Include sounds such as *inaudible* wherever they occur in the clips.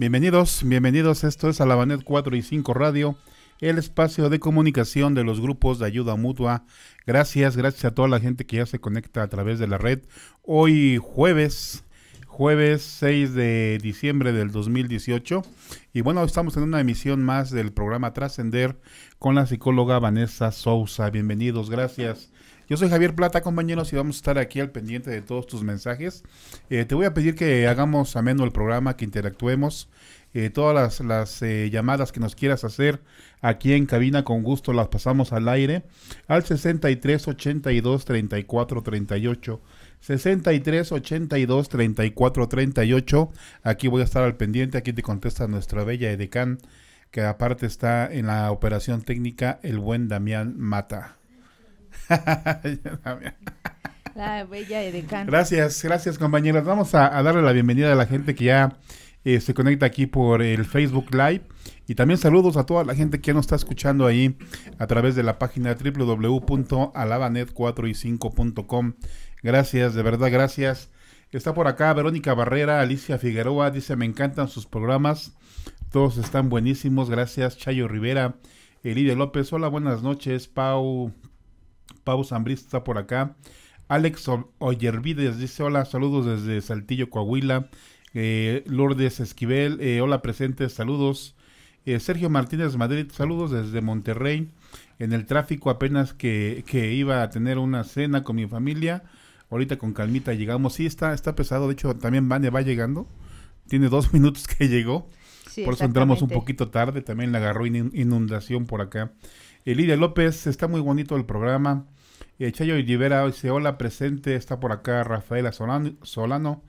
Bienvenidos, bienvenidos. Esto es Alabanet 4 y 5 Radio, el espacio de comunicación de los grupos de ayuda mutua. Gracias, gracias a toda la gente que ya se conecta a través de la red. Hoy jueves, jueves 6 de diciembre del 2018. Y bueno, estamos en una emisión más del programa Trascender con la psicóloga Vanessa Sousa. Bienvenidos, gracias. Yo soy Javier Plata, compañeros, y vamos a estar aquí al pendiente de todos tus mensajes. Eh, te voy a pedir que hagamos ameno el programa, que interactuemos. Eh, todas las, eh, llamadas que nos quieras hacer aquí en cabina, con gusto las pasamos al aire al 63 82 34 38. 63 82 34 38. Aquí voy a estar al pendiente. Aquí te contesta nuestra bella Edecán, que aparte está en la operación técnica, el buen Damián Mata. Gracias, gracias compañeras Vamos a, darle la bienvenida a la gente que ya eh, se conecta aquí por el Facebook Live. Y también saludos a toda la gente que nos está escuchando ahí a través de la página www.alabanet4y5.com. Gracias, de verdad, gracias. Está por acá Verónica Barrera, Alicia Figueroa, dice, me encantan sus programas. Todos están buenísimos, gracias. Chayo Rivera, Elidio López, hola, buenas noches. Pau Pau Zambrista está por acá. Alex Oyervides dice: Hola, saludos desde Saltillo, Coahuila. Eh, Lourdes Esquivel, eh, hola presente, saludos. Eh, Sergio Martínez Madrid, saludos desde Monterrey. En el tráfico apenas que, iba a tener una cena con mi familia. Ahorita con calmita llegamos. Sí, está, está pesado. De hecho, también va llegando. Tiene dos *laughs* minutos que llegó. por eso entramos un poquito tarde. También la agarró inundación por acá. Elidia López, está muy bonito el programa. Eh, Chayo Rivera dice, hola, presente, está por acá Rafaela Solano.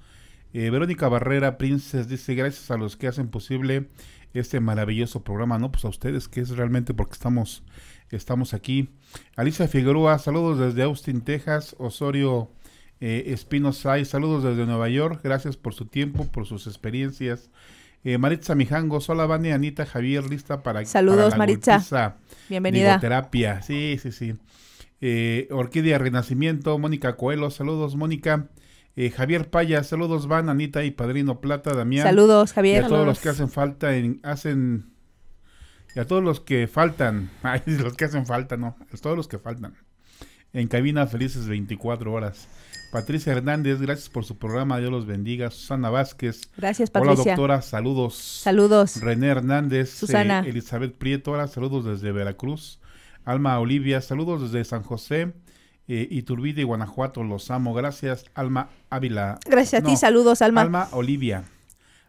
Eh, Verónica Barrera Princes dice, gracias a los que hacen posible este maravilloso programa. No, pues a ustedes, que es realmente porque estamos, estamos aquí. Alicia Figueroa, saludos desde Austin, Texas. Osorio eh, Espinoza, saludos desde Nueva York. Gracias por su tiempo, por sus experiencias. Eh, Maritza Mijango, sola Vane, Anita Javier, lista para Saludos, la Maritza. Bienvenida. Terapia, sí, sí, sí. Eh, Orquídea Renacimiento, Mónica Coelho, saludos, Mónica. Eh, Javier Paya, saludos, Van, Anita y Padrino Plata, Damián. Saludos, Javier. a todos los que hacen falta, en, hacen. Y a todos los que faltan, *laughs* los que hacen falta, no, a todos los que faltan. En cabina felices 24 horas. Patricia Hernández, gracias por su programa, Dios los bendiga. Susana Vázquez. Gracias, Patricia. Hola, doctora, saludos. Saludos. René Hernández. Eh, Susana. Elizabeth Prieto, saludos desde Veracruz. Alma Olivia, saludos desde San José. Eh, Iturbide y Guanajuato, los amo. Gracias, Alma Ávila. Gracias a ti, saludos, Alma. Alma Olivia.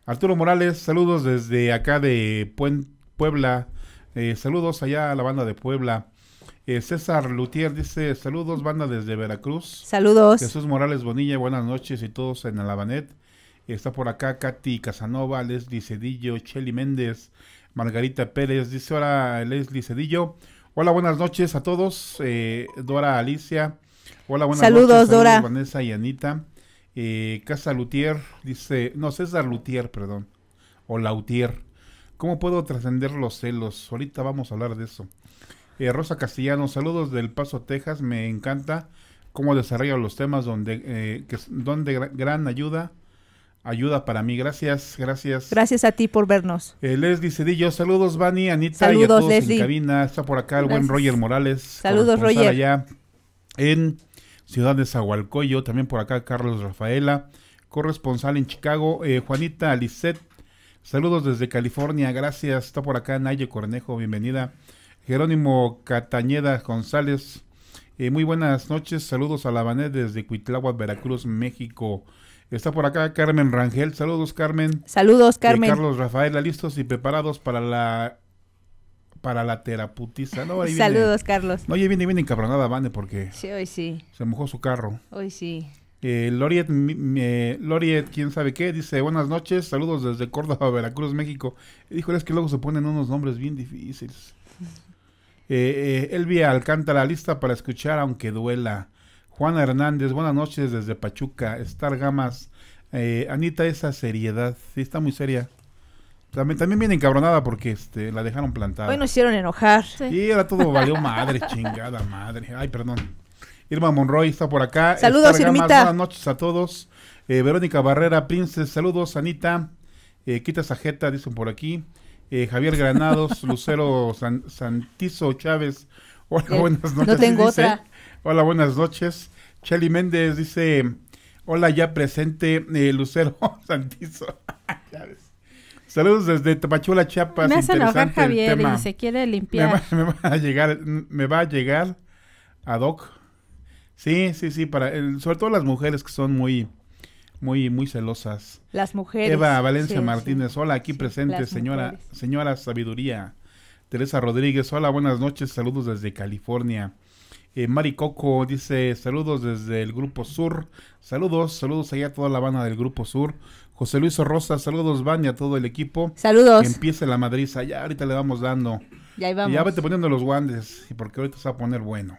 Arturo Morales, saludos desde acá de Puebla. Eh, saludos allá a la banda de Puebla. Eh, César Lutier dice, saludos, banda desde Veracruz. Saludos. Jesús Morales Bonilla, buenas noches y todos en Alabanet. Está por acá Katy Casanova, Leslie Cedillo, Cheli Méndez, Margarita Pérez. Dice, hola Leslie Cedillo. Hola, buenas noches a todos. Eh, Dora Alicia. Hola, buenas noches. Saludos, Dora. Vanessa y Anita. Eh, Casa Lutier dice, no, César Lutier, perdón. O Lautier. ¿Cómo puedo trascender los celos? Ahorita vamos a hablar de eso. Eh, Rosa Castellano, saludos del Paso, Texas. Me encanta cómo desarrolla los temas donde, eh, donde gran ayuda. Ayuda para mí, gracias, gracias. Gracias a ti por vernos. Eh, Leslie Cedillo, saludos, Vani, Anita saludos, y a todos cabina. Está por acá el buen Roger Morales. Saludos, Roger. Allá en Ciudad de Zahualcoyo, también por acá Carlos Rafaela, corresponsal en Chicago, eh, Juanita Alicet, saludos desde California, gracias, está por acá Naye Cornejo, bienvenida, Jerónimo Catañeda González. Eh, muy buenas noches, saludos a la Banet desde Cuitláhuac, Veracruz, México. Está por acá Carmen Rangel, saludos Carmen. Saludos eh, Carmen. Carlos Rafael, listos y preparados para la para la teraputiza. No, saludos Carlos. oye, viene bien encabronada Bane porque sí, hoy sí. se mojó su carro. Hoy sí. Eh, eh, Loriet, quién sabe qué, dice, buenas noches, saludos desde Córdoba, Veracruz, México. Dijo, es que luego se ponen unos nombres bien difíciles. Eh, eh, Elvia Alcántara, lista para escuchar aunque duela. Juana Hernández, buenas noches desde Pachuca. Estar Gamas, eh, Anita, esa seriedad, sí está muy seria. También, también viene encabronada porque este, la dejaron plantada. Hoy hicieron enojar. Sí. Y era todo valió *laughs* madre, chingada madre. Ay, perdón. Irma Monroy está por acá. Saludos, Irmita. buenas noches a todos. Eh, Verónica Barrera, Princes, saludos, Anita. Eh, quita sajeta dicen por aquí. Eh, Javier Granados, *laughs* Lucero Santizo Chávez. Hola, buenas noches. No tengo otra. Hola, buenas noches. Chely Méndez dice, hola, ya presente, eh, Lucero *laughs* Santizo. Chávez. *laughs* Saludos desde Tapachula, Chiapas. Me hace enojar Javier y se quiere limpiar. Me va, a llegar, me va a llegar a Doc. Sí, sí, sí, para, eh, sobre todo las mujeres que son muy, muy, muy celosas. Las mujeres. Eva Valencia Martínez, hola, aquí presente, señora, señora Sabiduría. Teresa Rodríguez, hola, buenas noches, saludos desde California. Eh, Mari Coco dice, saludos desde el Grupo Sur, saludos, saludos allá a toda la banda del Grupo Sur. José Luis Rosa, saludos Van a todo el equipo. Saludos. empiece la madriza, ya ahorita le vamos dando. Ya ahí vamos. ya vete poniendo los guantes, porque ahorita se va a poner bueno.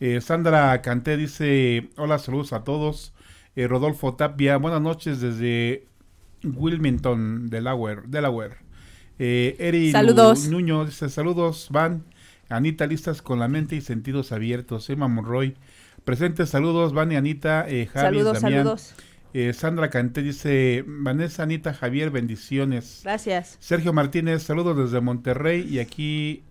Eh, Sandra Canté dice, hola, saludos a todos. Eh, Rodolfo Tapia. Buenas noches desde Wilmington, Delaware. Delaware. Eh, Eri saludos. Nuño dice saludos, Van. Anita, listas con la mente y sentidos abiertos. Emma Monroy. presente, saludos, Van y Anita. Eh, saludos, saludos. Eh, Sandra Canté dice, Vanessa, Anita, Javier, bendiciones. Gracias. Sergio Martínez, saludos desde Monterrey y aquí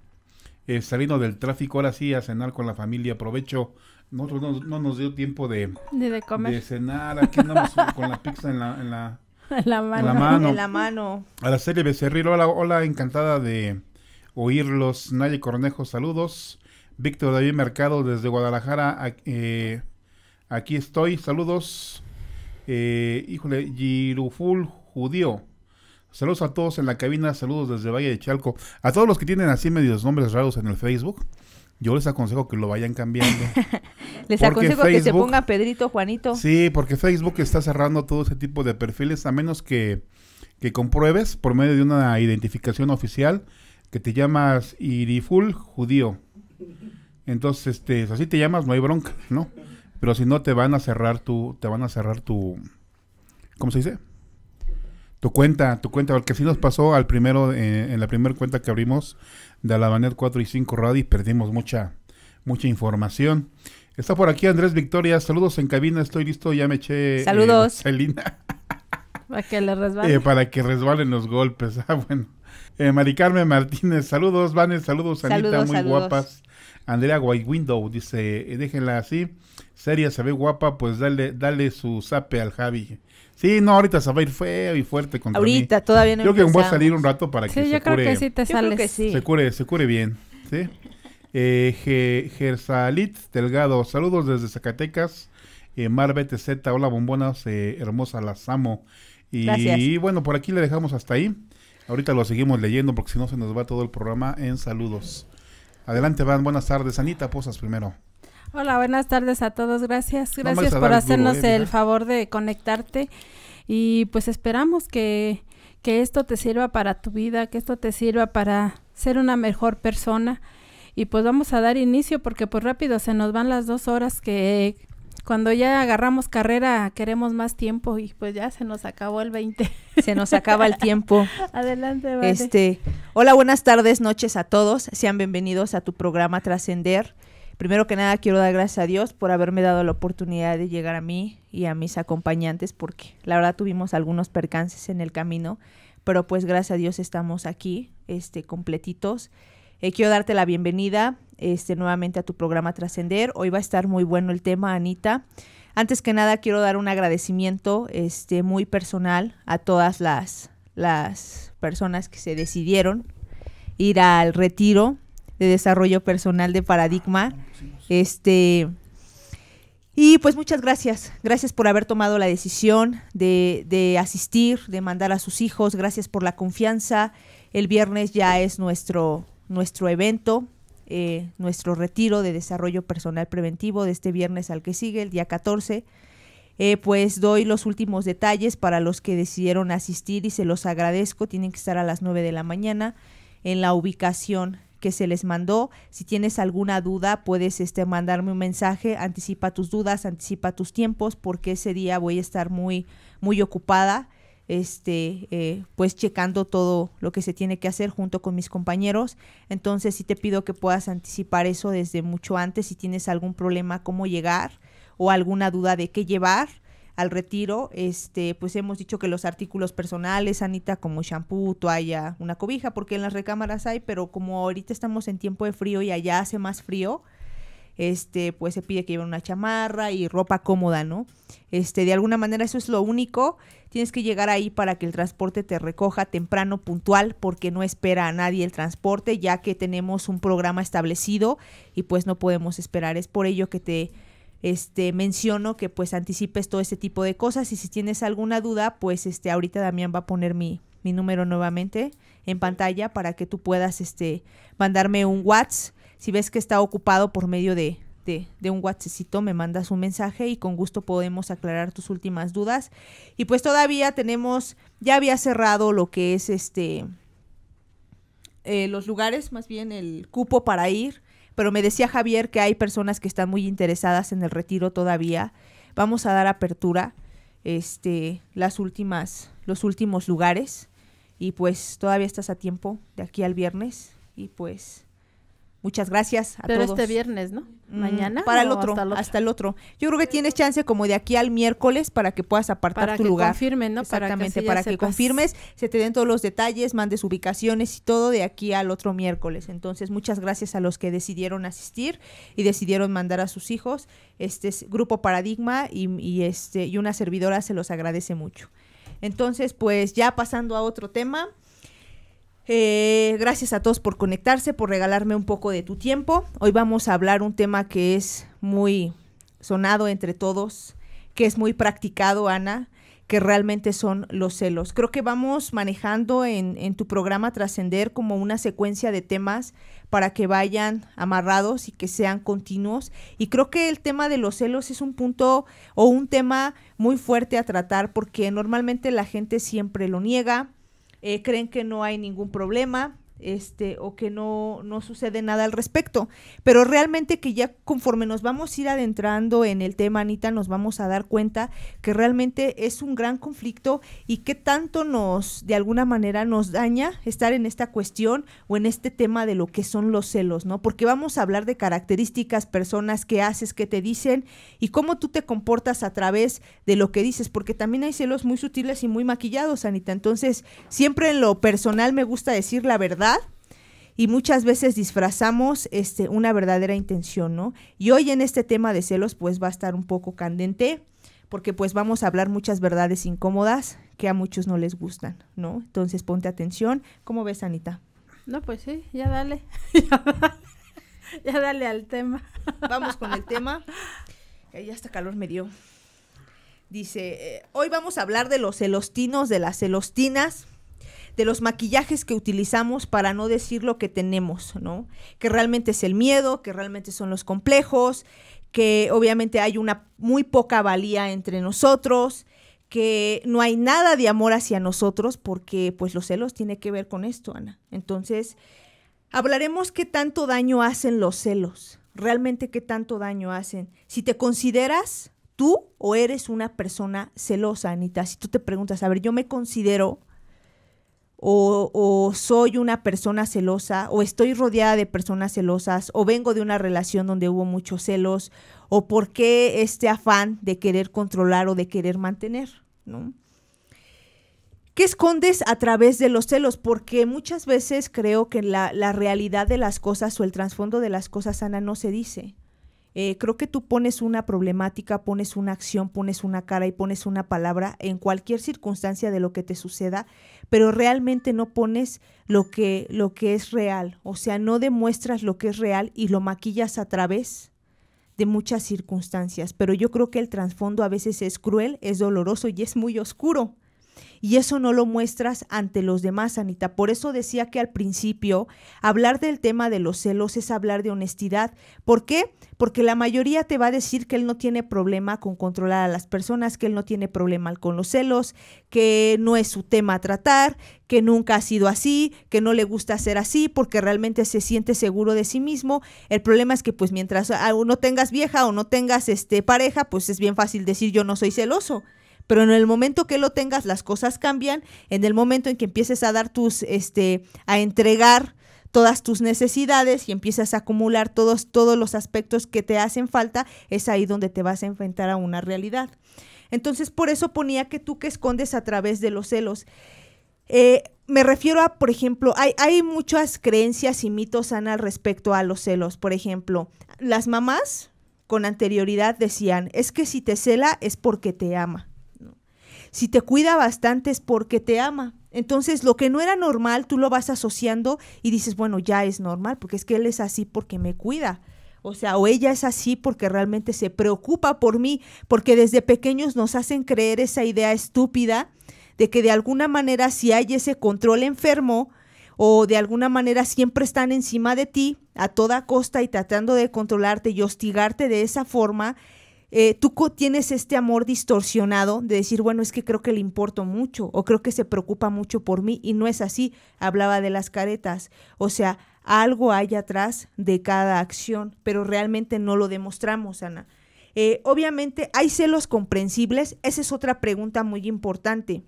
eh, saliendo del tráfico, ahora sí, a cenar con la familia. Aprovecho nosotros no, nos dio tiempo de, cenar, aquí andamos *laughs* con la pizza en la, mano. la mano. A la serie Becerril, hola, encantada de oírlos. Naye Cornejo, saludos. Víctor David Mercado desde Guadalajara, eh, aquí estoy, saludos. Eh, híjole, Giruful Judío. Saludos a todos en la cabina, saludos desde Valle de Chalco. A todos los que tienen así medios nombres raros en el Facebook, yo les aconsejo que lo vayan cambiando. *laughs* les aconsejo que se ponga Pedrito, Juanito. Sí, porque Facebook está cerrando todo ese tipo de perfiles a menos que, que compruebes por medio de una identificación oficial que te llamas Iriful Judío. Entonces, este, así te llamas, no hay bronca, ¿no? Pero si no te van a cerrar tu te van a cerrar tu ¿cómo se dice? Tu cuenta, tu cuenta, porque si nos pasó al primero, eh, en la primera cuenta que abrimos de Alabanet 4 y 5 Radio y perdimos mucha, mucha información. Está por aquí Andrés Victoria, saludos en cabina, estoy listo, ya me eché. Eh, saludos. *laughs* Eh, para que resbalen. los golpes, *laughs* ah, bueno. Mari Martínez, saludos, Vanes, saludos, Anita, muy guapas. Andrea White Window dice, déjenla así, seria, se ve guapa, pues dale, dale su zape al Javi. Sí, no, ahorita se va a ir feo y fuerte contra Ahorita todavía no Yo creo que voy a salir un rato para que se yo cure. que sí que sí. Se cure, se cure bien, ¿sí? Eh, Gersalit Delgado, saludos desde Zacatecas. Eh, Mar hola bombonas, eh, hermosa, las amo. Y, y bueno, por aquí le dejamos hasta ahí. Ahorita lo seguimos leyendo porque si no se nos va todo el programa en saludos. Adelante, van, buenas tardes. Anita Posas primero. Hola, buenas tardes a todos. Gracias. Gracias por hacernos ¿eh? el favor de conectarte. Y pues esperamos que, esto te sirva para tu vida, que esto te sirva para ser una mejor persona. Y pues vamos a dar inicio porque pues rápido se nos van las dos horas que cuando ya agarramos carrera queremos más tiempo y pues ya se nos acabó el 20. *laughs* Se nos acaba el tiempo. *laughs* Adelante, Este, hola, buenas tardes, noches a todos. Sean bienvenidos a tu programa Trascender. Primero que nada, quiero dar gracias a Dios por haberme dado la oportunidad de llegar a mí y a mis acompañantes, porque la verdad tuvimos algunos percances en el camino, pero pues gracias a Dios estamos aquí, este, completitos. Eh, quiero darte la bienvenida este, nuevamente a tu programa Trascender. Hoy va a estar muy bueno el tema, Anita. Antes que nada, quiero dar un agradecimiento este, muy personal a todas las, las personas que se decidieron ir al retiro de desarrollo personal de Paradigma. Este y pues muchas gracias, gracias por haber tomado la decisión de, asistir, de mandar a sus hijos, gracias por la confianza. El viernes ya es nuestro, nuestro evento, eh, nuestro retiro de desarrollo personal preventivo de este viernes al que sigue, el día 14. Eh, pues doy los últimos detalles para los que decidieron asistir y se los agradezco. Tienen que estar a las 9 de la mañana en la ubicación que se les mandó. Si tienes alguna duda, puedes este, mandarme un mensaje, anticipa tus dudas, anticipa tus tiempos, porque ese día voy a estar muy, muy ocupada, este, eh, pues checando todo lo que se tiene que hacer junto con mis compañeros. Entonces sí te pido que puedas anticipar eso desde mucho antes, si tienes algún problema, cómo llegar o alguna duda de qué llevar al retiro, este, pues hemos dicho que los artículos personales, Anita, como shampoo, toalla, una cobija, porque en las recámaras hay, pero como ahorita estamos en tiempo de frío y allá hace más frío, este, pues se pide que lleven una chamarra y ropa cómoda, ¿no? Este, de alguna manera eso es lo único. Tienes que llegar ahí para que el transporte te recoja temprano, puntual, porque no espera a nadie el transporte, ya que tenemos un programa establecido y pues no podemos esperar. Es por ello que te este, menciono que pues anticipes todo este tipo de cosas y si tienes alguna duda, pues este, ahorita Damián va a poner mi, número nuevamente en pantalla para que tú puedas este, mandarme un WhatsApp. Si ves que está ocupado por medio de, de, de un WhatsApp, me mandas un mensaje y con gusto podemos aclarar tus últimas dudas. Y pues todavía tenemos, ya había cerrado lo que es este... Eh, los lugares, más bien el cupo para ir pero me decía Javier que hay personas que están muy interesadas en el retiro todavía. Vamos a dar apertura, este, las últimas, los últimos lugares y pues todavía estás a tiempo de aquí al viernes y pues Muchas gracias a Pero este viernes, ¿no? Mm, Mañana. para el otro hasta, el otro, Yo creo que tienes chance como de aquí al miércoles para que puedas apartar para tu que lugar. Confirmen, ¿no? Exactamente, para que, para que confirmes, se te den todos los detalles, mandes ubicaciones y todo de aquí al otro miércoles. Entonces, muchas gracias a los que decidieron asistir y decidieron mandar a sus hijos. Este es Grupo Paradigma y este, y una servidora se los agradece mucho. Entonces, pues ya pasando a otro tema. Eh, gracias a todos por conectarse, por regalarme un poco de tu tiempo. Hoy vamos a hablar un tema que es muy sonado entre todos, que es muy practicado, Ana, que realmente son los celos. Creo que vamos manejando en tu programa Trascender como una secuencia de temas para que vayan amarrados y que sean continuos. Y creo que el tema de los celos es un punto o un tema muy fuerte a tratar porque normalmente la gente siempre lo niega, eh, creen que no hay ningún problema, este, o que no, no sucede nada al respecto. Pero realmente que ya conforme nos vamos a ir adentrando en el tema, Anita, nos vamos a dar cuenta que realmente es un gran conflicto y que tanto nos, de alguna manera, nos daña estar en esta cuestión o en este tema de lo que son los celos, ¿no? Porque vamos a hablar de características, personas, qué haces, qué te dicen y cómo tú te comportas a través de lo que dices, porque también hay celos muy sutiles y muy maquillados, Anita. Entonces, siempre en lo personal me gusta decir la verdad y muchas veces disfrazamos este, una verdadera intención, ¿no? Y hoy en este tema de celos pues va a estar un poco candente porque pues vamos a hablar muchas verdades incómodas que a muchos no les gustan, ¿no? Entonces ponte atención. ¿Cómo ves, Anita? No, pues sí, ya dale. *laughs* ya dale, al tema. vamos con el tema. ya hasta calor me dio. Dice, eh, hoy vamos a hablar de los celostinos, de las celostinas de los maquillajes que utilizamos para no decir lo que tenemos, ¿no? Que realmente es el miedo, que realmente son los complejos, que obviamente hay una muy poca valía entre nosotros, que no hay nada de amor hacia nosotros porque pues los celos tiene que ver con esto, Ana. Entonces, hablaremos qué tanto daño hacen los celos, realmente qué tanto daño hacen. Si te consideras tú o eres una persona celosa, Anita, si tú te preguntas, a ver, yo me considero o, soy una persona celosa, o estoy rodeada de personas celosas, o vengo de una relación donde hubo muchos celos, o por qué este afán de querer controlar o de querer mantener, ¿no? ¿Qué escondes a través de los celos? Porque muchas veces creo que la, la realidad de las cosas o el trasfondo de las cosas, Ana, no se dice. Eh, creo que tú pones una problemática, pones una acción, pones una cara y pones una palabra en cualquier circunstancia de lo que te suceda pero realmente no pones lo que, lo que es real, o sea, no demuestras lo que es real y lo maquillas a través de muchas circunstancias, pero yo creo que el trasfondo a veces es cruel, es doloroso y es muy oscuro y eso no lo muestras ante los demás, Anita. Por eso decía que al principio hablar del tema de los celos es hablar de honestidad. ¿Por qué? Porque la mayoría te va a decir que él no tiene problema con controlar a las personas, que él no tiene problema con los celos, que no es su tema tratar, que nunca ha sido así, que no le gusta ser así porque realmente se siente seguro de sí mismo. El problema es que pues mientras ah, no tengas vieja o no tengas este pareja, pues es bien fácil decir yo no soy celoso pero en el momento que lo tengas las cosas cambian, en el momento en que empieces a dar tus, este, a entregar todas tus necesidades y empiezas a acumular todos, todos los aspectos que te hacen falta, es ahí donde te vas a enfrentar a una realidad. Entonces, por eso ponía que tú que escondes a través de los celos. Eh, me refiero a, por ejemplo, hay, hay muchas creencias y mitos, Ana, respecto a los celos. Por ejemplo, las mamás con anterioridad decían, es que si te cela es porque te ama. Si te cuida bastante es porque te ama. Entonces, lo que no era normal, tú lo vas asociando y dices, bueno, ya es normal, porque es que él es así porque me cuida. O sea, o ella es así porque realmente se preocupa por mí, porque desde pequeños nos hacen creer esa idea estúpida de que de alguna manera si hay ese control enfermo o de alguna manera siempre están encima de ti a toda costa y tratando de controlarte y hostigarte de esa forma, eh, tú tienes este amor distorsionado de decir, bueno, es que creo que le importo mucho o creo que se preocupa mucho por mí y no es así. Hablaba de las caretas, o sea, algo hay atrás de cada acción, pero realmente no lo demostramos, Ana. Eh, obviamente, ¿hay celos comprensibles? Esa es otra pregunta muy importante.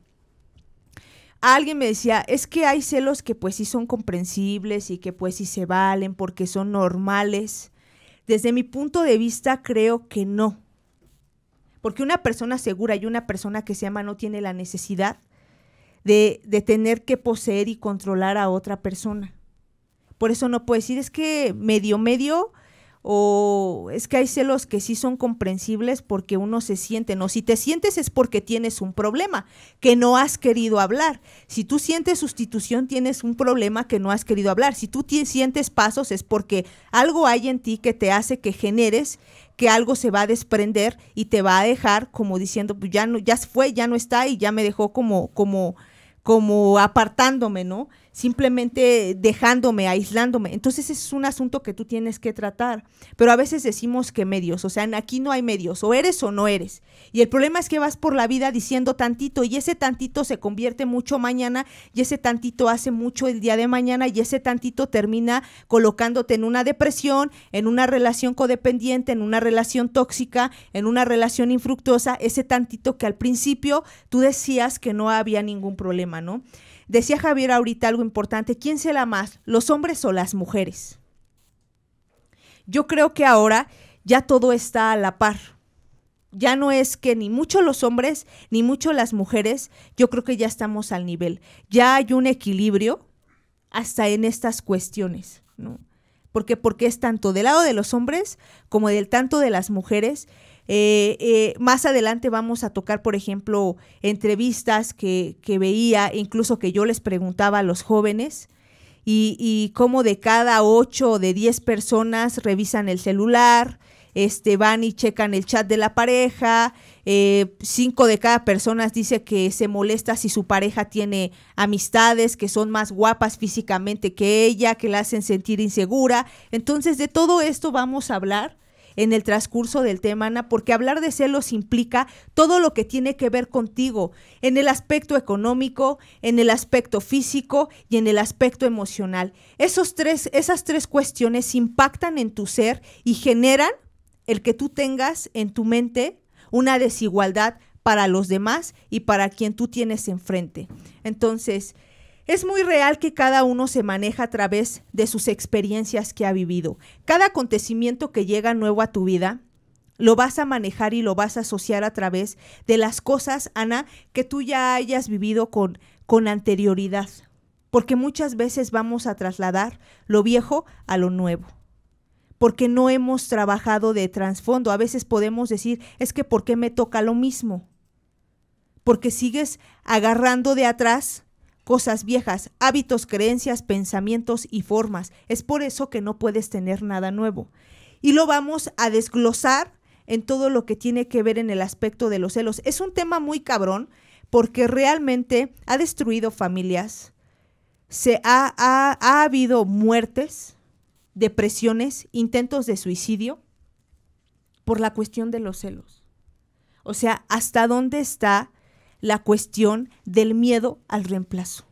Alguien me decía, es que hay celos que pues sí son comprensibles y que pues sí se valen porque son normales. Desde mi punto de vista, creo que no. Porque una persona segura y una persona que se ama no tiene la necesidad de, de tener que poseer y controlar a otra persona. Por eso no puedo decir, es que medio, medio, o es que hay celos que sí son comprensibles porque uno se siente, no, si te sientes es porque tienes un problema que no has querido hablar, si tú sientes sustitución tienes un problema que no has querido hablar, si tú sientes pasos es porque algo hay en ti que te hace que generes que algo se va a desprender y te va a dejar como diciendo, pues ya no, ya fue, ya no está y ya me dejó como, como, como apartándome, ¿no? simplemente dejándome, aislándome. Entonces es un asunto que tú tienes que tratar. Pero a veces decimos que medios, o sea, aquí no hay medios, o eres o no eres. Y el problema es que vas por la vida diciendo tantito y ese tantito se convierte mucho mañana y ese tantito hace mucho el día de mañana y ese tantito termina colocándote en una depresión, en una relación codependiente, en una relación tóxica, en una relación infructuosa, ese tantito que al principio tú decías que no había ningún problema, ¿no? Decía Javier ahorita algo importante, ¿quién se la más, los hombres o las mujeres? Yo creo que ahora ya todo está a la par. Ya no es que ni mucho los hombres ni mucho las mujeres, yo creo que ya estamos al nivel. Ya hay un equilibrio hasta en estas cuestiones, ¿no? Porque, porque es tanto del lado de los hombres como del tanto de las mujeres eh, eh, más adelante vamos a tocar, por ejemplo, entrevistas que, veía, incluso que yo les preguntaba a los jóvenes. Y, y cómo de cada ocho o de 10 personas revisan el celular, este, van y checan el chat de la pareja, eh, cinco de cada persona dice que se molesta si su pareja tiene amistades que son más guapas físicamente que ella, que la hacen sentir insegura. Entonces, de todo esto vamos a hablar en el transcurso del tema, Ana, porque hablar de celos implica todo lo que tiene que ver contigo, en el aspecto económico, en el aspecto físico y en el aspecto emocional. Esos tres, esas tres cuestiones impactan en tu ser y generan el que tú tengas en tu mente una desigualdad para los demás y para quien tú tienes enfrente. Entonces, es muy real que cada uno se maneja a través de sus experiencias que ha vivido. Cada acontecimiento que llega nuevo a tu vida, lo vas a manejar y lo vas a asociar a través de las cosas, Ana, que tú ya hayas vivido con, con anterioridad. Porque muchas veces vamos a trasladar lo viejo a lo nuevo porque no hemos trabajado de trasfondo. A veces podemos decir, es que ¿por qué me toca lo mismo? Porque sigues agarrando de atrás cosas viejas, hábitos, creencias, pensamientos y formas. Es por eso que no puedes tener nada nuevo. Y lo vamos a desglosar en todo lo que tiene que ver en el aspecto de los celos. Es un tema muy cabrón porque realmente ha destruido familias, se ha, ha, ha habido muertes, depresiones, intentos de suicidio por la cuestión de los celos. O sea, ¿hasta dónde está la cuestión del miedo al reemplazo.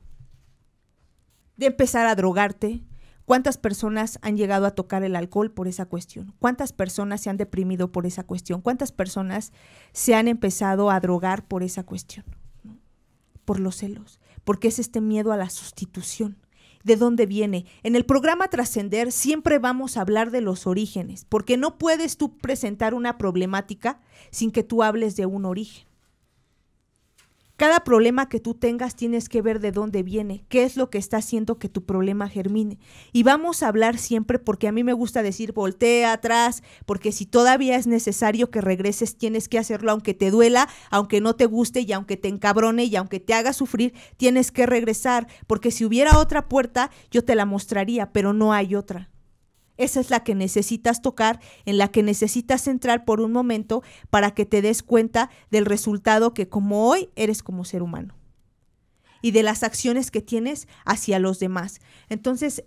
De empezar a drogarte, ¿Cuántas personas han llegado a tocar el alcohol por esa cuestión? ¿Cuántas personas se han deprimido por esa cuestión? ¿Cuántas personas se han empezado a drogar por esa cuestión? Por los celos, porque es este miedo a la sustitución. ¿De dónde viene? En el programa Trascender siempre vamos a hablar de los orígenes, porque no puedes tú presentar una problemática sin que tú hables de un origen. Cada problema que tú tengas tienes que ver de dónde viene, qué es lo que está haciendo que tu problema germine. Y vamos a hablar siempre, porque a mí me gusta decir voltea atrás, porque si todavía es necesario que regreses, tienes que hacerlo aunque te duela, aunque no te guste y aunque te encabrone y aunque te haga sufrir, tienes que regresar, porque si hubiera otra puerta, yo te la mostraría, pero no hay otra. Esa es la que necesitas tocar, en la que necesitas entrar por un momento para que te des cuenta del resultado que como hoy eres como ser humano y de las acciones que tienes hacia los demás. Entonces,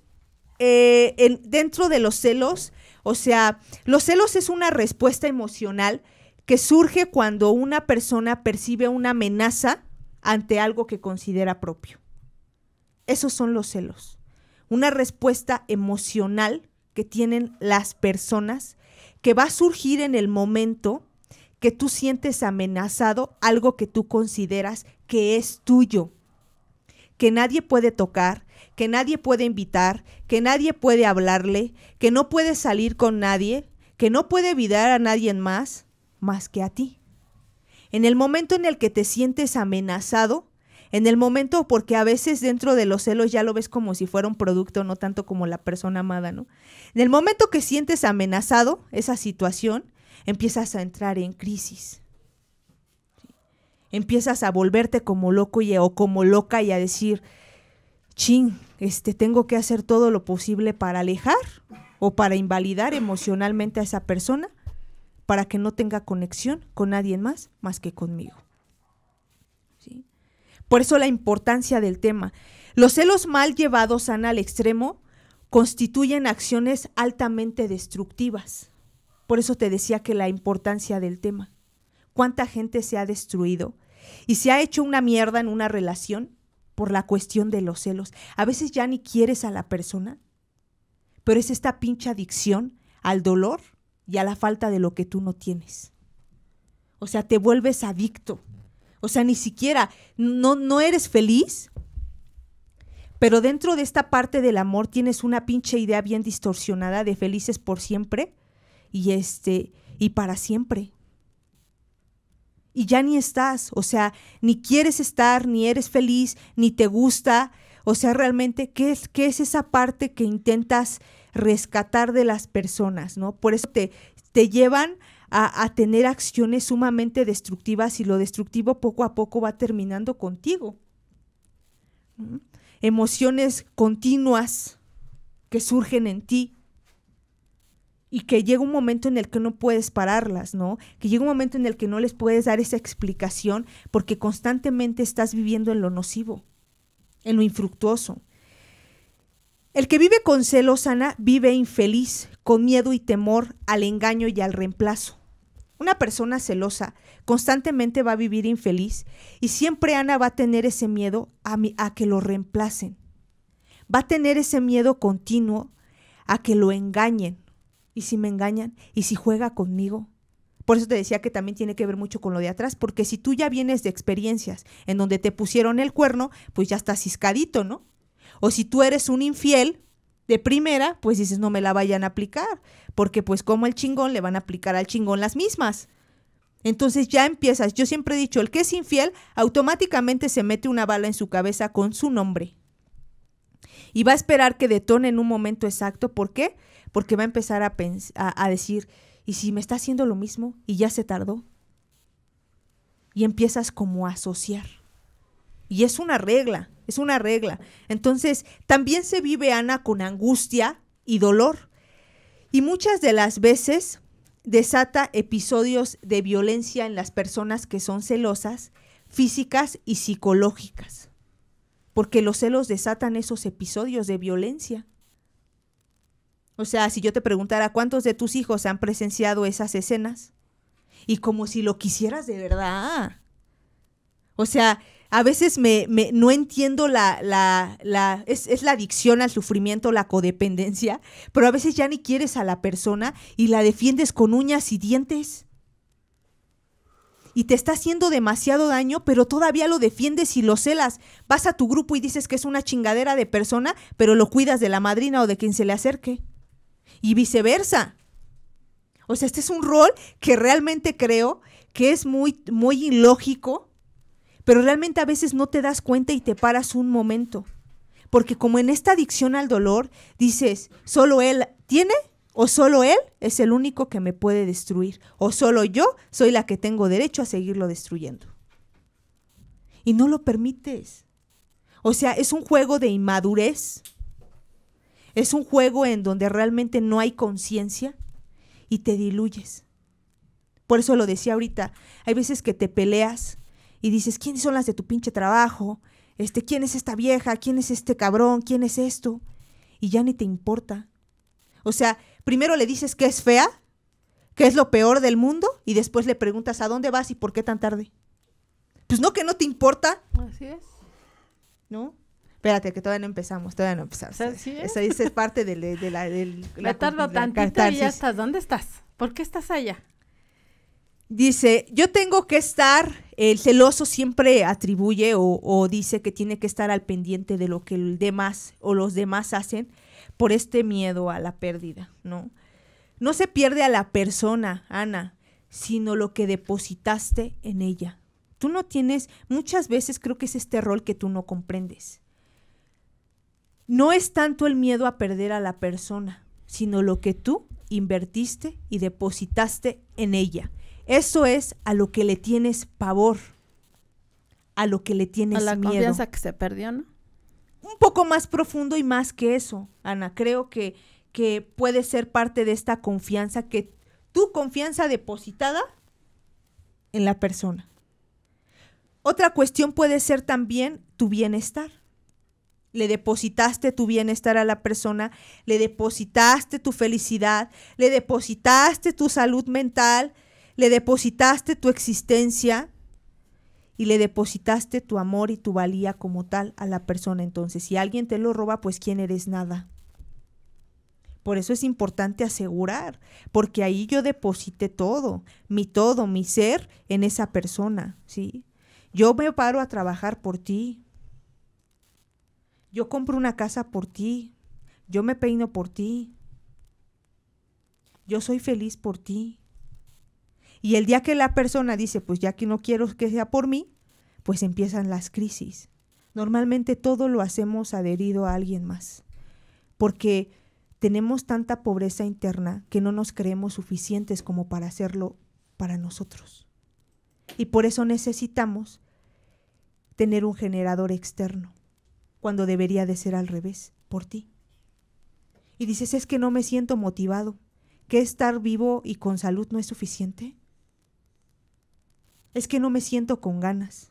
eh, dentro de los celos, o sea, los celos es una respuesta emocional que surge cuando una persona percibe una amenaza ante algo que considera propio. Esos son los celos. Una respuesta emocional tienen las personas que va a surgir en el momento que tú sientes amenazado algo que tú consideras que es tuyo, que nadie puede tocar, que nadie puede invitar, que nadie puede hablarle, que no puede salir con nadie, que no puede evitar a nadie más más que a ti. En el momento en el que te sientes amenazado, en el momento, porque a veces dentro de los celos ya lo ves como si fuera un producto, no tanto como la persona amada, ¿no? En el momento que sientes amenazado esa situación, empiezas a entrar en crisis. Empiezas a volverte como loco y, o como loca y a decir, ching, este, tengo que hacer todo lo posible para alejar o para invalidar emocionalmente a esa persona para que no tenga conexión con nadie más más que conmigo. Por eso la importancia del tema. Los celos mal llevados al extremo constituyen acciones altamente destructivas. Por eso te decía que la importancia del tema. ¿Cuánta gente se ha destruido y se ha hecho una mierda en una relación por la cuestión de los celos? A veces ya ni quieres a la persona, pero es esta pincha adicción al dolor y a la falta de lo que tú no tienes. O sea, te vuelves adicto o sea, ni siquiera, no, no eres feliz, pero dentro de esta parte del amor tienes una pinche idea bien distorsionada de felices por siempre y este y para siempre. Y ya ni estás, o sea, ni quieres estar, ni eres feliz, ni te gusta. O sea, realmente, ¿qué es, qué es esa parte que intentas rescatar de las personas? ¿no? Por eso te, te llevan a, tener acciones sumamente destructivas y lo destructivo poco a poco va terminando contigo. ¿Mm? Emociones continuas que surgen en ti y que llega un momento en el que no puedes pararlas, ¿no? Que llega un momento en el que no les puedes dar esa explicación porque constantemente estás viviendo en lo nocivo, en lo infructuoso. El que vive con celos, sana, vive infeliz, con miedo y temor al engaño y al reemplazo. Una persona celosa constantemente va a vivir infeliz y siempre Ana va a tener ese miedo a, que lo reemplacen. Va a tener ese miedo continuo a que lo engañen. ¿Y si me engañan? ¿Y si juega conmigo? Por eso te decía que también tiene que ver mucho con lo de atrás, porque si tú ya vienes de experiencias en donde te pusieron el cuerno, pues ya estás ciscadito, ¿no? O si tú eres un infiel, de primera, pues dices, no me la vayan a aplicar, porque pues como el chingón le van a aplicar al chingón las mismas. Entonces ya empiezas, yo siempre he dicho, el que es infiel automáticamente se mete una bala en su cabeza con su nombre. Y va a esperar que detone en un momento exacto. ¿Por qué? Porque va a empezar a, decir, ¿y si me está haciendo lo mismo y ya se tardó? Y empiezas como a asociar. Y es una regla, es una regla. Entonces, también se vive Ana con angustia y dolor. Y muchas de las veces desata episodios de violencia en las personas que son celosas, físicas y psicológicas. Porque los celos desatan esos episodios de violencia. O sea, si yo te preguntara cuántos de tus hijos han presenciado esas escenas, y como si lo quisieras de verdad. O sea, a veces me, no entiendo la, la, la es, es, la adicción al sufrimiento, la codependencia, pero a veces ya ni quieres a la persona y la defiendes con uñas y dientes. Y te está haciendo demasiado daño, pero todavía lo defiendes y lo celas. Vas a tu grupo y dices que es una chingadera de persona, pero lo cuidas de la madrina o de quien se le acerque. Y viceversa. O sea, este es un rol que realmente creo que es muy, muy ilógico pero realmente a veces no te das cuenta y te paras un momento. Porque como en esta adicción al dolor, dices, solo él tiene o solo él es el único que me puede destruir, o solo yo soy la que tengo derecho a seguirlo destruyendo. Y no lo permites. O sea, es un juego de inmadurez. Es un juego en donde realmente no hay conciencia y te diluyes. Por eso lo decía ahorita, hay veces que te peleas y dices, ¿quiénes son las de tu pinche trabajo? Este, ¿quién es esta vieja? ¿Quién es este cabrón? ¿Quién es esto? Y ya ni te importa. O sea, primero le dices que es fea, que es lo peor del mundo, y después le preguntas a dónde vas y por qué tan tarde. Pues no que no te importa. Así es. ¿No? Espérate, que todavía no empezamos, todavía no empezamos. Esa es parte de, la... De la, tarda y ya estás. ¿Dónde estás? ¿Por qué estás allá? Dice, yo tengo que estar, el celoso siempre atribuye o, dice que tiene que estar al pendiente de lo que el demás o los demás hacen por este miedo a la pérdida, ¿no? No se pierde a la persona, Ana, sino lo que depositaste en ella. Tú no tienes, muchas veces creo que es este rol que tú no comprendes. No es tanto el miedo a perder a la persona, sino lo que tú invertiste y depositaste en ella. Eso es a lo que le tienes pavor, a lo que le tienes miedo. A la confianza que se perdió, ¿no? Un poco más profundo y más que eso, Ana. Creo que, que puede ser parte de esta confianza que tu confianza depositada en la persona. Otra cuestión puede ser también tu bienestar. Le depositaste tu bienestar a la persona, le depositaste tu felicidad, le depositaste tu salud mental, le depositaste tu existencia y le depositaste tu amor y tu valía como tal a la persona. Entonces, si alguien te lo roba, pues quién eres nada. Por eso es importante asegurar, porque ahí yo deposité todo, mi todo, mi ser en esa persona, ¿sí? Yo me paro a trabajar por ti. Yo compro una casa por ti. Yo me peino por ti. Yo soy feliz por ti. Y el día que la persona dice, pues ya que no quiero que sea por mí, pues empiezan las crisis. Normalmente todo lo hacemos adherido a alguien más, porque tenemos tanta pobreza interna que no nos creemos suficientes como para hacerlo para nosotros. Y por eso necesitamos tener un generador externo, cuando debería de ser al revés, por ti. Y dices, es que no me siento motivado, que estar vivo y con salud no es suficiente. Es que no me siento con ganas.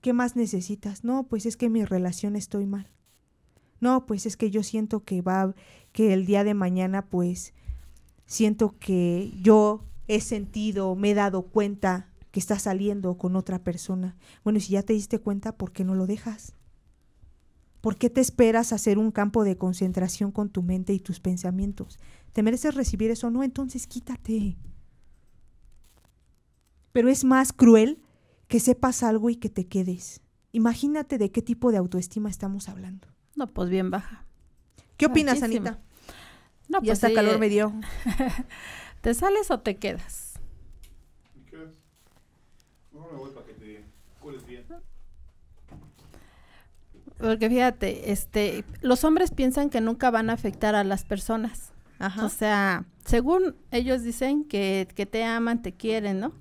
¿Qué más necesitas? No, pues es que mi relación estoy mal. No, pues es que yo siento que va, que el día de mañana, pues siento que yo he sentido, me he dado cuenta que está saliendo con otra persona. Bueno, si ya te diste cuenta, ¿por qué no lo dejas? ¿Por qué te esperas a hacer un campo de concentración con tu mente y tus pensamientos? ¿Te mereces recibir eso? No, entonces quítate. Pero es más cruel que sepas algo y que te quedes. Imagínate de qué tipo de autoestima estamos hablando. No, pues bien baja. ¿Qué opinas, Anita? No, pues hasta calor me eh, dio. *laughs* ¿Te sales o te quedas? Porque fíjate, este, los hombres piensan que nunca van a afectar a las personas. Ajá. O sea, según ellos dicen que te aman, te quieren, ¿no?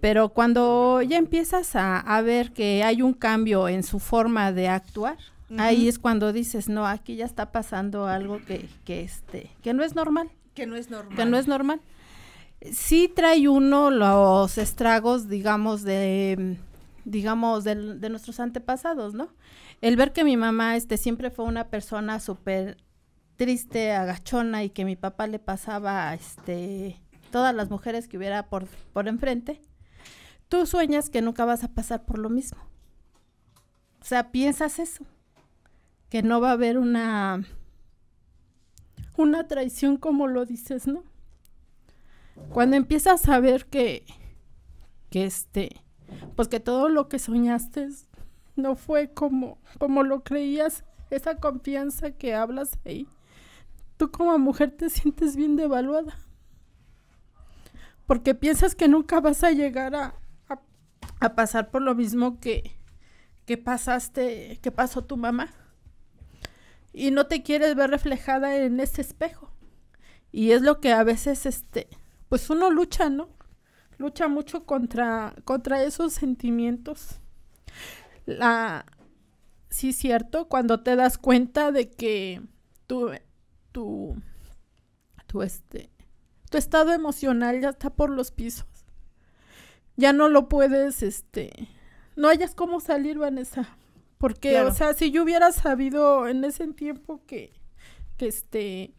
Pero cuando ya empiezas a, ver que hay un cambio en su forma de actuar, ahí es cuando dices, no, aquí ya está pasando algo que, que, este, que no es normal. Que no es normal. Que no es normal. Sí trae uno los estragos, digamos, de digamos, de, nuestros antepasados, ¿no? El ver que mi mamá este, siempre fue una persona súper triste, agachona, y que mi papá le pasaba este, todas las mujeres que hubiera por, por enfrente, tú sueñas que nunca vas a pasar por lo mismo. O sea, piensas eso, que no va a haber una, una traición como lo dices, ¿no? Cuando empiezas a ver que, que este, pues que todo lo que soñaste no fue como, como lo creías, esa confianza que hablas ahí, tú como mujer te sientes bien devaluada. Porque piensas que nunca vas a llegar a, a pasar por lo mismo que, que pasaste, que pasó tu mamá. Y no te quieres ver reflejada en ese espejo. Y es lo que a veces, este, pues uno lucha, ¿no? Lucha mucho contra, contra esos sentimientos. La, sí, cierto, cuando te das cuenta de que tu, tu, tu, este, tu estado emocional ya está por los pisos ya no lo puedes, este, no hayas cómo salir, Vanessa. Porque, o sea, si yo hubiera sabido en ese tiempo que, que este,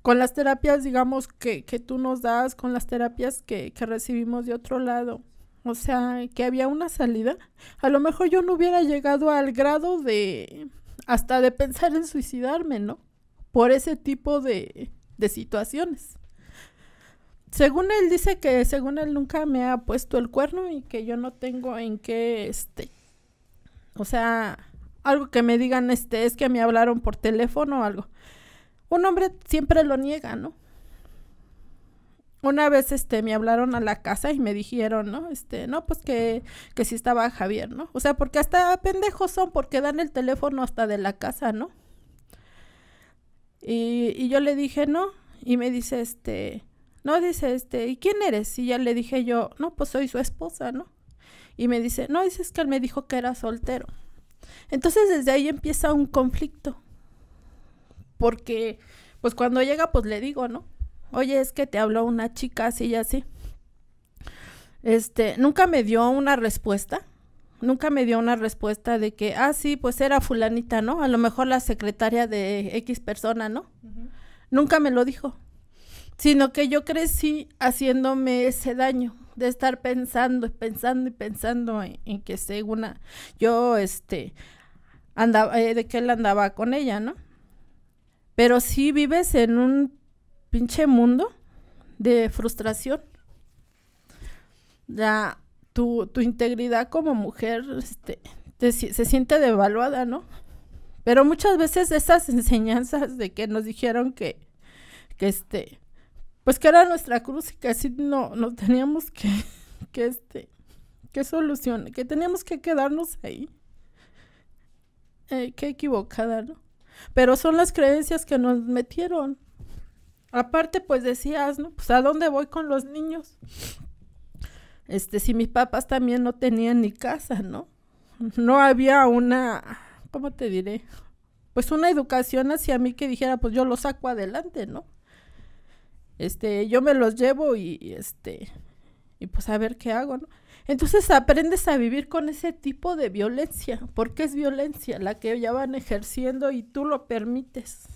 con las terapias, digamos, que, que tú nos das, con las terapias que, que recibimos de otro lado, o sea, que había una salida, a lo mejor yo no hubiera llegado al grado de, hasta de pensar en suicidarme, ¿no? Por ese tipo de, de situaciones. Según él dice que según él nunca me ha puesto el cuerno y que yo no tengo en qué este o sea, algo que me digan este es que me hablaron por teléfono o algo. Un hombre siempre lo niega, ¿no? Una vez este me hablaron a la casa y me dijeron, ¿no? Este, no, pues que que sí estaba Javier, ¿no? O sea, porque hasta pendejos son porque dan el teléfono hasta de la casa, ¿no? Y, y yo le dije, "No." Y me dice este no, dice, este, ¿y quién eres? Y ya le dije yo, no, pues soy su esposa, ¿no? Y me dice, no, dices que él me dijo que era soltero. Entonces desde ahí empieza un conflicto. Porque, pues cuando llega, pues le digo, ¿no? Oye, es que te habló una chica así y así. Este, nunca me dio una respuesta. Nunca me dio una respuesta de que, ah, sí, pues era fulanita, ¿no? A lo mejor la secretaria de X persona, ¿no? Nunca me lo dijo sino que yo crecí haciéndome ese daño de estar pensando y pensando y pensando en, que según una, yo este andaba eh, de que él andaba con ella, ¿no? Pero sí vives en un pinche mundo de frustración. Ya tu, integridad como mujer este, se siente devaluada, ¿no? Pero muchas veces esas enseñanzas de que nos dijeron que, que este, pues que era nuestra cruz y que así no, nos teníamos que, *laughs* que este, que solución, que teníamos que quedarnos ahí. Eh, qué equivocada, ¿no? Pero son las creencias que nos metieron. Aparte, pues decías, ¿no? Pues a dónde voy con los niños. Este, si mis papás también no tenían ni casa, ¿no? No había una, ¿cómo te diré? Pues una educación hacia mí que dijera, pues yo lo saco adelante, ¿no? este, yo me los llevo y, este, y pues a ver qué hago, ¿no? Entonces aprendes a vivir con ese tipo de violencia, porque es violencia la que ya van ejerciendo y tú lo permites.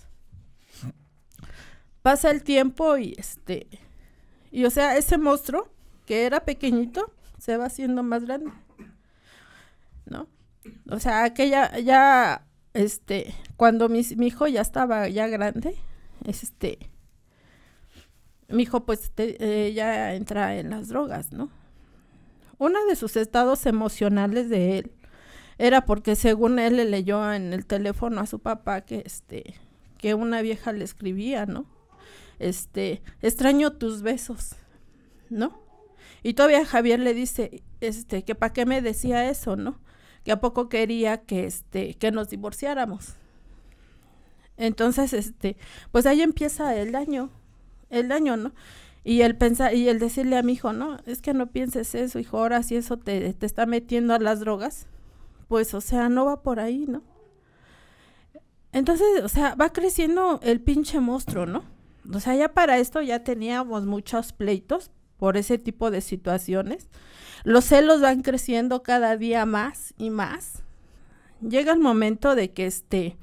Pasa el tiempo y este, y o sea, ese monstruo que era pequeñito se va haciendo más grande, ¿no? O sea, que ya, este, cuando mi, hijo ya estaba ya grande, este, mi hijo pues ya entra en las drogas, ¿no? Uno de sus estados emocionales de él era porque según él le leyó en el teléfono a su papá que este que una vieja le escribía, ¿no? Este, extraño tus besos, ¿no? Y todavía Javier le dice, este, que para qué me decía eso, ¿no? Que a poco quería que este, que nos divorciáramos. Entonces, este, pues ahí empieza el daño, el daño, ¿no? Y el pensar, y el decirle a mi hijo, no, es que no pienses eso, hijo, ahora si eso te, te está metiendo a las drogas, pues, o sea, no va por ahí, ¿no? Entonces, o sea, va creciendo el pinche monstruo, ¿no? O sea, ya para esto ya teníamos muchos pleitos por ese tipo de situaciones. Los celos van creciendo cada día más y más. Llega el momento de que este,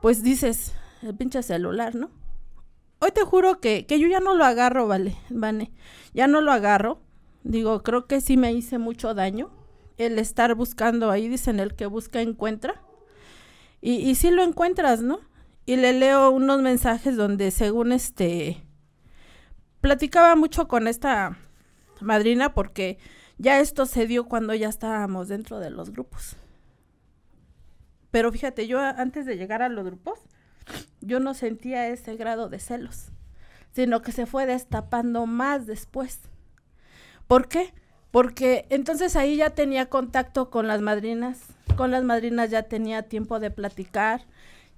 pues dices, el pinche celular, ¿no? hoy te juro que, yo ya no lo agarro, vale, Vane. Ya no lo agarro. Digo, creo que sí me hice mucho daño el estar buscando ahí, dicen el que busca encuentra. Y, y sí lo encuentras, ¿no? Y le leo unos mensajes donde según este, platicaba mucho con esta madrina porque ya esto se dio cuando ya estábamos dentro de los grupos. Pero fíjate, yo antes de llegar a los grupos, yo no sentía ese grado de celos, sino que se fue destapando más después. ¿Por qué? Porque entonces ahí ya tenía contacto con las madrinas, con las madrinas ya tenía tiempo de platicar,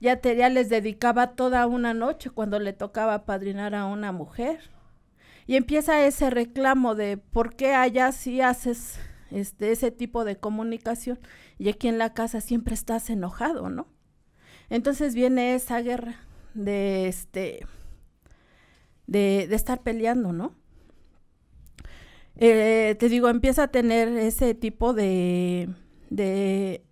ya, te, les dedicaba toda una noche cuando le tocaba padrinar a una mujer. Y empieza ese reclamo de por qué allá sí haces este, ese tipo de comunicación y aquí en la casa siempre estás enojado, ¿no? Entonces viene esa guerra de este de, estar peleando, ¿no? Eh, te digo, empieza a tener ese tipo de, de,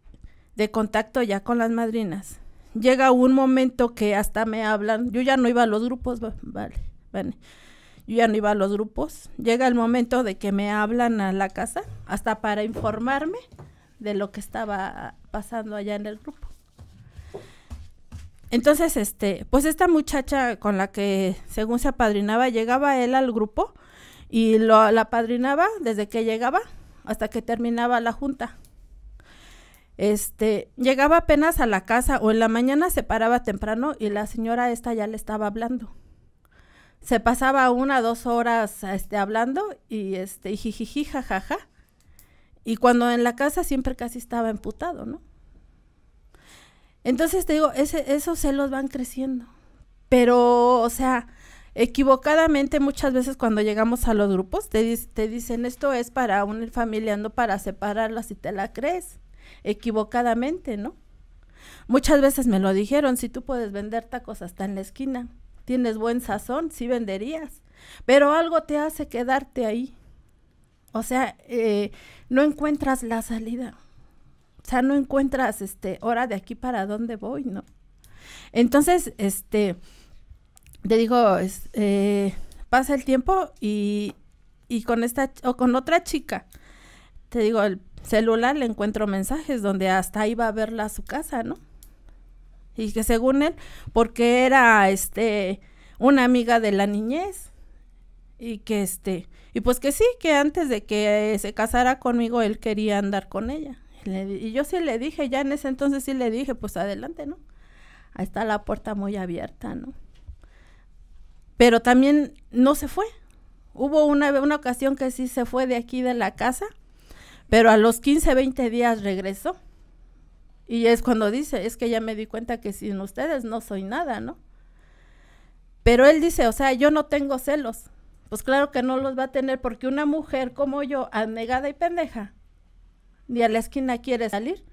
de contacto ya con las madrinas. Llega un momento que hasta me hablan, yo ya no iba a los grupos, vale, vale yo ya no iba a los grupos. Llega el momento de que me hablan a la casa, hasta para informarme de lo que estaba pasando allá en el grupo. Entonces, este, pues esta muchacha con la que según se apadrinaba, llegaba él al grupo y lo, la apadrinaba desde que llegaba hasta que terminaba la junta. Este, llegaba apenas a la casa o en la mañana se paraba temprano y la señora esta ya le estaba hablando. Se pasaba una, dos horas este, hablando y este, jijiji, jajaja. Y cuando en la casa siempre casi estaba emputado, ¿no? Entonces te digo, ese, esos celos van creciendo. Pero, o sea, equivocadamente muchas veces cuando llegamos a los grupos te, te dicen esto es para unir no para separarla si te la crees. Equivocadamente, ¿no? Muchas veces me lo dijeron, si tú puedes vender tacos hasta en la esquina, tienes buen sazón, sí venderías, pero algo te hace quedarte ahí. O sea, eh, no encuentras la salida. O sea, no encuentras, este, hora de aquí para dónde voy, ¿no? Entonces, este, te digo, eh, pasa el tiempo y, y con esta, o con otra chica, te digo, el celular le encuentro mensajes donde hasta iba a verla a su casa, ¿no? Y que según él, porque era, este, una amiga de la niñez y que, este, y pues que sí, que antes de que se casara conmigo, él quería andar con ella y yo sí le dije, ya en ese entonces sí le dije, pues adelante, ¿no? Ahí está la puerta muy abierta, ¿no? Pero también no se fue. Hubo una, una ocasión que sí se fue de aquí de la casa, pero a los 15, 20 días regresó. Y es cuando dice, es que ya me di cuenta que sin ustedes no soy nada, ¿no? Pero él dice, o sea, yo no tengo celos. Pues claro que no los va a tener porque una mujer como yo, anegada y pendeja, ni a la esquina quieres salir,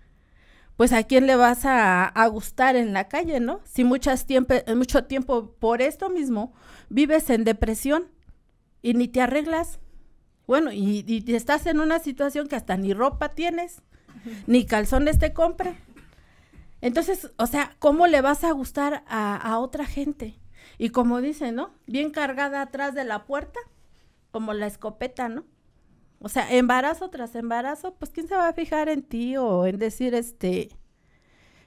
pues a quién le vas a, gustar en la calle, ¿no? Si muchas tiempo, mucho tiempo por esto mismo vives en depresión y ni te arreglas. Bueno, y, estás en una situación que hasta ni ropa tienes, ni calzones te compra Entonces, o sea, ¿cómo le vas a gustar a, a otra gente? Y como dicen, ¿no? Bien cargada atrás de la puerta, como la escopeta, ¿no? O sea, embarazo tras embarazo, pues quién se va a fijar en ti o en decir, este,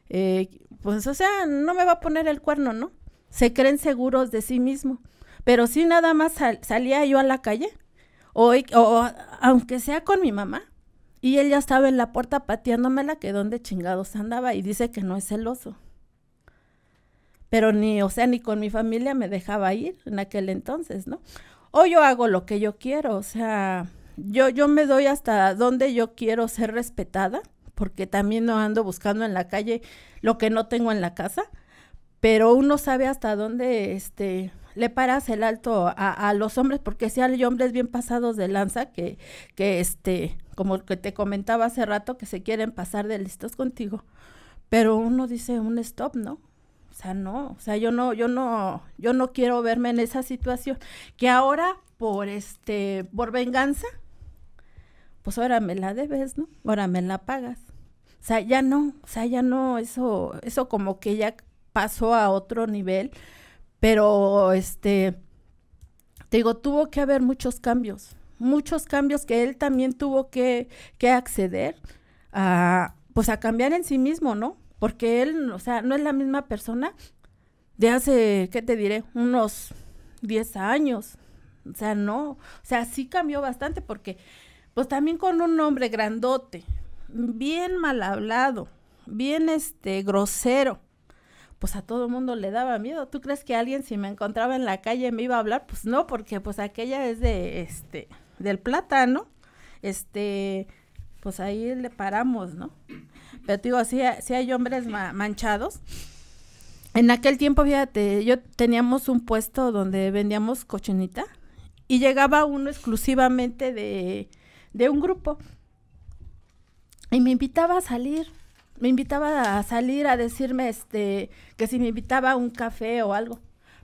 eh, pues, o sea, no me va a poner el cuerno, ¿no? Se creen seguros de sí mismo. Pero si nada más salía yo a la calle, o, aunque sea con mi mamá, y él ya estaba en la puerta pateándomela que donde chingados andaba y dice que no es celoso. Pero ni, o sea, ni con mi familia me dejaba ir en aquel entonces, ¿no? O yo hago lo que yo quiero, o sea, yo, me doy hasta donde yo quiero ser respetada, porque también no ando buscando en la calle lo que no tengo en la casa, pero uno sabe hasta dónde este, le paras el alto a, los hombres, porque si hay hombres bien pasados de lanza que, que este, como que te comentaba hace rato, que se quieren pasar de listos contigo. Pero uno dice un stop, ¿no? O sea, no, o sea, yo no, yo no, yo no quiero verme en esa situación. Que ahora, por este, por venganza, pues ahora me la debes, ¿no? Ahora me la pagas. O sea, ya no, o sea, ya no, eso, eso como que ya pasó a otro nivel, pero este, te digo, tuvo que haber muchos cambios, muchos cambios que él también tuvo que, acceder a, pues a cambiar en sí mismo, ¿no? Porque él, o sea, no es la misma persona de hace, ¿qué te diré? Unos 10 años. O sea, no, o sea, sí cambió bastante porque pues también con un hombre grandote, bien mal hablado, bien este grosero. Pues a todo el mundo le daba miedo. ¿Tú crees que alguien si me encontraba en la calle me iba a hablar? Pues no, porque pues aquella es de este del plátano. Este, pues ahí le paramos, ¿no? Pero te digo, si, hay hombres manchados. En aquel tiempo, fíjate, yo teníamos un puesto donde vendíamos cochinita y llegaba uno exclusivamente de, de un grupo. Y me invitaba a salir, me invitaba a salir a decirme este, que si me invitaba a un café o algo.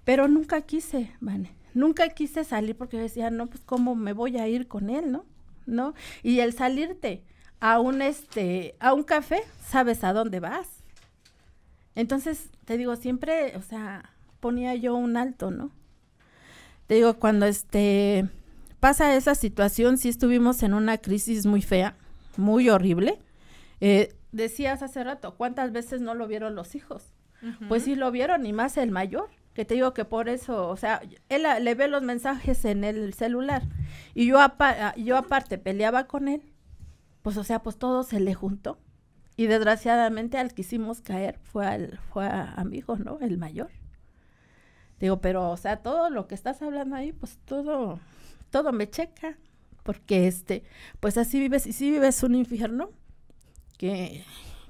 Pero nunca quise, Vane, nunca quise salir porque decía, no, pues cómo me voy a ir con él, ¿no? ¿No? Y el salirte a un, este, a un café, sabes a dónde vas. Entonces, te digo, siempre, o sea, ponía yo un alto, ¿no? Te digo, cuando este, pasa esa situación, si estuvimos en una crisis muy fea, muy horrible. Eh, decías hace rato, ¿cuántas veces no lo vieron los hijos? Pues sí lo vieron, y más el mayor, que te digo que por eso, o sea, él le ve los mensajes en el celular, y yo, yo aparte peleaba con él, pues o sea, pues todo se le juntó, y desgraciadamente al que hicimos caer fue, al, a, hijo, ¿no? El mayor. Digo, pero, o sea, todo lo que estás hablando ahí, pues todo todo me checa, porque este, pues así vives, y si vives un infierno, que,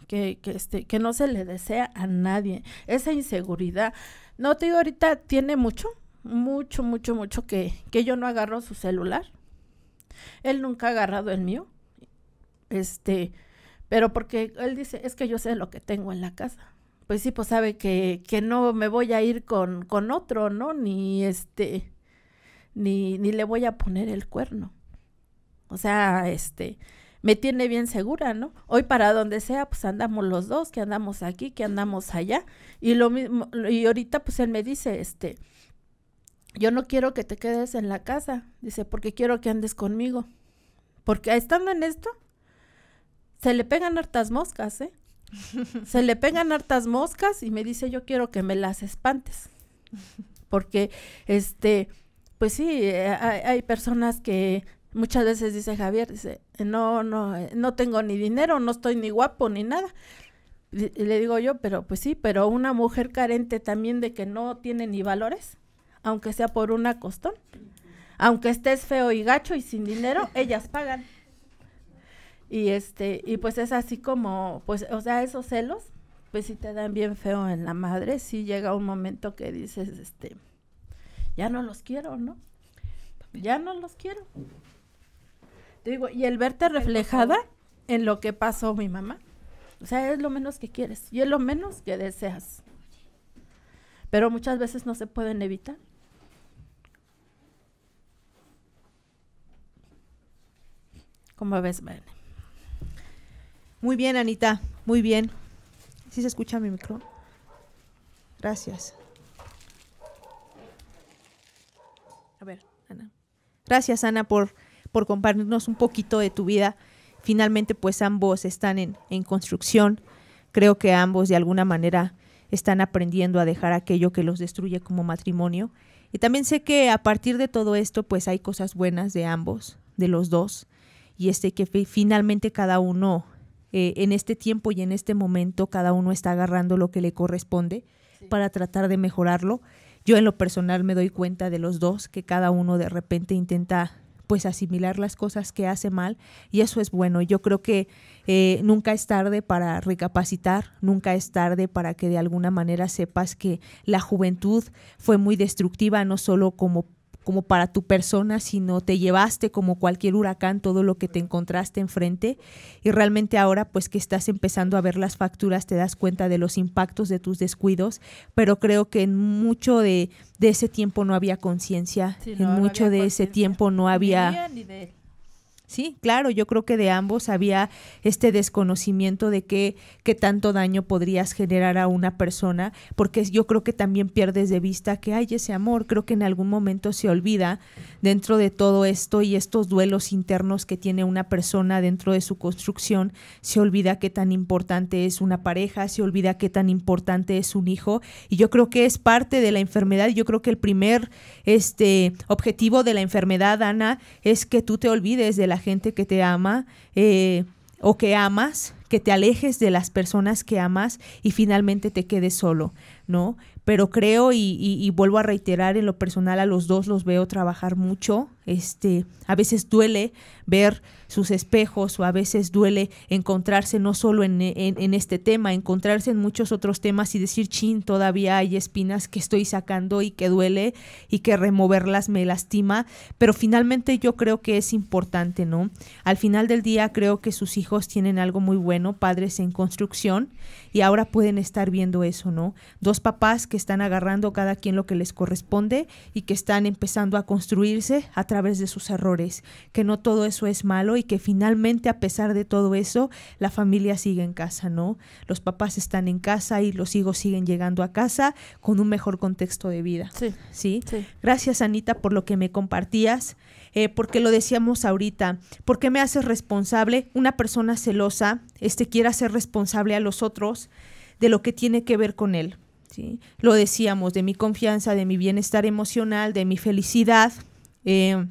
que, que, este, que no se le desea a nadie. Esa inseguridad, no te digo ahorita, tiene mucho, mucho, mucho, mucho que, que yo no agarro su celular. Él nunca ha agarrado el mío. Este, pero porque él dice, es que yo sé lo que tengo en la casa. Pues sí, pues sabe que, que no me voy a ir con, con otro, ¿no? Ni este, ni, le voy a poner el cuerno. O sea, este, me tiene bien segura, ¿no? Hoy para donde sea, pues andamos los dos, que andamos aquí, que andamos allá. Y lo mismo, y ahorita pues él me dice, este, yo no quiero que te quedes en la casa, dice, porque quiero que andes conmigo. Porque estando en esto, se le pegan hartas moscas, ¿eh? *laughs* Se le pegan hartas moscas y me dice, yo quiero que me las espantes. Porque, este, pues sí, eh, hay, personas que muchas veces dice Javier, dice, no, no, eh, no tengo ni dinero, no estoy ni guapo ni nada. Y le digo yo, pero pues sí, pero una mujer carente también de que no tiene ni valores, aunque sea por una costón, aunque estés feo y gacho y sin dinero, *laughs* ellas pagan. Y este, y pues es así como, pues, o sea, esos celos, pues si te dan bien feo en la madre, sí llega un momento que dices, este, ya no los quiero, ¿no? Ya no los quiero. Te digo, y el verte reflejada en lo que pasó mi mamá, o sea, es lo menos que quieres y es lo menos que deseas. Pero muchas veces no se pueden evitar. como ves, Muy bien, Anita, muy bien. ¿Sí se escucha mi micro? Gracias. A ver, Ana. Gracias, Ana, por, por compartirnos un poquito de tu vida. Finalmente, pues ambos están en, construcción. Creo que ambos, de alguna manera, están aprendiendo a dejar aquello que los destruye como matrimonio. Y también sé que a partir de todo esto, pues hay cosas buenas de ambos, de los dos, y este que finalmente cada uno, eh, en este tiempo y en este momento, cada uno está agarrando lo que le corresponde para tratar de mejorarlo. Yo en lo personal me doy cuenta de los dos, que cada uno de repente intenta pues asimilar las cosas que hace mal y eso es bueno. Yo creo que eh, nunca es tarde para recapacitar, nunca es tarde para que de alguna manera sepas que la juventud fue muy destructiva, no solo como como para tu persona, sino te llevaste como cualquier huracán todo lo que te encontraste enfrente y realmente ahora pues que estás empezando a ver las facturas te das cuenta de los impactos de tus descuidos, pero creo que en mucho de, ese tiempo no había conciencia, en mucho de ese tiempo no había... Sí, claro, yo creo que de ambos había este desconocimiento de qué, qué tanto daño podrías generar a una persona, porque yo creo que también pierdes de vista que hay ese amor, creo que en algún momento se olvida dentro de todo esto y estos duelos internos que tiene una persona dentro de su construcción, se olvida qué tan importante es una pareja, se olvida qué tan importante es un hijo, y yo creo que es parte de la enfermedad, yo creo que el primer este, objetivo de la enfermedad, Ana, es que tú te olvides de la gente que te ama eh, o que amas, que te alejes de las personas que amas y finalmente te quedes solo, ¿no? Pero creo y, y vuelvo a reiterar en lo personal a los dos los veo trabajar mucho, este, a veces duele ver sus espejos o a veces duele encontrarse no solo en, este tema, encontrarse en muchos otros temas y decir, chin, todavía hay espinas que estoy sacando y que duele y que removerlas me lastima, pero finalmente yo creo que es importante, ¿no? Al final del día creo que sus hijos tienen algo muy bueno, padres en construcción, y ahora pueden estar viendo eso, ¿no? Dos papás que están agarrando cada quien lo que les corresponde y que están empezando a construirse a de sus errores, que no todo eso es malo y que finalmente a pesar de todo eso, la familia sigue en casa, ¿no? Los papás están en casa y los hijos siguen llegando a casa con un mejor contexto de vida. Sí. Gracias, Anita, por lo que me compartías, eh, porque lo decíamos ahorita, porque me haces responsable? Una persona celosa, este quiera ser responsable a los otros de lo que tiene que ver con él. ¿sí? Lo decíamos, de mi confianza, de mi bienestar emocional, de mi felicidad, eh,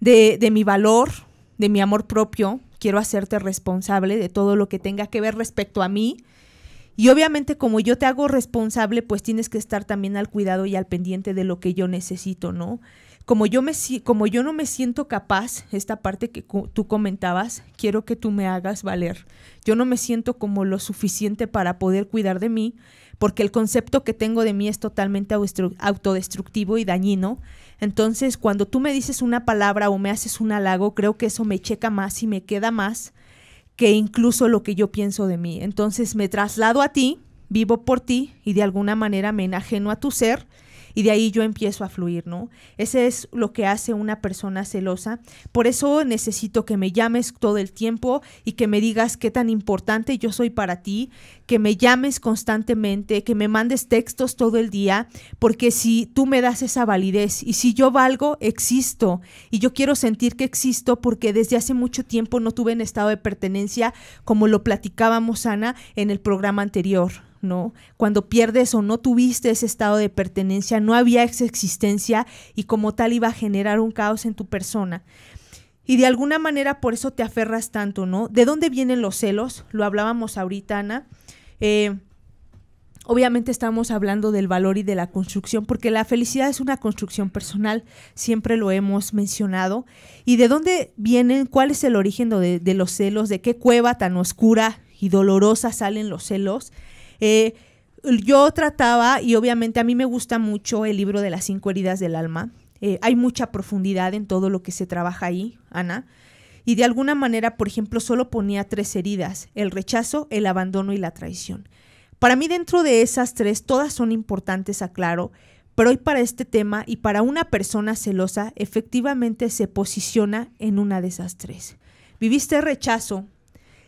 de, mi valor, de mi amor propio. Quiero hacerte responsable de todo lo que tenga que ver respecto a mí. Y obviamente como yo te hago responsable, pues tienes que estar también al cuidado y al pendiente de lo que yo necesito, ¿no? Como yo, me, como yo no me siento capaz, esta parte que tú comentabas, quiero que tú me hagas valer. Yo no me siento como lo suficiente para poder cuidar de mí, porque el concepto que tengo de mí es totalmente autodestructivo y dañino. Entonces, cuando tú me dices una palabra o me haces un halago, creo que eso me checa más y me queda más que incluso lo que yo pienso de mí. Entonces, me traslado a ti, vivo por ti y de alguna manera me enajeno a tu ser y de ahí yo empiezo a fluir, ¿no? Ese es lo que hace una persona celosa. Por eso necesito que me llames todo el tiempo y que me digas qué tan importante yo soy para ti, que me llames constantemente, que me mandes textos todo el día, porque si tú me das esa validez y si yo valgo, existo y yo quiero sentir que existo porque desde hace mucho tiempo no tuve en estado de pertenencia como lo platicábamos Ana en el programa anterior. Cuando pierdes o no tuviste ese estado de pertenencia, no había esa existencia y como tal iba a generar un caos en tu persona. Y de alguna manera por eso te aferras tanto, ¿no? ¿De dónde vienen los celos? Lo hablábamos ahorita, Ana. Eh, obviamente estamos hablando del valor y de la construcción, porque la felicidad es una construcción personal, siempre lo hemos mencionado. ¿Y de dónde vienen? ¿Cuál es el origen de, de, los celos? ¿De qué cueva tan oscura y dolorosa salen los celos? Eh, yo trataba, y obviamente a mí me gusta mucho el libro de las cinco heridas del alma. Eh, hay mucha profundidad en todo lo que se trabaja ahí, Ana. Y de alguna manera, por ejemplo, solo ponía tres heridas, el rechazo, el abandono y la traición. Para mí dentro de esas tres, todas son importantes, aclaro, pero hoy para este tema y para una persona celosa, efectivamente se posiciona en una de esas tres. Viviste rechazo,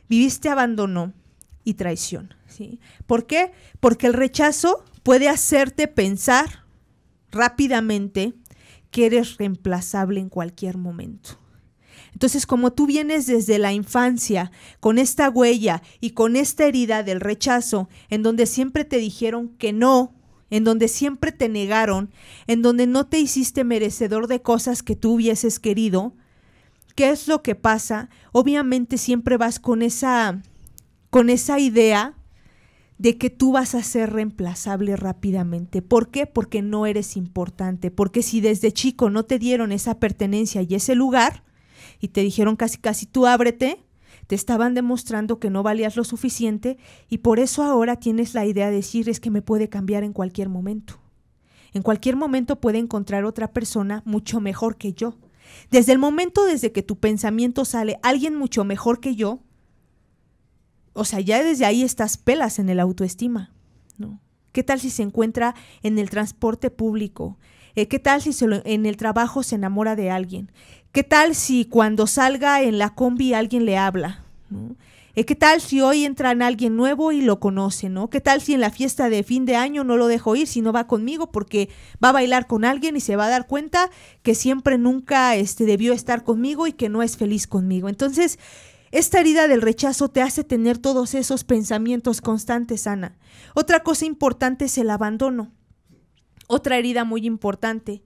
viviste abandono y traición. ¿Por qué? Porque el rechazo puede hacerte pensar rápidamente que eres reemplazable en cualquier momento. Entonces, como tú vienes desde la infancia con esta huella y con esta herida del rechazo, en donde siempre te dijeron que no, en donde siempre te negaron, en donde no te hiciste merecedor de cosas que tú hubieses querido, ¿qué es lo que pasa? Obviamente siempre vas con esa con esa idea de que tú vas a ser reemplazable rápidamente. ¿Por qué? Porque no eres importante, porque si desde chico no te dieron esa pertenencia y ese lugar y te dijeron casi casi tú ábrete, te estaban demostrando que no valías lo suficiente y por eso ahora tienes la idea de decir es que me puede cambiar en cualquier momento. En cualquier momento puede encontrar otra persona mucho mejor que yo. Desde el momento desde que tu pensamiento sale alguien mucho mejor que yo, o sea, ya desde ahí estas pelas en el autoestima, ¿no? ¿Qué tal si se encuentra en el transporte público? Eh, ¿Qué tal si en el trabajo se enamora de alguien? ¿Qué tal si cuando salga en la combi alguien le habla? Eh, ¿Qué tal si hoy entra en alguien nuevo y lo conoce? ¿no? ¿Qué tal si en la fiesta de fin de año no lo dejo ir si no va conmigo porque va a bailar con alguien y se va a dar cuenta que siempre nunca este, debió estar conmigo y que no es feliz conmigo? Entonces, esta herida del rechazo te hace tener todos esos pensamientos constantes, Ana. Otra cosa importante es el abandono. Otra herida muy importante.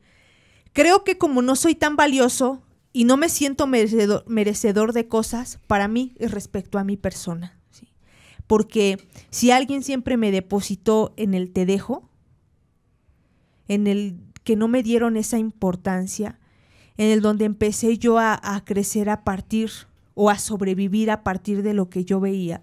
Creo que como no soy tan valioso y no me siento merecedor, de cosas para mí es respecto a mi persona. Porque si alguien siempre me depositó en el te dejo, en el que no me dieron esa importancia, en el donde empecé yo a, a crecer a partir o a sobrevivir a partir de lo que yo veía.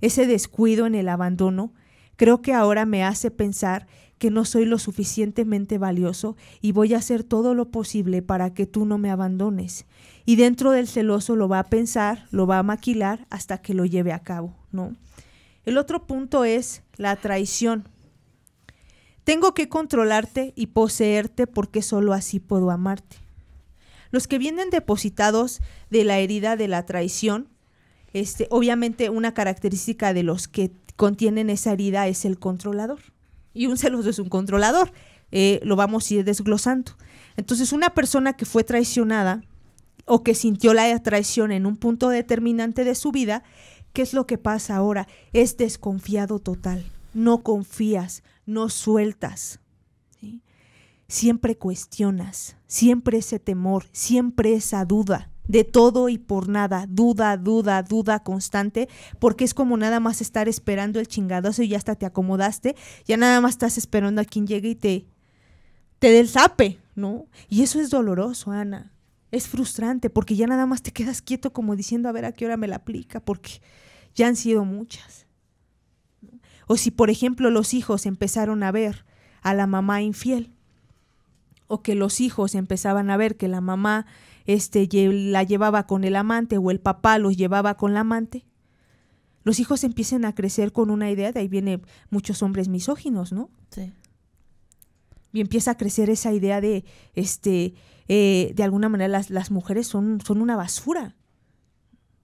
Ese descuido en el abandono creo que ahora me hace pensar que no soy lo suficientemente valioso y voy a hacer todo lo posible para que tú no me abandones. Y dentro del celoso lo va a pensar, lo va a maquilar hasta que lo lleve a cabo, ¿no? El otro punto es la traición. Tengo que controlarte y poseerte porque solo así puedo amarte los que vienen depositados de la herida de la traición, este, obviamente una característica de los que contienen esa herida es el controlador. Y un celoso es un controlador. Eh, lo vamos a ir desglosando. Entonces, una persona que fue traicionada o que sintió la traición en un punto determinante de su vida, ¿qué es lo que pasa ahora? Es desconfiado total. No confías, no sueltas siempre cuestionas, siempre ese temor, siempre esa duda de todo y por nada, duda, duda, duda constante, porque es como nada más estar esperando el chingadoso y ya hasta te acomodaste, ya nada más estás esperando a quien llegue y te, te dé el zape, ¿no? Y eso es doloroso, Ana. Es frustrante porque ya nada más te quedas quieto como diciendo a ver a qué hora me la aplica, porque ya han sido muchas. O si, por ejemplo, los hijos empezaron a ver a la mamá infiel o que los hijos empezaban a ver que la mamá este, la llevaba con el amante o el papá los llevaba con la amante, los hijos empiezan a crecer con una idea, de ahí viene muchos hombres misóginos, ¿no? Sí. Y empieza a crecer esa idea de, este, eh, de alguna manera las, mujeres son, son, una basura.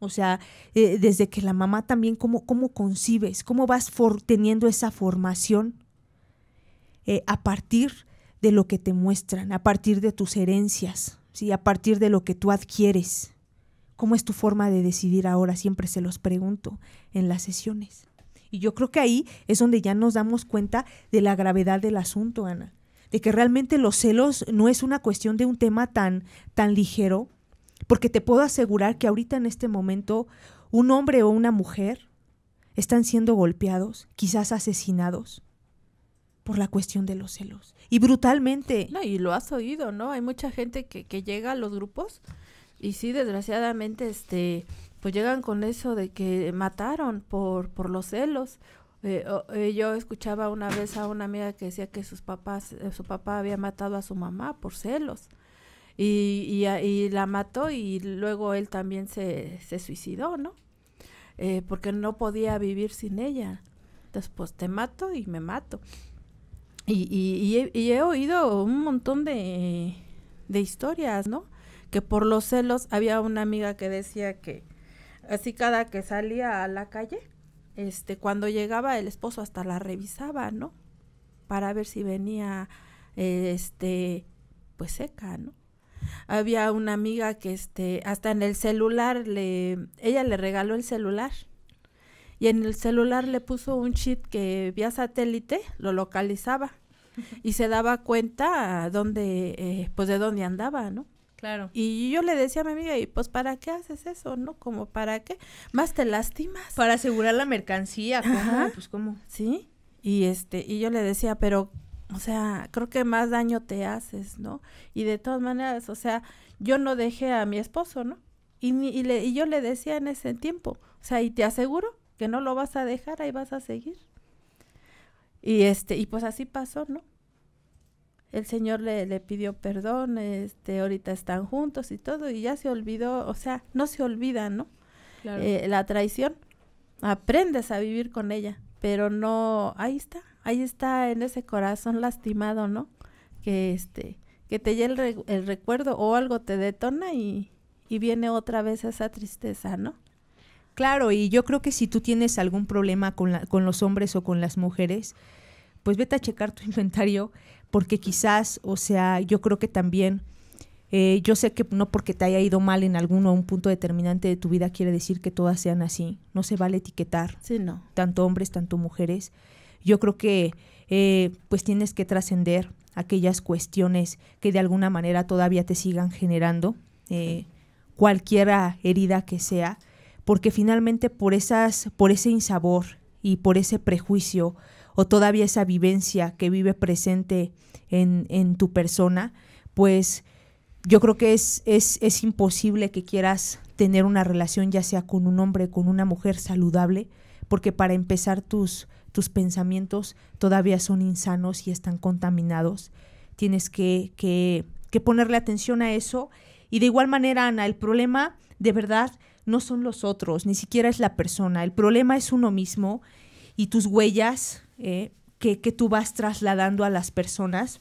O sea, eh, desde que la mamá también, ¿cómo, cómo concibes? ¿Cómo vas teniendo esa formación eh, a partir de lo que te muestran, a partir de tus herencias, ¿sí? a partir de lo que tú adquieres. ¿Cómo es tu forma de decidir ahora? Siempre se los pregunto en las sesiones. Y yo creo que ahí es donde ya nos damos cuenta de la gravedad del asunto, Ana. De que realmente los celos no es una cuestión de un tema tan, tan ligero, porque te puedo asegurar que ahorita en este momento un hombre o una mujer están siendo golpeados, quizás asesinados, por la cuestión de los celos. Y brutalmente. y lo has oído, ¿no? Hay mucha gente que, que llega a los grupos y sí, desgraciadamente, este, pues llegan con eso de que mataron por, por los celos. Eh, eh, yo escuchaba una vez a una amiga que decía que sus papás, eh, su papá había matado a su mamá por celos. Y, y, la mató y luego él también se, se suicidó, ¿no? porque no podía vivir sin ella. Entonces, pues te mato y me mato. Y, y, he, oído un montón de, de, historias, ¿no? Que por los celos había una amiga que decía que así cada que salía a la calle, este, cuando llegaba el esposo hasta la revisaba, ¿no? Para ver si venía, este, pues seca, ¿no? Había una amiga que, este, hasta en el celular le, ella le regaló el celular y en el celular le puso un chip que vía satélite lo localizaba y se daba cuenta eh, pues de dónde andaba, ¿no? Claro. Y yo le decía a mi amiga, y pues para qué haces eso, ¿no? Como para qué, más te lastimas. Para asegurar la mercancía, ¿cómo? Pues cómo. Sí. Y este, y yo le decía, pero, o sea, creo que más daño te haces, ¿no? Y de todas maneras, o sea, yo no dejé a mi esposo, ¿no? Y, y, le, y yo le decía en ese tiempo, o sea, y te aseguro no lo vas a dejar, ahí vas a seguir. Y este, y pues así pasó, ¿no? El Señor le, le pidió perdón, este, ahorita están juntos y todo, y ya se olvidó, o sea, no se olvida, ¿no? Eh, la traición, aprendes a vivir con ella, pero no, ahí está, ahí está en ese corazón lastimado, ¿no? Que este, que te llega el, el recuerdo o algo te detona y, y viene otra vez esa tristeza, ¿no? Claro, y yo creo que si tú tienes algún problema con, con los hombres o con las mujeres, pues vete a checar tu *laughs* inventario, porque quizás, o sea, yo creo que también, eh, yo sé que no porque te haya ido mal en algún o un punto determinante de tu vida quiere decir que todas sean así, no se vale etiquetar, no. tanto hombres, tanto mujeres. Yo creo que eh, pues tienes que trascender aquellas cuestiones que de alguna manera todavía te sigan generando, eh, cualquiera herida que sea porque finalmente por esas por ese insabor y por ese prejuicio o todavía esa vivencia que vive presente en, en tu persona, pues yo creo que es, es, imposible que quieras tener una relación ya sea con un hombre, con una mujer saludable, porque para empezar tus, tus pensamientos todavía son insanos y están contaminados. Tienes que, que, que ponerle atención a eso. Y de igual manera, Ana, el problema de verdad no son los otros, ni siquiera es la persona. El problema es uno mismo y tus huellas eh, que, que tú vas trasladando a las personas,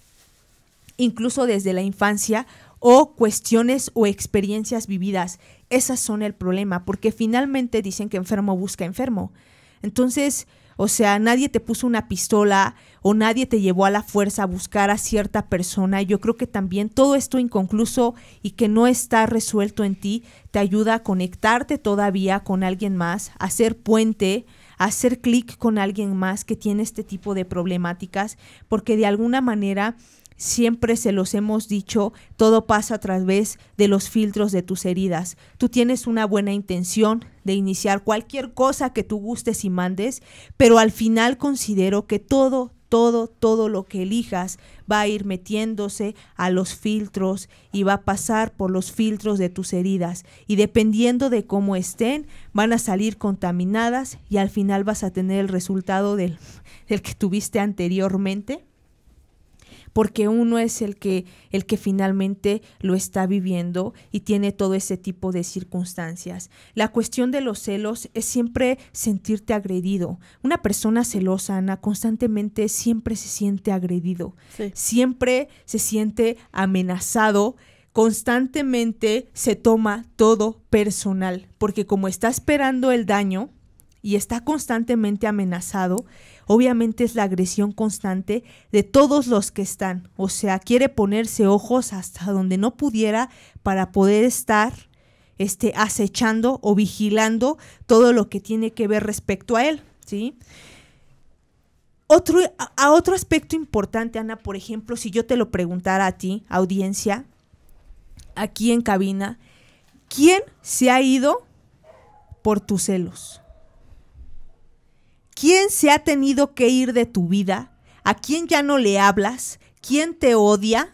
incluso desde la infancia, o cuestiones o experiencias vividas. Esas son el problema, porque finalmente dicen que enfermo busca enfermo. Entonces, o sea, nadie te puso una pistola o nadie te llevó a la fuerza a buscar a cierta persona. Yo creo que también todo esto inconcluso y que no está resuelto en ti te ayuda a conectarte todavía con alguien más, a ser puente, a hacer clic con alguien más que tiene este tipo de problemáticas, porque de alguna manera siempre se los hemos dicho, todo pasa a través de los filtros de tus heridas. Tú tienes una buena intención de iniciar cualquier cosa que tú gustes y mandes, pero al final considero que todo, todo, todo lo que elijas va a ir metiéndose a los filtros y va a pasar por los filtros de tus heridas. Y dependiendo de cómo estén, van a salir contaminadas y al final vas a tener el resultado del, *laughs* que tuviste anteriormente porque uno es el que, el que finalmente lo está viviendo y tiene todo ese tipo de circunstancias. La cuestión de los celos es siempre sentirte agredido. Una persona celosa, Ana, constantemente siempre se siente agredido, siempre se siente amenazado constantemente se toma todo personal, porque como está esperando el daño y está constantemente amenazado, obviamente es la agresión constante de todos los que están. O sea, quiere ponerse ojos hasta donde no pudiera para poder estar este, acechando o vigilando todo lo que tiene que ver respecto a él. ¿sí? Otro, a, a otro aspecto importante, Ana, por ejemplo, si yo te lo preguntara a ti, audiencia, aquí en cabina, ¿quién se ha ido por tus celos? ¿Quién se ha tenido que ir de tu vida? ¿A quién ya no le hablas? ¿Quién te odia?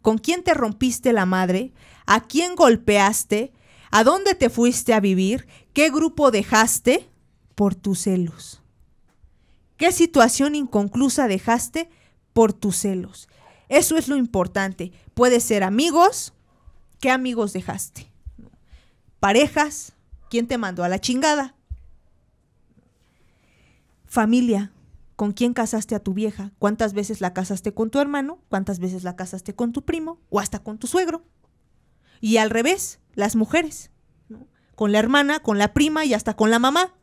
¿Con quién te rompiste la madre? ¿A quién golpeaste? ¿A dónde te fuiste a vivir? ¿Qué grupo dejaste? Por tus celos. ¿Qué situación inconclusa dejaste? Por tus celos. Eso es lo importante. Puede ser amigos. ¿Qué amigos dejaste? Parejas. ¿Quién te mandó a la chingada? Familia, ¿con quién casaste a tu vieja? ¿Cuántas veces la casaste con tu hermano? ¿Cuántas veces la casaste con tu primo? ¿O hasta con tu suegro? Y al revés, las mujeres, con la hermana, con la prima y hasta con la mamá.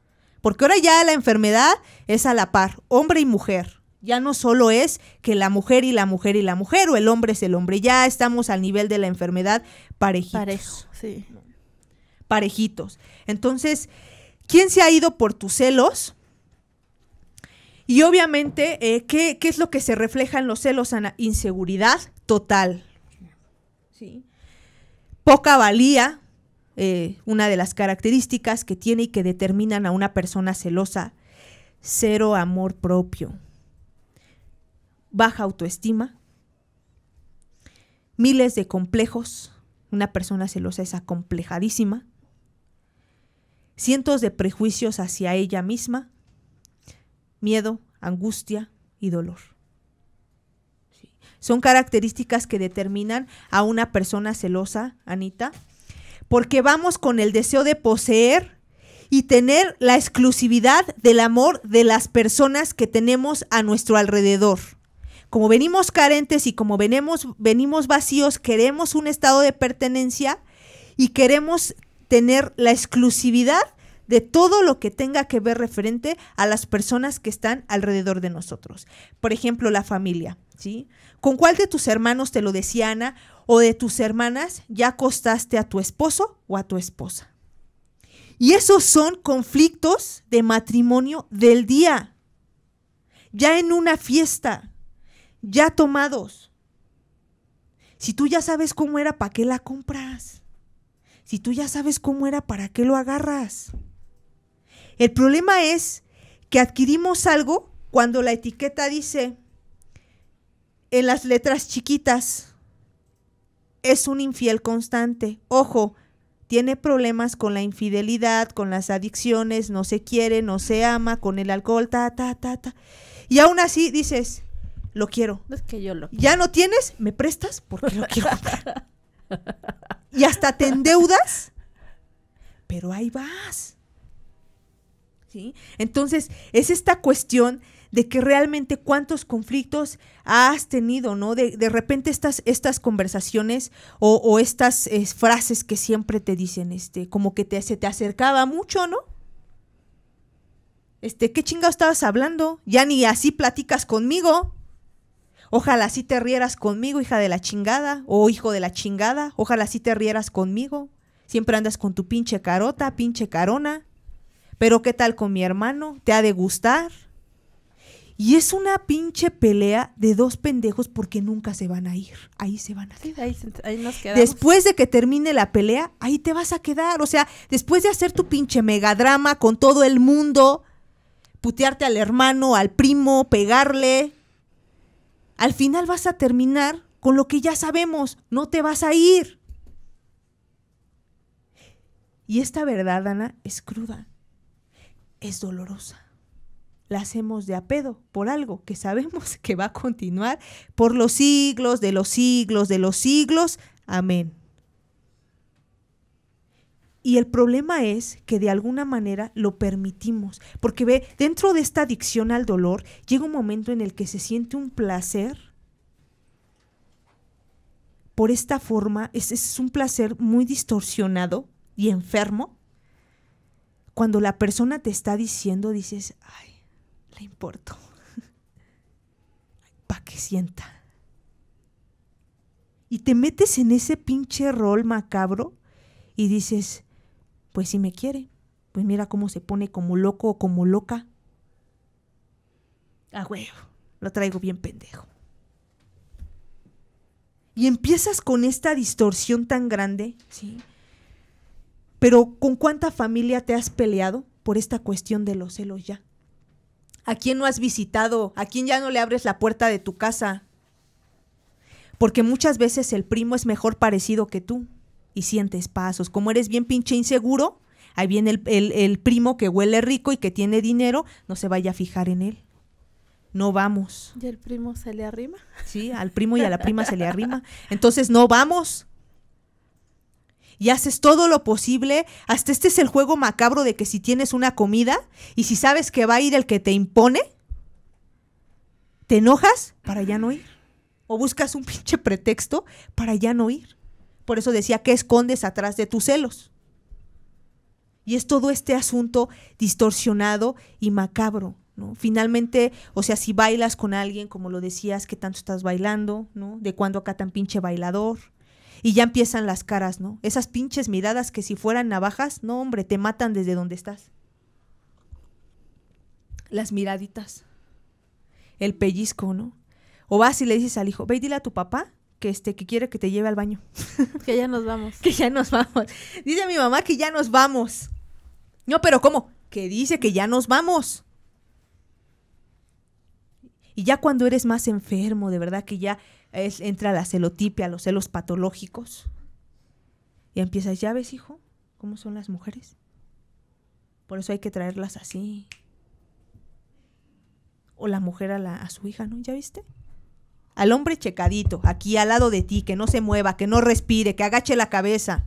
Porque ahora ya la enfermedad es a la par, hombre y mujer. Ya no solo es que la mujer y la mujer y la mujer, o el hombre es el hombre, ya estamos al nivel de la enfermedad parejitos. sí. Parejitos. Entonces, ¿quién se ha ido por tus celos? Y obviamente, eh, ¿qué, es lo que se refleja en los celos, Inseguridad total. Poca valía, eh, una de las características que tiene y que determinan a una persona celosa. Cero amor propio. Baja autoestima. Miles de complejos. Una persona celosa es acomplejadísima. Cientos de prejuicios hacia ella misma miedo, angustia y dolor. Son características que determinan a una persona celosa, Anita, porque vamos con el deseo de poseer y tener la exclusividad del amor de las personas que tenemos a nuestro alrededor. Como venimos carentes y como venimos, venimos vacíos, queremos un estado de pertenencia y queremos tener la exclusividad de todo lo que tenga que ver referente a las personas que están alrededor de nosotros. Por ejemplo, la familia, ¿sí? ¿Con cuál de tus hermanos te lo decía Ana o de tus hermanas ya acostaste a tu esposo o a tu esposa? Y esos son conflictos de matrimonio del día, ya en una fiesta, ya tomados. Si tú ya sabes cómo era, ¿para qué la compras? Si tú ya sabes cómo era, ¿para qué lo agarras? El problema es que adquirimos algo cuando la etiqueta dice en las letras chiquitas, es un infiel constante. Ojo, tiene problemas con la infidelidad, con las adicciones, no se quiere, no se ama, con el alcohol, ta, ta, ta, ta. Y aún así dices, lo quiero. que yo lo ¿Ya no tienes? ¿Me prestas? Porque lo quiero *laughs* y hasta te endeudas, pero ahí vas. Entonces, es esta cuestión de que realmente cuántos conflictos has tenido, ¿no? De, repente estas, estas conversaciones o, estas eh, frases que siempre te dicen, este, como que se te acercaba mucho, ¿no? Este, ¿qué chingado estabas hablando? Ya ni así platicas conmigo. Ojalá sí te rieras conmigo, hija de la chingada, o hijo de la chingada. Ojalá sí te rieras conmigo. Siempre andas con tu pinche carota, pinche carona pero ¿qué tal con mi hermano? ¿Te ha de gustar? Y es una pinche pelea de dos pendejos porque nunca se van a ir. Ahí se van a ir. después de que termine la pelea, ahí te vas a quedar. O sea, después de hacer tu pinche megadrama con todo el mundo, putearte al hermano, al primo, pegarle, al final vas a terminar con lo que ya sabemos. No te vas a ir. Y esta verdad, Ana, es cruda es dolorosa. La hacemos de apedo por algo que sabemos *laughs* que va a continuar por los siglos de los siglos de los siglos. Amén. Y el problema es que de alguna manera lo permitimos, porque ve, dentro de esta adicción al dolor llega un momento en el que se siente un placer por esta forma, es, es un placer muy distorsionado y enfermo, cuando la persona te está diciendo, dices, ay, le importo. *laughs* Pa' que sienta. Y te metes en ese pinche rol macabro y dices, pues si me quiere, pues mira cómo se pone como loco o como loca. Ah, huevo, lo traigo bien pendejo. Y empiezas con esta distorsión tan grande, ¿sí? Pero ¿con cuánta familia te has peleado por esta cuestión de los celos ya? ¿A quién no has visitado? ¿A quién ya no le abres la puerta de tu casa? Porque muchas veces el primo es mejor parecido que tú y sientes pasos. Como eres bien pinche inseguro, ahí viene el, primo que huele rico y que tiene dinero, no se vaya a fijar en él no vamos. ¿Y el primo se le arrima? Sí, al primo y a la prima se le arrima. Entonces, no vamos y haces todo lo posible. Hasta este es el juego macabro de que si tienes una comida y si sabes que va a ir el que te impone, te enojas para ya no ir. O buscas un *laughs* pinche pretexto para ya no ir. Por eso decía que escondes atrás de tus celos. Y es todo este asunto distorsionado y macabro. ¿no? Finalmente, o sea, si bailas con alguien, como lo decías, que tanto estás bailando, ¿no? De cuándo acá tan pinche bailador, y ya empiezan las caras, ¿no? Esas pinches miradas que si fueran navajas, no, hombre, te matan desde donde estás. Las miraditas. El pellizco, ¿no? O vas y le dices al hijo, ve dile a tu papá que este que quiere que te lleve al baño. *laughs* que ya nos vamos. *laughs* que ya nos vamos. Dice a mi mamá que ya nos vamos. No, pero ¿cómo? Que dice que ya nos vamos. Y ya cuando eres más enfermo, de verdad que ya es, entra la celotipia, los celos patológicos. Y empiezas, ya ves, hijo, cómo son las mujeres. Por eso hay que traerlas así. O la mujer a, la, a su hija, ¿no? ¿Ya viste? Al hombre checadito, aquí al lado de ti, que no se mueva, que no respire, que agache la cabeza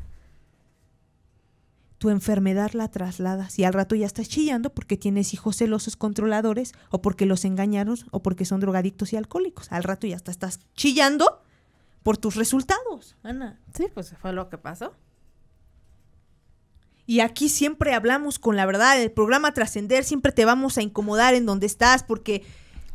tu enfermedad la trasladas y al rato ya estás chillando porque tienes hijos celosos controladores o porque los engañaron o porque son drogadictos y alcohólicos. Al rato ya estás chillando por tus resultados, Ana. Sí, pues fue lo que pasó. Y aquí siempre hablamos con la verdad. El programa Trascender siempre te vamos a incomodar en donde estás porque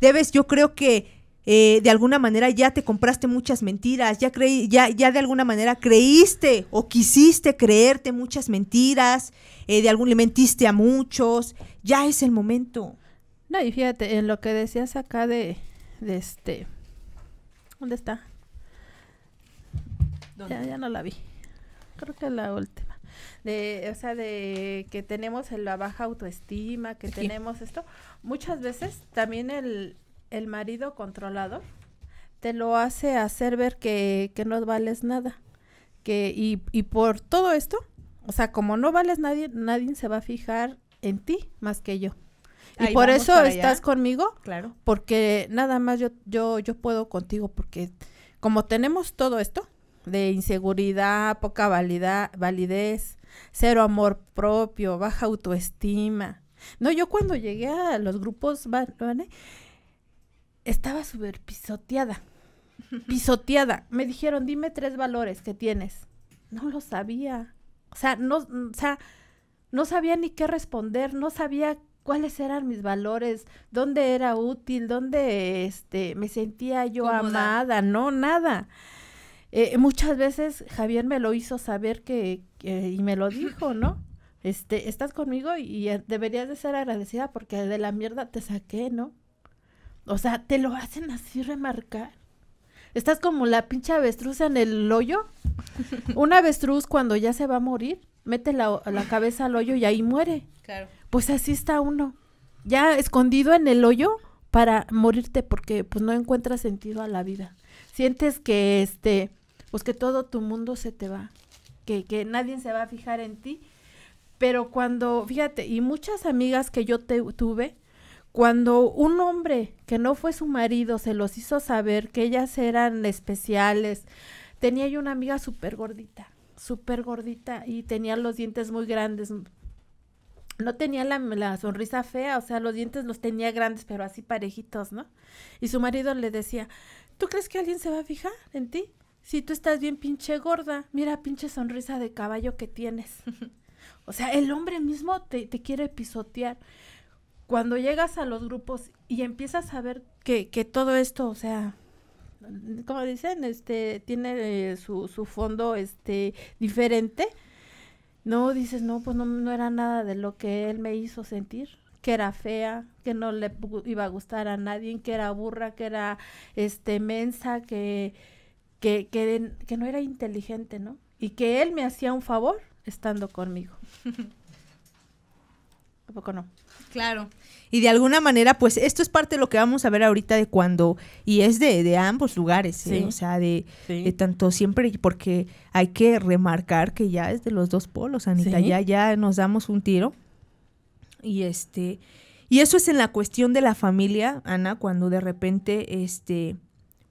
debes, yo creo que eh, de alguna manera ya te compraste muchas mentiras, ya, creí, ya, ya de alguna manera creíste o quisiste creerte muchas mentiras, eh, de algún le mentiste a muchos, ya es el momento. No, y fíjate, en lo que decías acá de, este, ¿dónde está? Ya, no la vi, creo que la última. De, o sea, de que tenemos la baja autoestima, que tenemos esto, muchas veces también el, el marido controlador te lo hace hacer ver que, que no vales nada. Que, y, por todo esto, o sea, como no vales nadie, nadie se va a fijar en ti más que yo. Y por eso estás conmigo, claro. porque nada más yo, yo, yo puedo contigo, porque como tenemos todo esto de inseguridad, poca validad validez, cero amor propio, baja autoestima. No, yo cuando llegué a los grupos, ¿vale? estaba súper pisoteada. Pisoteada. Me dijeron, dime tres valores que tienes. No lo sabía. O sea, no, mm, o sea, no sabía ni qué responder, no sabía cuáles eran mis valores, dónde era útil, dónde este, me sentía yo amada, no, nada. Eh, muchas veces Javier me lo hizo saber que, y me lo dijo, ¿no? Este, estás conmigo y eh, deberías de ser agradecida porque de la mierda te saqué, ¿no? O sea, te lo hacen así remarcar. Estás como la pinche avestruz en el hoyo. *laughs* Una avestruz cuando ya se va a morir, mete la, cabeza al hoyo y ahí muere. Claro. Pues así está uno. Ya escondido en el hoyo para morirte porque pues no encuentras sentido a la vida. Sientes que este, pues que todo tu mundo se te va, que, que nadie se va a fijar en ti. Pero cuando, fíjate, y muchas amigas que yo te, tuve, cuando un hombre que no fue su marido se los hizo saber que ellas eran especiales, tenía yo una amiga súper gordita, súper gordita y tenía los dientes muy grandes. No tenía la, sonrisa fea, o sea, los dientes los tenía grandes, pero así parejitos, ¿no? Y su marido le decía, ¿tú crees que alguien se va a fijar en ti? Si tú estás bien pinche gorda, mira pinche sonrisa de caballo que tienes. *laughs* o sea, el hombre mismo te, te quiere pisotear cuando llegas a los grupos y empiezas a ver que, todo esto, o sea, como dicen, este, tiene eh, su, su fondo, este, diferente, no dices, no, pues no, era nada de lo que él me hizo sentir que era fea, que no le iba a gustar a nadie, que era burra, que era este mensa, que, que, que, no era inteligente, ¿no? Y que él me hacía un favor estando conmigo. *laughs* ¿A poco no? Claro. Y de alguna manera, pues esto es parte de lo que vamos a ver ahorita de cuando, y es de, de ambos lugares, ¿eh? o sea, de, tanto siempre, porque hay que remarcar que ya es de los dos polos, Anita, ya, ya nos damos un tiro. Y este, y eso es en la cuestión de la familia, Ana, cuando de repente, este,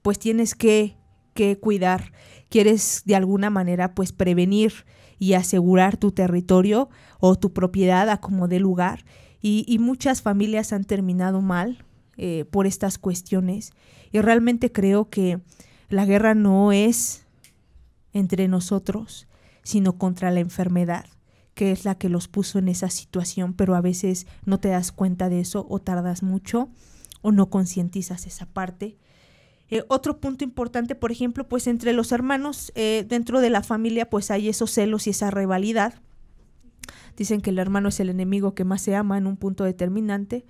pues tienes que, que cuidar, quieres de alguna manera, pues prevenir y asegurar tu territorio o tu propiedad a como de lugar y, muchas familias han terminado mal eh, por estas cuestiones. Y realmente creo que la guerra no es entre nosotros, sino contra la enfermedad, que es la que los puso en esa situación, pero a veces no te das cuenta de eso o tardas mucho o no concientizas esa parte. Eh, otro punto importante, por ejemplo, pues entre los hermanos, eh, dentro de la familia, pues hay esos celos y esa rivalidad Dicen que el hermano es el enemigo que más se ama en un punto determinante,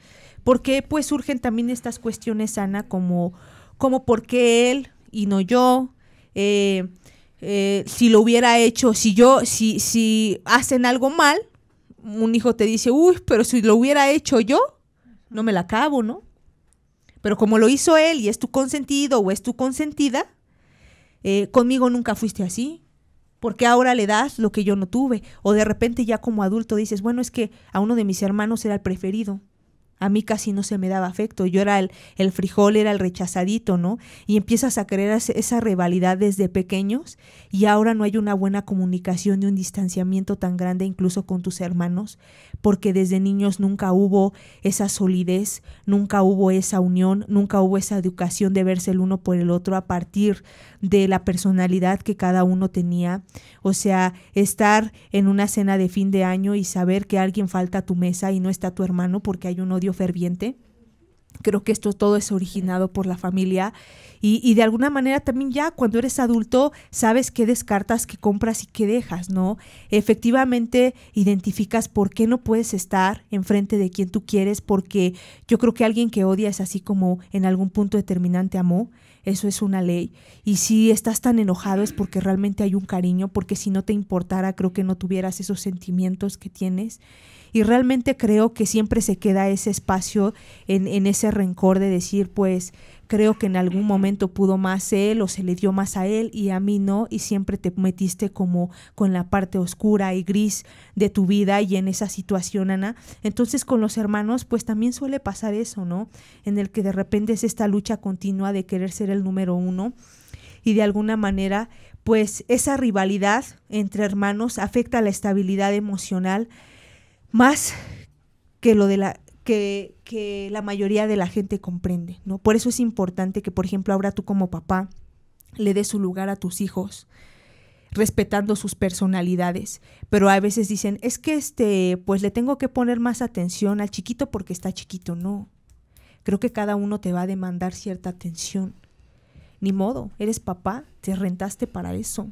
porque pues surgen también estas cuestiones, Ana, como, como por qué él y no yo, eh, eh, si lo hubiera hecho, si yo, si, si hacen algo mal, un hijo te dice, uy, pero si lo hubiera hecho yo, no me la acabo, ¿no? Pero como lo hizo él y es tu consentido o es tu consentida, eh, conmigo nunca fuiste así, porque ahora le das lo que yo no tuve. O de repente ya como adulto dices, bueno, es que a uno de mis hermanos era el preferido. A mí casi no se me daba afecto, yo era el, el frijol, era el rechazadito, ¿no? Y empiezas a creer esa rivalidad desde pequeños y ahora no hay una buena comunicación y un distanciamiento tan grande incluso con tus hermanos, porque desde niños nunca hubo esa solidez, nunca hubo esa unión, nunca hubo esa educación de verse el uno por el otro a partir de la personalidad que cada uno tenía. O sea, estar en una cena de fin de año y saber que alguien falta a tu mesa y no está tu hermano porque hay un odio ferviente. Creo que esto todo es originado por la familia y, de alguna manera también ya cuando eres adulto sabes qué descartas, qué compras y qué dejas, ¿no? Efectivamente identificas por qué no puedes estar enfrente de quien tú quieres porque yo creo que alguien que odia es así como en algún punto determinante amó eso es una ley. Y si estás tan enojado es porque realmente hay un cariño, porque si no te importara creo que no tuvieras esos sentimientos que tienes. Y realmente creo que siempre se queda ese espacio en, en ese rencor de decir, pues, creo que en algún momento pudo más él o se le dio más a él y a mí no, y siempre te metiste como con la parte oscura y gris de tu vida y en esa situación, Ana. Entonces con los hermanos pues también suele pasar eso, ¿no? En el que de repente es esta lucha continua de querer ser el número uno y de alguna manera pues esa rivalidad entre hermanos afecta la estabilidad emocional más que lo de la que, la mayoría de la gente comprende, ¿no? Por eso es importante que, por ejemplo, ahora tú como papá le des su lugar a tus hijos, respetando sus personalidades, pero a veces dicen, es que este, pues le tengo que poner más atención al chiquito porque está chiquito, no. Creo que cada uno te va a demandar cierta atención. Ni modo, eres papá, te rentaste para eso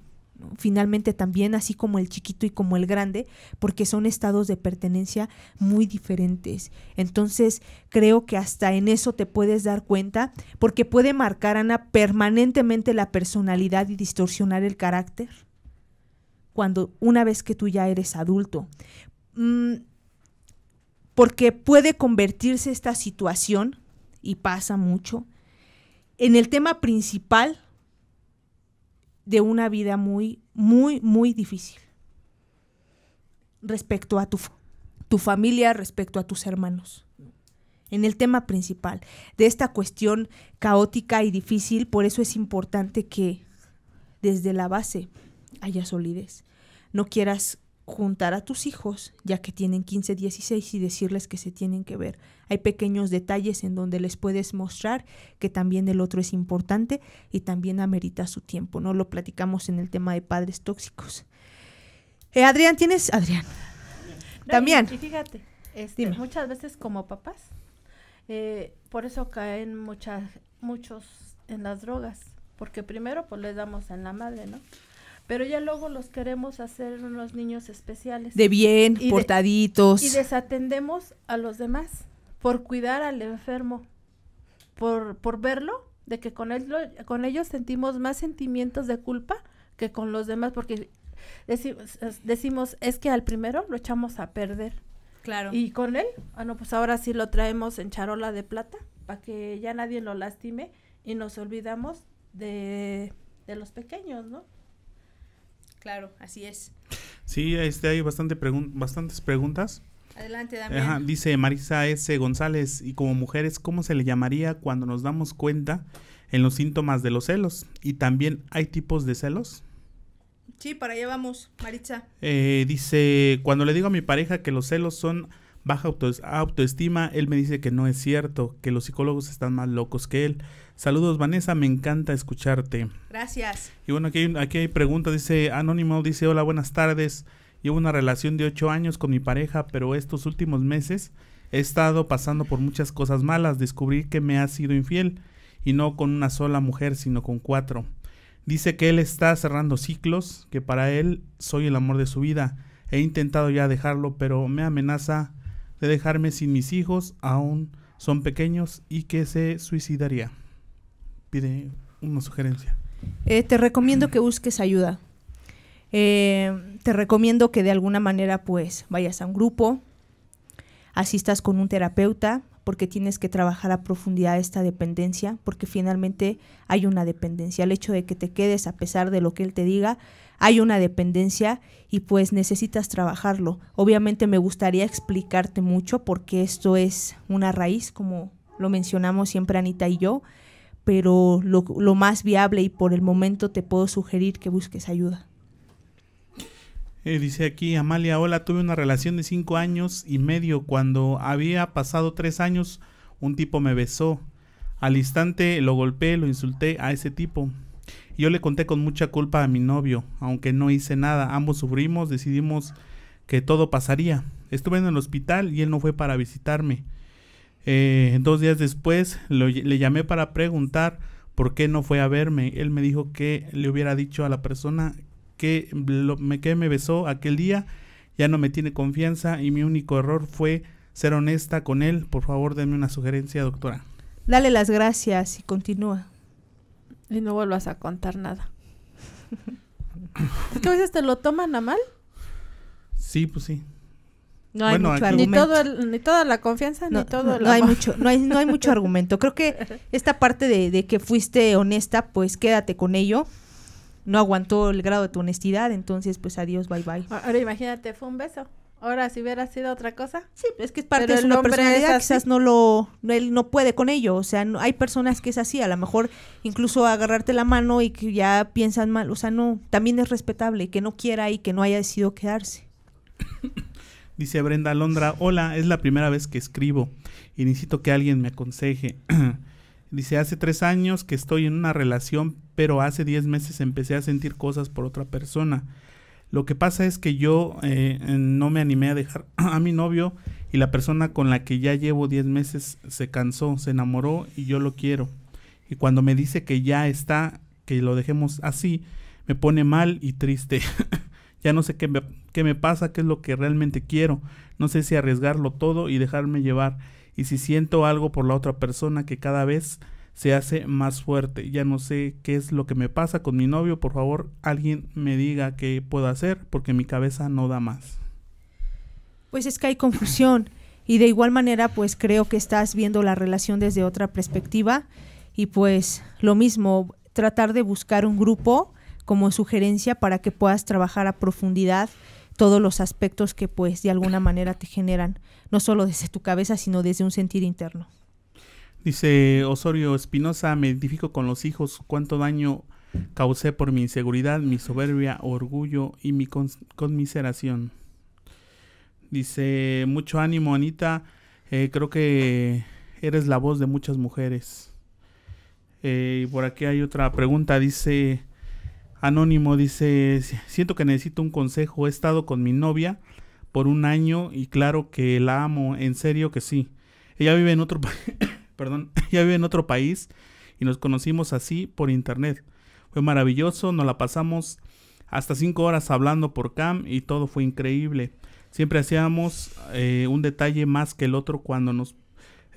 finalmente también así como el chiquito y como el grande, porque son estados de pertenencia muy diferentes. Entonces creo que hasta en eso te puedes dar cuenta, porque puede marcar, Ana, permanentemente la personalidad y distorsionar el carácter cuando una vez que tú ya eres adulto. Mm, porque puede convertirse esta situación, y pasa mucho, en el tema principal de una vida muy, muy, muy difícil respecto a tu, tu familia, respecto a tus hermanos. En el tema principal de esta cuestión caótica y difícil, por eso es importante que desde la base haya solidez. No quieras juntar a tus hijos, ya que tienen 15, 16, y decirles que se tienen que ver. Hay pequeños detalles en donde les puedes mostrar que también el otro es importante y también amerita su tiempo, ¿no? Lo platicamos en el tema de padres tóxicos. Eh, Adrián, ¿tienes? Adrián. también. Y, fíjate, este, muchas veces como papás, eh, por eso caen muchas, muchos en las drogas, porque primero pues les damos en la madre, ¿no? pero ya luego los queremos hacer unos niños especiales. De bien, y portaditos. y desatendemos a los demás por cuidar al enfermo, por, por verlo, de que con, él, con ellos sentimos más sentimientos de culpa que con los demás, porque decimos, decimos, es que al primero lo echamos a perder. Claro. Y con él, bueno, ah, pues ahora sí lo traemos en charola de plata, para que ya nadie lo lastime y nos olvidamos de, de los pequeños, ¿no? Claro, así es. Sí, este, hay bastante bastantes preguntas. Adelante, Damián. Ajá, dice Marisa S. González, y como mujeres, ¿cómo se le llamaría cuando nos damos cuenta en los síntomas de los celos? Y también, ¿hay tipos de celos? Sí, para allá vamos, Maritza. Eh, dice, cuando le digo a mi pareja que los celos son baja autoestima, él me dice que no es cierto, que los psicólogos están más locos que él. Saludos Vanessa, me encanta escucharte. Gracias. Y bueno, aquí hay, aquí hay pregunta, dice Anónimo, dice hola, buenas tardes. Llevo una relación de ocho años con mi pareja, pero estos últimos meses he estado pasando por muchas cosas malas. Descubrí que me ha sido infiel y no con una sola mujer, sino con cuatro. Dice que él está cerrando ciclos, que para él soy el amor de su vida. He intentado ya dejarlo, pero me amenaza de dejarme sin mis hijos, aún son pequeños, y que se suicidaría. Pide una sugerencia. Eh, te recomiendo que busques ayuda. Eh, te recomiendo que de alguna manera pues vayas a un grupo, asistas con un terapeuta, porque tienes que trabajar a profundidad esta dependencia, porque finalmente hay una dependencia. El hecho de que te quedes a pesar de lo que él te diga, hay una dependencia y pues necesitas trabajarlo. Obviamente me gustaría explicarte mucho porque esto es una raíz, como lo mencionamos siempre Anita y yo, pero lo, más viable y por el momento te puedo sugerir que busques ayuda. Eh, dice aquí Amalia, hola, tuve una relación de cinco años y medio. Cuando había pasado tres años, un tipo me besó. Al instante lo golpeé, lo insulté a ese tipo yo le conté con mucha culpa a mi novio, aunque no hice nada. Ambos sufrimos, decidimos que todo pasaría. Estuve en el hospital y él no fue para visitarme. Eh, dos días después le llamé para preguntar por qué no fue a verme. Él me dijo que le hubiera dicho a la persona que, me, que me besó aquel día. Ya no me tiene confianza y mi único error fue ser honesta con él. Por favor, denme una sugerencia, doctora. Dale las gracias y continúa. Y no vuelvas a contar nada. *laughs* es que te lo toman a mal. Sí, pues sí. No hay mucho argumento. Ni, ni, toda la confianza, ni todo no hay mucho no hay, mucho argumento. Creo que esta parte de, que fuiste honesta, pues quédate con ello. No aguantó el grado de tu honestidad, entonces pues adiós, bye bye. Ahora imagínate, fue un beso. Ahora, si hubiera sido otra cosa. Sí, es que es parte de su personalidad, quizás no lo, él no puede con ello. O sea, hay personas que es así, a lo mejor incluso agarrarte la mano y que ya piensan mal. O sea, no, también es respetable que no quiera y que no haya decidido quedarse. *coughs* Dice Brenda Londra, hola, es la primera vez que escribo y necesito que alguien me aconseje. *coughs* Dice, hace tres años que estoy en una relación, pero hace diez meses empecé a sentir cosas por otra persona. Lo que pasa es que yo eh, no me animé a dejar *clears throat* a mi novio y la persona con la que ya llevo 10 meses se cansó, se enamoró y yo lo quiero. Y cuando me dice que ya está, que lo dejemos así, me pone mal y triste. *laughs* ya no sé qué me, qué me pasa, qué es lo que realmente quiero. No sé si arriesgarlo todo y dejarme llevar. Y si siento algo por la otra persona que cada vez se hace más fuerte. Ya no sé qué es lo que me pasa con mi novio. Por favor, alguien me diga qué puedo hacer porque mi cabeza no da más. Pues es que hay confusión y de igual manera pues creo que estás viendo la relación desde otra perspectiva y pues lo mismo, tratar de buscar un grupo como sugerencia para que puedas trabajar a profundidad todos los aspectos que pues de alguna manera te generan, no solo desde tu cabeza, sino desde un sentir interno. Dice Osorio Espinosa, me identifico con los hijos, cuánto daño causé por mi inseguridad, mi soberbia, orgullo y mi conmiseración. Dice, mucho ánimo Anita, eh, creo que eres la voz de muchas mujeres. Eh, por aquí hay otra pregunta, dice Anónimo, dice, siento que necesito un consejo, he estado con mi novia por un año y claro que la amo, en serio que sí. Ella vive en otro país. *coughs* perdón, ella *laughs* vive en otro país y nos conocimos así por internet. Fue maravilloso, nos la pasamos hasta cinco horas hablando por cam y todo fue increíble. Siempre hacíamos eh, un detalle más que el otro cuando nos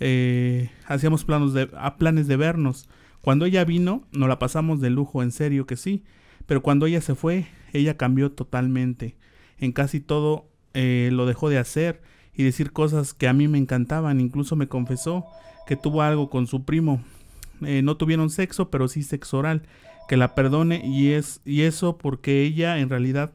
eh, hacíamos de, planes de vernos. Cuando ella vino, nos la pasamos de lujo, en serio que sí. Pero cuando ella se fue, ella cambió totalmente. En casi todo eh, lo dejó de hacer y decir cosas que a mí me encantaban. Incluso me confesó que tuvo algo con su primo. Eh, no tuvieron sexo, pero sí sexo oral. Que la perdone y, es, y eso porque ella en realidad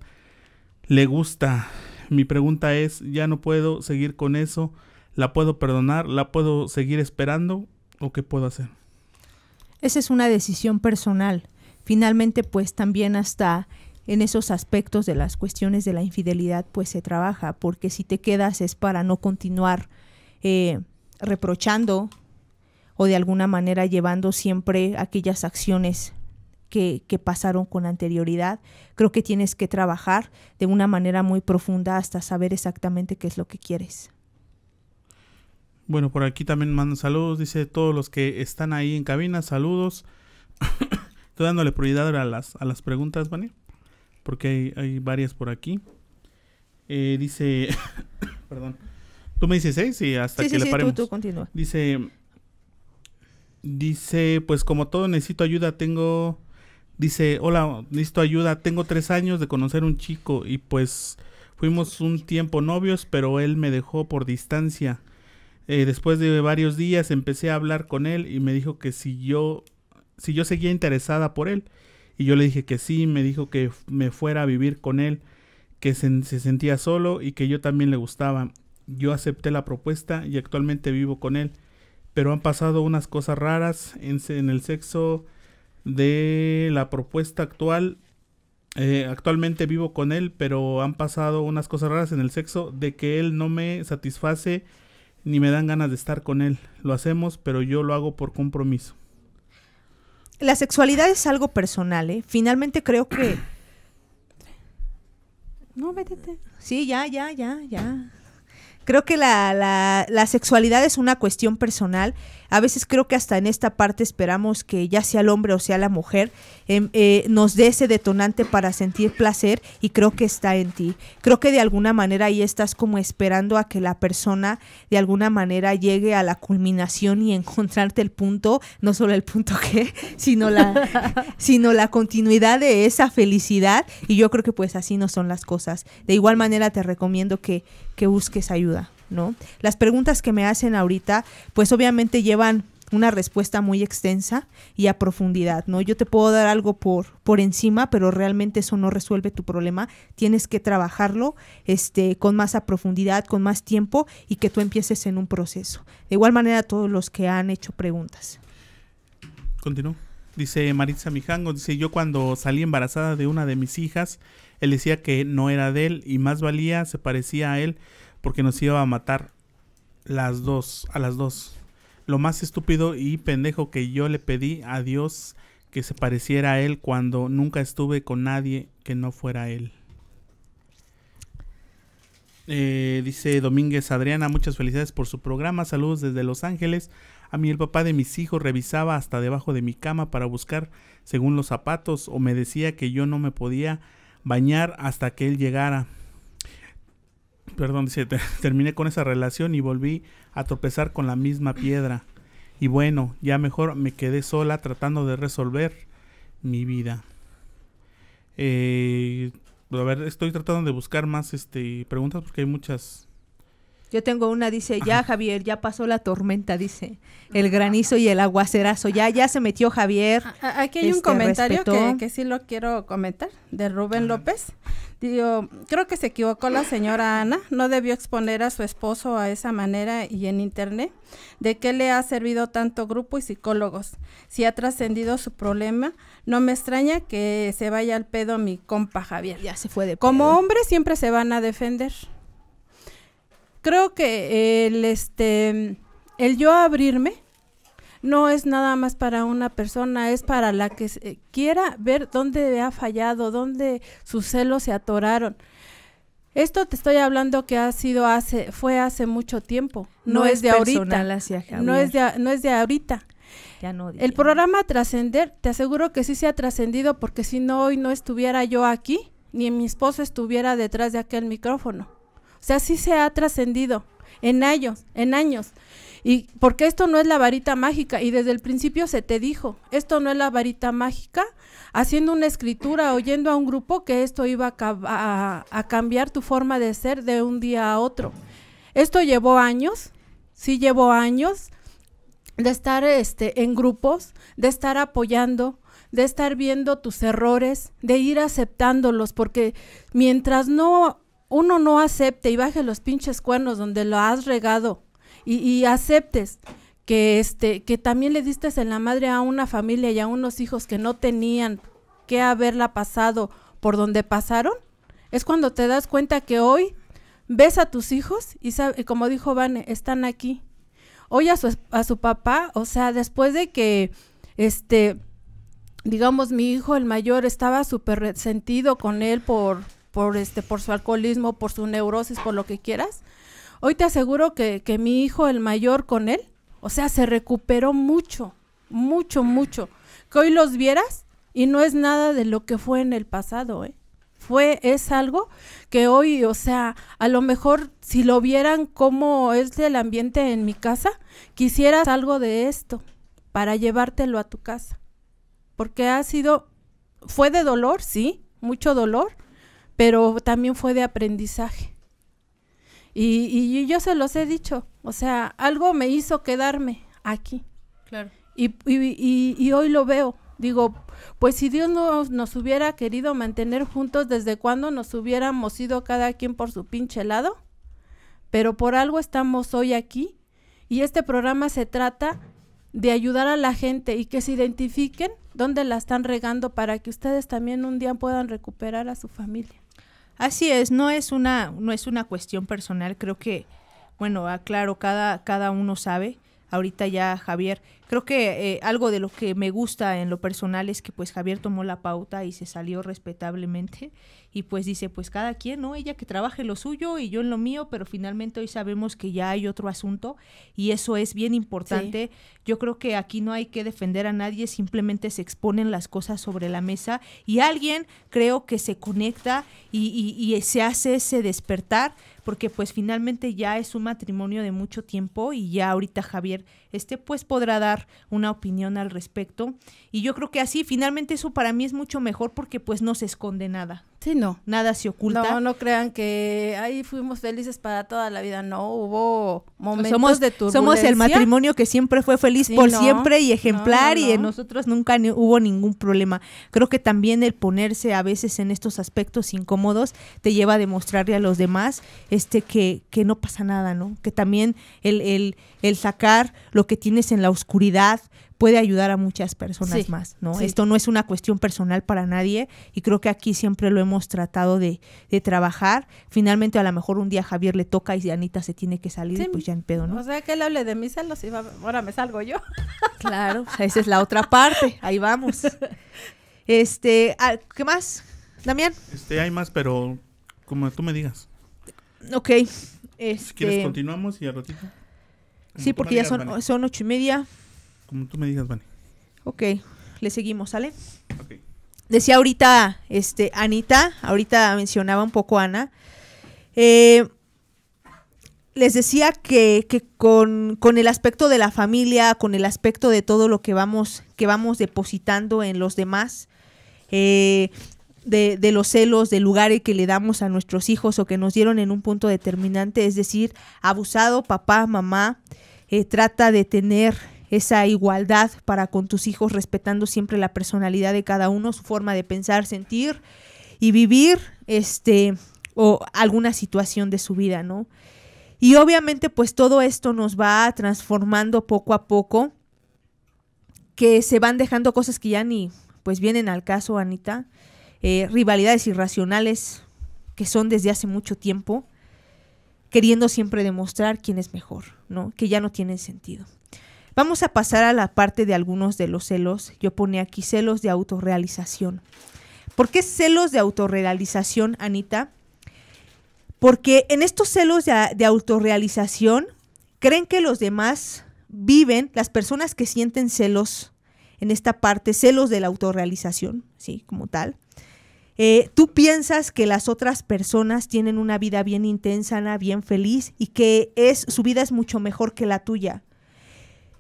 le gusta. Mi pregunta es, ya no puedo seguir con eso. ¿La puedo perdonar? ¿La puedo seguir esperando? ¿O qué puedo hacer? Esa es una decisión personal. Finalmente, pues también hasta en esos aspectos de las cuestiones de la infidelidad, pues se trabaja, porque si te quedas es para no continuar eh, reprochando o de alguna manera llevando siempre aquellas acciones que, pasaron con anterioridad. Creo que tienes que trabajar de una manera muy profunda hasta saber exactamente qué es lo que quieres. Bueno, por aquí también mandan saludos, dice todos los que están ahí en cabina, saludos. *coughs* Estoy dándole prioridad a las, a las preguntas, Vani, porque hay, varias por aquí. Eh, dice, *coughs* perdón, Tú me dices seis Sí, hasta que le paremos. Dice, dice, pues como todo necesito ayuda, tengo, dice, hola, necesito ayuda, tengo tres años de conocer un chico y pues fuimos un tiempo novios, pero él me dejó por distancia. Eh, después de varios días empecé a hablar con él y me dijo que si yo, si yo seguía interesada por él. Y yo le dije que sí, me dijo que me fuera a vivir con él, que se sentía solo y que yo también le gustaba. Yo acepté la propuesta y actualmente vivo con él. Pero han pasado unas cosas raras en, el sexo de la propuesta actual. Eh, actualmente vivo con él, pero han pasado unas cosas raras en el sexo de que él no me satisface ni me dan ganas de estar con él. Lo hacemos, pero yo lo hago por compromiso. La sexualidad es algo personal, ¿eh? Finalmente creo que... No, vete. Sí, ya, ya, ya, ya. Creo que la, la, sexualidad es una cuestión personal a veces creo que hasta en esta parte esperamos que ya sea el hombre o sea la mujer, em, eh, nos dé ese detonante para sentir placer y creo que está en ti. Creo que de alguna manera ahí estás como esperando a que la persona de alguna manera llegue a la culminación y *laughs* encontrarte el punto, no solo el punto *laughs* que, sino la, *laughs* sino la continuidad de esa felicidad y yo creo que pues así no son las cosas. De igual manera te recomiendo que, que busques ayuda. Las preguntas que me hacen ahorita, pues obviamente llevan una respuesta muy extensa y a profundidad, ¿no? Yo te puedo dar algo por, por encima, pero realmente eso no resuelve tu problema. Tienes que trabajarlo este, con más a profundidad, con más tiempo y que tú empieces en un proceso. De igual manera, todos los que han hecho preguntas. Continúo. Dice Maritza Mijango, dice yo cuando salí embarazada de una de mis hijas, él decía que no era de él y más valía, se parecía a él porque nos iba a matar las dos, a las dos. Lo más estúpido y pendejo que yo le pedí a Dios que se pareciera a él cuando nunca estuve con nadie que no fuera él. Eh, dice Domínguez Adriana, muchas felicidades por su programa, saludos desde Los Ángeles. A mí el papá de mis hijos revisaba hasta debajo de mi cama para buscar según los zapatos o me decía que yo no me podía bañar hasta que él llegara perdón, dice, *laughs* terminé con esa relación y volví a tropezar con la misma piedra. Y bueno, ya mejor me quedé sola tratando de resolver mi vida. Eh, a ver, estoy tratando de buscar más este, preguntas porque hay muchas yo tengo una, dice, ya Javier, ya pasó la tormenta, dice, el granizo y el aguacerazo, ya, ya se metió Javier. aquí hay un este, comentario que, sí lo quiero comentar, de Rubén López. Digo, creo que se equivocó la señora Ana, no debió exponer a su esposo a esa manera y en internet. ¿De qué le ha servido tanto grupo y psicólogos? Si ha trascendido su problema, no me extraña que se vaya al pedo mi compa Javier. Ya se fue de Como hombre siempre se van a defender creo que el, este, el yo abrirme no es nada más para una persona, es para la que quiera ver dónde ha fallado, dónde sus celos se atoraron. Esto te estoy hablando que ha sido hace, fue hace mucho tiempo, no, es, de ahorita. no es de, no es de ahorita. El programa Trascender, te aseguro que sí se ha trascendido porque si no hoy no estuviera yo aquí, ni mi esposo estuviera detrás de aquel micrófono. O sea, sí se ha trascendido en años, en años. Y porque esto no es la varita mágica y desde el principio se te dijo, esto no es la varita mágica, haciendo una escritura, oyendo a un grupo que esto iba a, cambiar tu forma de ser de un día a otro. Esto llevó años, sí llevó años de estar este, en grupos, de estar apoyando, de estar viendo tus errores, de ir aceptándolos, porque mientras no uno no acepte y baje los pinches cuernos donde lo has regado y, aceptes que este que también le diste en la madre a una familia y a unos hijos que no tenían que haberla pasado por donde pasaron, es cuando te das cuenta que hoy ves a tus hijos y, sabe, como dijo Vane, están aquí. Hoy a su, a su papá, o sea, después de que, este, digamos, mi hijo el mayor estaba súper resentido con él por, por, este, por su alcoholismo, por su neurosis, por lo que quieras. Hoy te aseguro que, mi hijo, el mayor, con él, o sea, se recuperó mucho, mucho, mucho. Que hoy los vieras y no es nada de lo que fue en el pasado, ¿eh? Fue, es algo que hoy, o sea, a lo mejor si lo vieran cómo es el ambiente en mi casa, quisieras algo de esto para llevártelo a tu casa. Porque ha sido, fue de dolor, sí, mucho dolor, pero también fue de aprendizaje. Y, yo se los he dicho, o sea, algo me hizo quedarme aquí. Claro. Y, y, y hoy lo veo. Digo, pues si Dios no, nos hubiera querido mantener juntos, ¿desde cuándo nos hubiéramos ido cada quien por su pinche lado? Pero por algo estamos hoy aquí y este programa se trata de ayudar a la gente y que se identifiquen dónde la están regando para que ustedes también un día puedan recuperar a su familia. Así es, no es una, no es una cuestión personal, creo que, bueno, aclaro, ah, cada, cada uno sabe. Ahorita ya Javier creo que eh, algo de lo que me gusta en lo personal es que pues Javier tomó la pauta y se salió respetablemente y pues dice, pues cada quien, ¿no? Ella que trabaje lo suyo y yo en lo mío, pero finalmente hoy sabemos que ya hay otro asunto y eso es bien importante. Yo creo que aquí no hay que defender a nadie, simplemente se exponen las cosas sobre la mesa y alguien creo que se conecta y, y se hace ese despertar porque pues finalmente ya es un matrimonio de mucho tiempo y ya ahorita Javier este pues podrá dar una opinión al respecto y yo creo que así finalmente eso para mí es mucho mejor porque pues no se esconde nada. Sí, no. Nada se oculta. No, no crean que ahí fuimos felices para toda la vida. No, hubo momentos somos, de turbulencia. Somos el matrimonio que siempre fue feliz por siempre y ejemplar y en nosotros nunca hubo ningún problema. Creo que también el ponerse a veces en estos aspectos incómodos te lleva a demostrarle a los demás este que, que no pasa nada, ¿no? Que también el, el, el sacar lo que tienes en la oscuridad, puede ayudar a muchas personas más, ¿no? Esto no es una cuestión personal para nadie y creo que aquí siempre lo hemos tratado de, de trabajar. Finalmente, a lo mejor un día Javier le toca y Anita se tiene que salir, pues ya en pedo, ¿no? O sea, que él hable de mis celos y ahora me salgo yo. *laughs* Claro, esa es la otra parte, ahí vamos. Este, ah, ¿qué más, Damián? Este, hay más, pero como tú me digas. Ok. Este... Si quieres, este, continuamos y al ratito. sí, porque ya son, son ocho y media. Como tú me digas, vale Ok, le seguimos, ¿sale? Decía ahorita, este, Anita, ahorita mencionaba un poco Ana. Eh, les decía que, con, el aspecto de la familia, con el aspecto de todo lo que vamos, que vamos depositando en los demás, eh, de, los celos, del lugar que le damos a nuestros hijos o que nos dieron en un punto determinante, es decir, abusado, papá, mamá, eh, trata de tener esa igualdad para con tus hijos, respetando siempre la personalidad de cada uno, su forma de pensar, sentir y vivir este o alguna situación de su vida, ¿no? Y obviamente pues todo esto nos va transformando poco a poco que se van dejando cosas que ya ni pues vienen al caso, Anita, eh, rivalidades irracionales que son desde hace mucho tiempo, queriendo siempre demostrar quién es mejor, ¿no? Que ya no tienen sentido. Vamos a pasar a la parte de algunos de los celos. Yo pone aquí celos de autorrealización. ¿Por qué celos de autorrealización, Anita? Porque en estos celos de, autorrealización creen que los demás viven, las personas que sienten celos en esta parte, celos de la autorrealización, ¿sí? Como tal. Eh, tú piensas que las otras personas tienen una vida bien intensa, bien feliz y que es, su vida es mucho mejor que la tuya.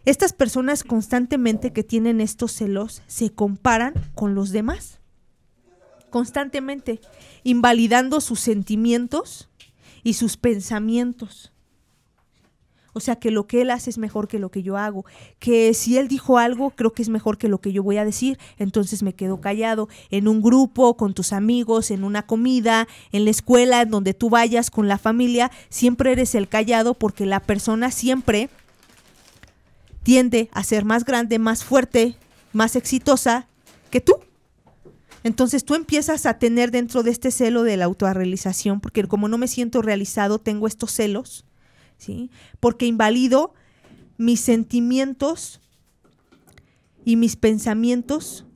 Estas personas constantemente que tienen estos celos se comparan con los demás, constantemente, invalidando sus sentimientos y sus pensamientos. O sea, que lo que él hace es mejor que lo que yo hago. Que si él dijo algo, creo que es mejor que lo que yo voy a decir. Entonces me quedo callado en un grupo, con tus amigos, en una comida, en la escuela, en donde tú vayas, con la familia. Siempre eres el callado porque la persona siempre tiende a ser más grande, más fuerte, más exitosa que tú. Entonces tú empiezas a tener dentro de este celo de la autorrealización, porque como no me siento realizado, tengo estos celos, ¿sí? Porque invalido mis sentimientos y mis pensamientos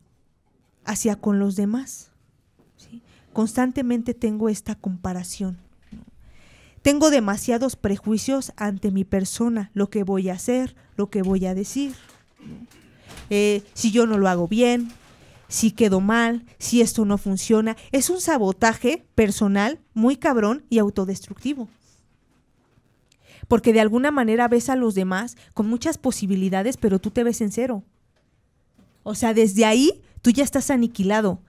hacia con los demás. Constantemente tengo esta comparación. Tengo demasiados prejuicios ante mi persona, lo que voy a hacer, lo que voy a decir. Eh, si yo no lo hago bien, si quedo mal, si esto no funciona. Es un sabotaje personal muy cabrón y autodestructivo. Porque de alguna manera ves a los demás con muchas posibilidades, pero tú te ves en cero. O sea, desde ahí tú ya estás aniquilado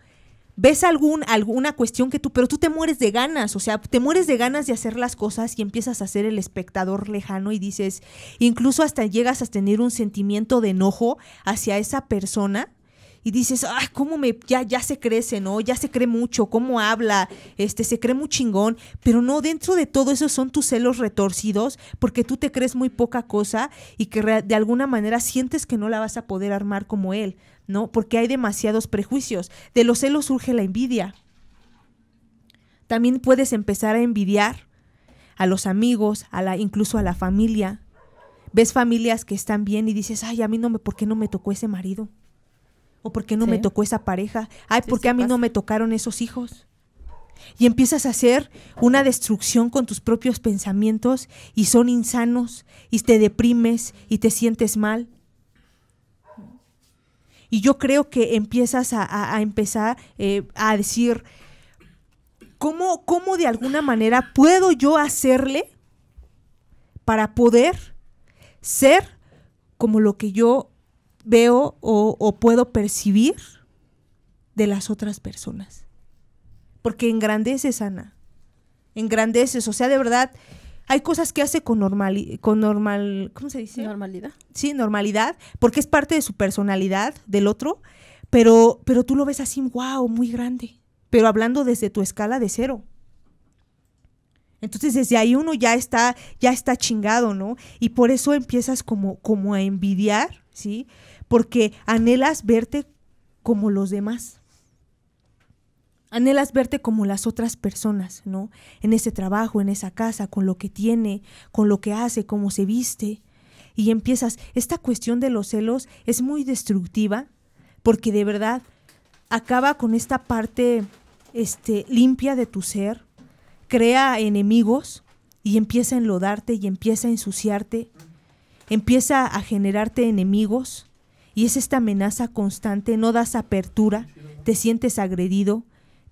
ves algún, alguna cuestión que tú, pero tú te mueres de ganas, o sea, te mueres de ganas de hacer las cosas y empiezas a ser el espectador lejano y dices, incluso hasta llegas a tener un sentimiento de enojo hacia esa persona. Y dices, ay, cómo me, ya, ya se crece, ¿no? Ya se cree mucho, cómo habla, este, se cree muy chingón. Pero no, dentro de todo eso son tus celos retorcidos, porque tú te crees muy poca cosa y que de alguna manera sientes que no la vas a poder armar como él. ¿no? Porque hay demasiados prejuicios. De los celos surge la envidia. También puedes empezar a envidiar a los amigos, a la, incluso a la familia. Ves familias que están bien y dices, ay, a mí no me, ¿por qué no me tocó ese marido? ¿O por qué no me tocó esa pareja? Ay, ¿por qué a mí no me tocaron esos hijos? Y empiezas a hacer una destrucción con tus propios pensamientos y son insanos y te deprimes y te sientes mal y yo creo que empiezas a, empezar eh, a decir, ¿cómo, ¿cómo de alguna manera puedo yo hacerle para poder ser como lo que yo veo o, o puedo percibir de las otras personas? Porque engrandeces, Ana. Engrandeces, o sea, de verdad hay cosas que hace con normal, con normal, ¿cómo se dice? Normalidad. Sí, normalidad, porque es parte de su personalidad del otro, pero, pero tú lo ves así, wow, muy grande, pero hablando desde tu escala de cero. Entonces desde ahí uno ya está, ya está chingado, ¿no? Y por eso empiezas como, como a envidiar, ¿sí? Porque anhelas verte como los demás. Anhelas verte como las otras personas, ¿no? En ese trabajo, en esa casa, con lo que tiene, con lo que hace, cómo se viste. Y empiezas, esta cuestión de los celos es muy destructiva porque de verdad acaba con esta parte este, limpia de tu ser, crea enemigos y empieza a enlodarte y empieza a ensuciarte, empieza a generarte enemigos y es esta amenaza constante, no das apertura, te sientes agredido,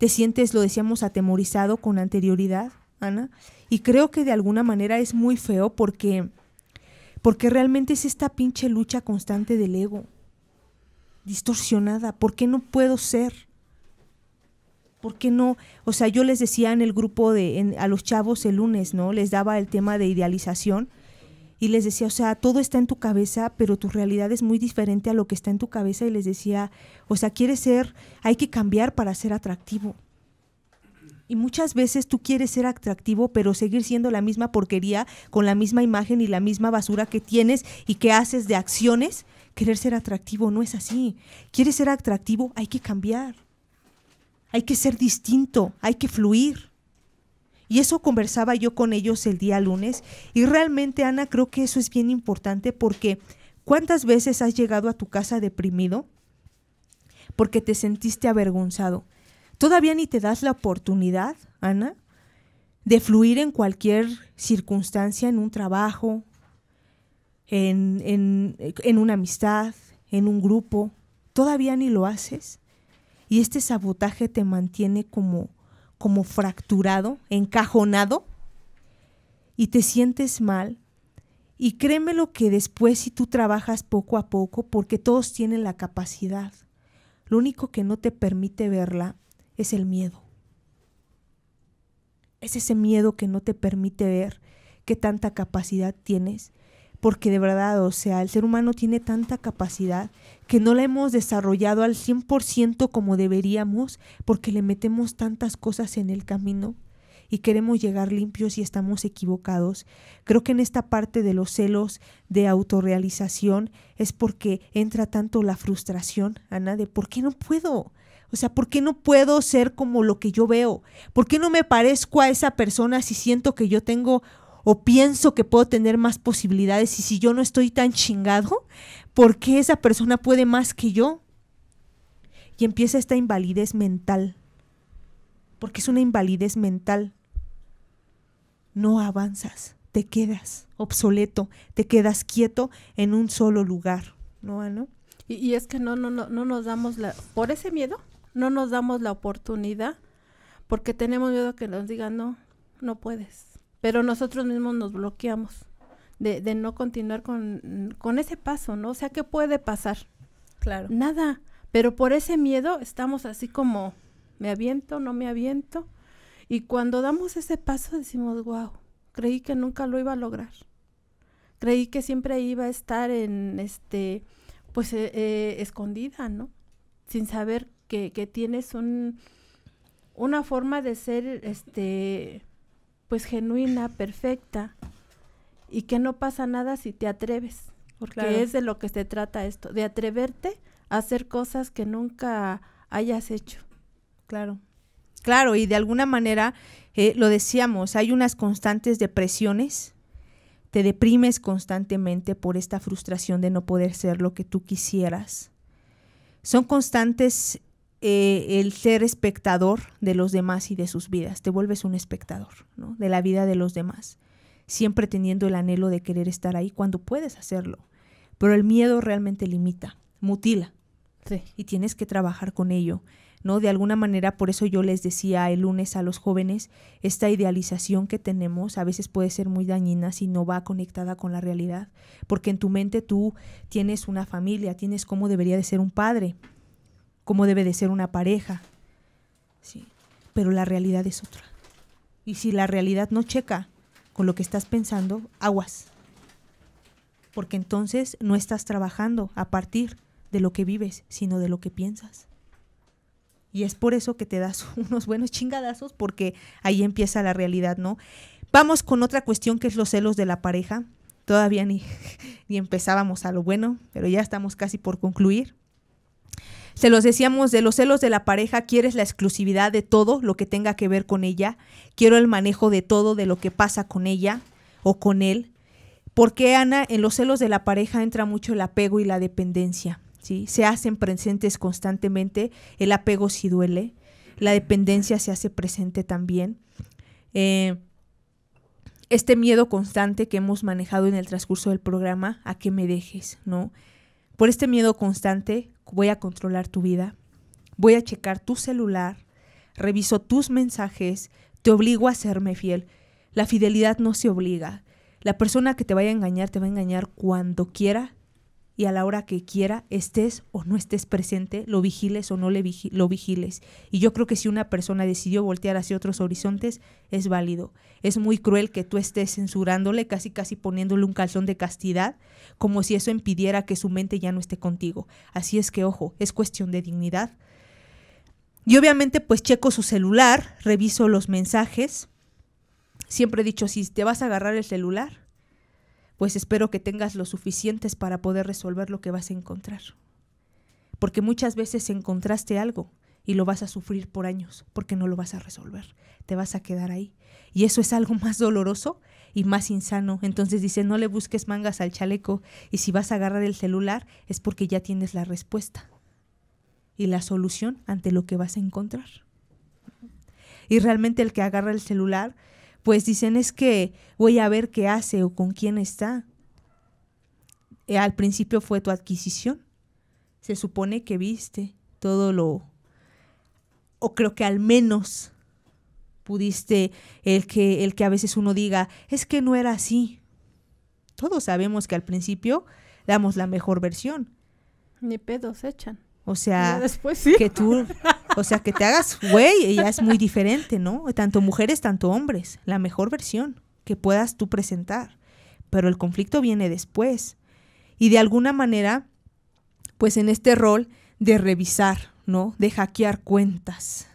te sientes, lo decíamos, atemorizado con anterioridad, Ana. Y creo que de alguna manera es muy feo porque, porque realmente es esta pinche lucha constante del ego, distorsionada. ¿Por qué no puedo ser? ¿Por qué no? O sea, yo les decía en el grupo de a los chavos el lunes, ¿no? Les daba el tema de idealización y les decía, o sea, todo está en tu cabeza, pero tu realidad es muy diferente a lo que está en tu cabeza y les decía, o sea, quieres ser, hay que cambiar para ser atractivo. Y muchas veces tú quieres ser atractivo, pero seguir siendo la misma porquería, con la misma imagen y la misma basura que tienes y que haces de acciones. Querer ser atractivo no es así. Quieres ser atractivo, hay que cambiar. Hay que ser distinto, hay que fluir. Y eso conversaba yo con ellos el día lunes. Y realmente, Ana, creo que eso es bien importante porque ¿cuántas veces has llegado a tu casa deprimido? Porque te sentiste avergonzado. Todavía ni te das la oportunidad, Ana, de fluir en cualquier circunstancia, en un trabajo, en, en, en una amistad, en un grupo. Todavía ni lo haces. Y este sabotaje te mantiene como como fracturado, encajonado, y te sientes mal. Y créeme lo que después si tú trabajas poco a poco, porque todos tienen la capacidad, lo único que no te permite verla es el miedo. Es ese miedo que no te permite ver qué tanta capacidad tienes, porque de verdad, o sea, el ser humano tiene tanta capacidad que no la hemos desarrollado al 100% como deberíamos porque le metemos tantas cosas en el camino y queremos llegar limpios y estamos equivocados. Creo que en esta parte de los celos de autorrealización es porque entra tanto la frustración, Ana, de por qué no puedo. O sea, ¿por qué no puedo ser como lo que yo veo? ¿Por qué no me parezco a esa persona si siento que yo tengo o pienso que puedo tener más posibilidades y si yo no estoy tan chingado, ¿Por qué esa persona puede más que yo? Y empieza esta invalidez mental, porque es una invalidez mental. No avanzas, te quedas obsoleto, te quedas quieto en un solo lugar, ¿no? Y, es que no, no, no, no nos damos la, por ese miedo, no nos damos la oportunidad, porque tenemos miedo que nos digan, no, no puedes. Pero nosotros mismos nos bloqueamos de, no continuar con, ese paso, ¿no? O sea, ¿qué puede pasar? Claro. Nada. Pero por ese miedo estamos así como, ¿me aviento? ¿No me aviento? Y cuando damos ese paso decimos, wow, creí que nunca lo iba a lograr. Creí que siempre iba a estar en este, pues, eh, eh, escondida, ¿no? Sin saber que, que tienes un, una forma de ser, este, pues, genuina, perfecta, y que no pasa nada si te atreves, porque es de lo que se trata esto, de atreverte a hacer cosas que nunca hayas hecho. Claro. Claro, y de alguna manera, eh, lo decíamos, hay unas constantes depresiones, te deprimes constantemente por esta frustración de no poder ser lo que tú quisieras. Son constantes eh, el ser espectador de los demás y de sus vidas, te vuelves un espectador ¿no? de la vida de los demás siempre teniendo el anhelo de querer estar ahí cuando puedes hacerlo. Pero el miedo realmente limita, mutila. Y tienes que trabajar con ello. ¿no? De alguna manera, por eso yo les decía el lunes a los jóvenes, esta idealización que tenemos a veces puede ser muy dañina si no va conectada con la realidad, porque en tu mente tú tienes una familia, tienes cómo debería de ser un padre, cómo debe de ser una pareja, ¿sí? pero la realidad es otra. Y si la realidad no checa con lo que estás pensando, aguas. Porque entonces no estás trabajando a partir de lo que vives, sino de lo que piensas. Y es por eso que te das *laughs* unos buenos chingadazos porque ahí empieza la realidad, ¿no? Vamos con otra cuestión que es los celos de la pareja. Todavía ni, *laughs* ni empezábamos a lo bueno, pero ya estamos casi por concluir. Se los decíamos, de los celos de la pareja, quieres la exclusividad de todo lo que tenga que ver con ella, quiero el manejo de todo de lo que pasa con ella o con él. Porque Ana, en los celos de la pareja entra mucho el apego y la dependencia, ¿sí? Se hacen presentes constantemente, el apego sí duele, la dependencia se hace presente también. Eh, este miedo constante que hemos manejado en el transcurso del programa a qué me dejes, ¿no? Por este miedo constante voy a controlar tu vida, voy a checar tu celular, reviso tus mensajes, te obligo a serme fiel. La fidelidad no se obliga. La persona que te vaya a engañar te va a engañar cuando quiera y a la hora que quiera, estés o no estés presente, lo vigiles o no lo vigiles. Y yo creo que si una persona decidió voltear hacia otros horizontes, es válido. Es muy cruel que tú estés censurándole, casi casi poniéndole un calzón de castidad, como si eso impidiera que su mente ya no esté contigo. Así es que, ojo, es cuestión de dignidad. Y obviamente pues checo su celular, reviso los mensajes. Siempre he dicho, si te vas a agarrar el celular, pues espero que tengas lo suficientes para poder resolver lo que vas a encontrar. Porque muchas veces encontraste algo y lo vas a sufrir por años porque no lo vas a resolver, te vas a quedar ahí. Y eso es algo más doloroso y más insano. Entonces dice, no le busques mangas al chaleco y si vas a agarrar el celular es porque ya tienes la respuesta y la solución ante lo que vas a encontrar. Y realmente el que agarra el celular pues dicen es que voy a ver qué hace o con quién está. Eh, al principio fue tu adquisición. Se supone que viste todo lo, o creo que al menos pudiste el que, el que a veces uno diga, es que no era así. Todos sabemos que al principio damos la mejor versión. Ni pedos echan. O sea, después, que tú *laughs* O sea, que te hagas güey ya es muy diferente, ¿no? Tanto mujeres, tanto hombres. La mejor versión que puedas tú presentar. Pero el conflicto viene después. Y de alguna manera, pues en este rol de revisar, ¿no? De hackear cuentas,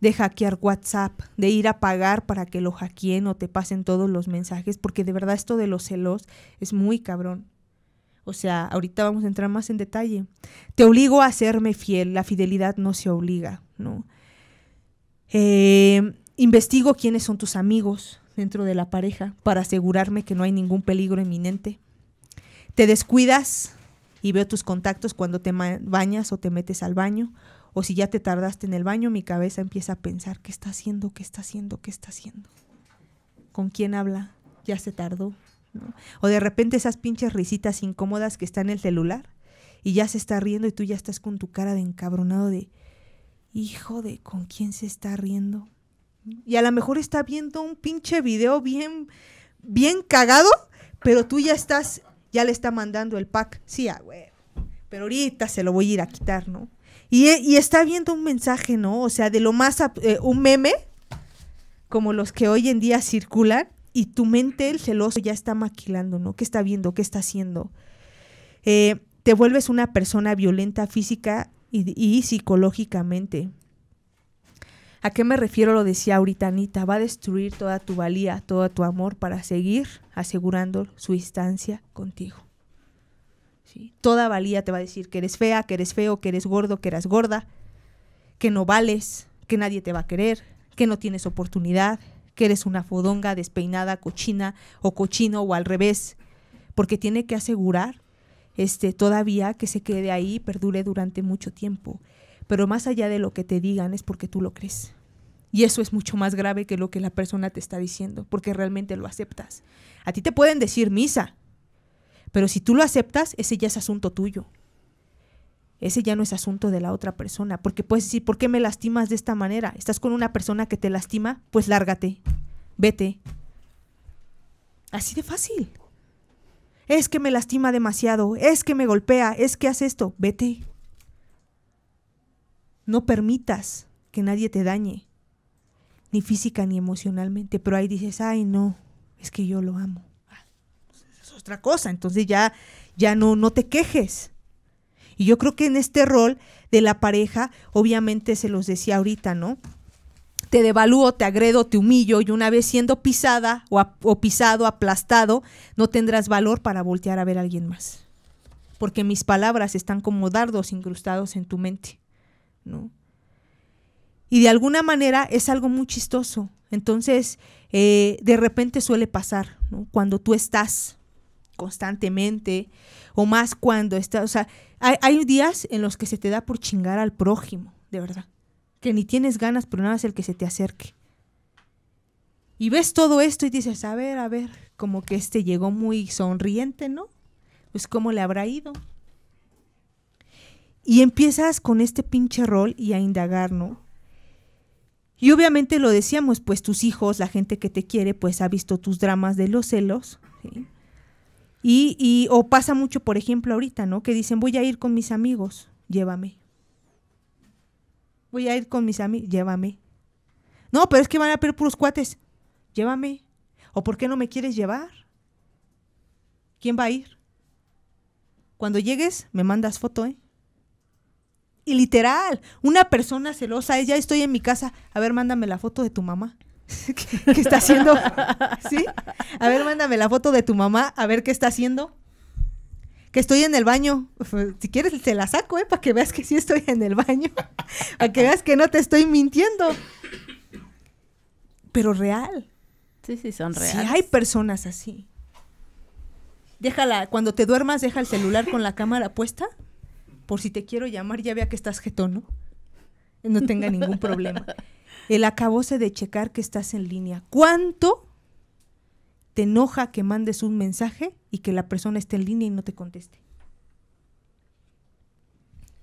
de hackear WhatsApp, de ir a pagar para que lo hackeen o te pasen todos los mensajes, porque de verdad esto de los celos es muy cabrón. O sea, ahorita vamos a entrar más en detalle. Te obligo a serme fiel, la fidelidad no se obliga, ¿no? Eh, investigo quiénes son tus amigos dentro de la pareja para asegurarme que no hay ningún peligro inminente. Te descuidas y veo tus contactos cuando te bañas o te metes al baño. O si ya te tardaste en el baño, mi cabeza empieza a pensar, ¿qué está haciendo? ¿Qué está haciendo? ¿Qué está haciendo? ¿Con quién habla? Ya se tardó. O de repente esas pinches risitas incómodas que está en el celular y ya se está riendo y tú ya estás con tu cara de encabronado de, hijo de, ¿con quién se está riendo? Y a lo mejor está viendo un pinche video bien, bien cagado, pero tú ya estás, ya le está mandando el pack. Sí, ah, Pero ahorita se lo voy a ir a quitar, ¿no? Y, e, está viendo un mensaje, ¿no? O sea, de lo más, eh, un meme, como los que hoy en día circulan, y tu mente, el celoso, ya está maquilando, ¿no? ¿Qué está viendo? ¿Qué está haciendo? Eh, te vuelves una persona violenta física y, psicológicamente. ¿A qué me refiero? Lo decía ahorita Anita, va a destruir toda tu valía, todo tu amor para seguir asegurando su instancia contigo. Toda valía te va a decir que eres fea, que eres feo, que eres gordo, que eras gorda, que no vales, que nadie te va a querer, que no tienes oportunidad, que eres una fodonga despeinada, cochina o cochino o al revés, porque tiene que asegurar este todavía que se quede ahí, y perdure durante mucho tiempo. Pero más allá de lo que te digan es porque tú lo crees. Y eso es mucho más grave que lo que la persona te está diciendo, porque realmente lo aceptas. A ti te pueden decir misa, pero si tú lo aceptas, ese ya es asunto tuyo ese ya no es asunto de la otra persona, porque puedes decir, ¿por qué me lastimas de esta manera? ¿Estás con una persona que te lastima? Pues lárgate, vete. Así de fácil. Es que me lastima demasiado, es que me golpea, es que hace esto, vete. No permitas que nadie te dañe, ni física ni emocionalmente, pero ahí dices, ay no, es que yo lo amo. Ah, pues, es otra cosa, entonces ya, ya no, no te quejes y yo creo que en este rol de la pareja, obviamente se los decía ahorita, ¿no? Te devalúo, te agredo, te humillo y una vez siendo pisada o, pisado, aplastado, no tendrás valor para voltear a ver a alguien más. Porque mis palabras están como dardos incrustados en tu mente, ¿no? Y de alguna manera es algo muy chistoso. Entonces, eh, de repente suele pasar, ¿no? Cuando tú estás constantemente o más cuando está, o sea, hay, días en los que se te da por chingar al prójimo, de verdad, que ni tienes ganas, pero nada es el que se te acerque. Y ves todo esto y dices, a ver, a ver, como que este llegó muy sonriente, ¿no? Pues cómo le habrá ido. Y empiezas con este pinche rol y a indagar, ¿no? Y obviamente lo decíamos, pues tus hijos, la gente que te quiere, pues ha visto tus dramas de los celos, ¿sí? Y, y, o pasa mucho, por ejemplo, ahorita, ¿no? Que dicen, voy a ir con mis amigos, llévame. Voy a ir con mis amigos, llévame. No, pero es que van a pedir puros cuates, llévame. ¿O por qué no me quieres llevar? ¿Quién va a ir? Cuando llegues, me mandas foto, ¿eh? Y literal, una persona celosa es, ya estoy en mi casa, a ver, mándame la foto de tu mamá. *laughs* ¿Qué, está haciendo? *laughs* ¿Sí? A ver, mándame la foto de tu mamá, a ver qué está haciendo. Que estoy en el baño. Si quieres, te la saco, ¿eh? Para que veas que sí estoy en el baño. *laughs* Para que veas que no te estoy mintiendo. Pero real. Sí, sí, son reales. Sí, hay personas así. Déjala, cuando te duermas, deja el celular con la cámara puesta. Por si te quiero llamar, ya vea que estás jetón, ¿no? No tenga ningún problema el acabose de checar que estás en línea. ¿Cuánto te enoja que mandes un mensaje y que la persona esté en línea y no te conteste?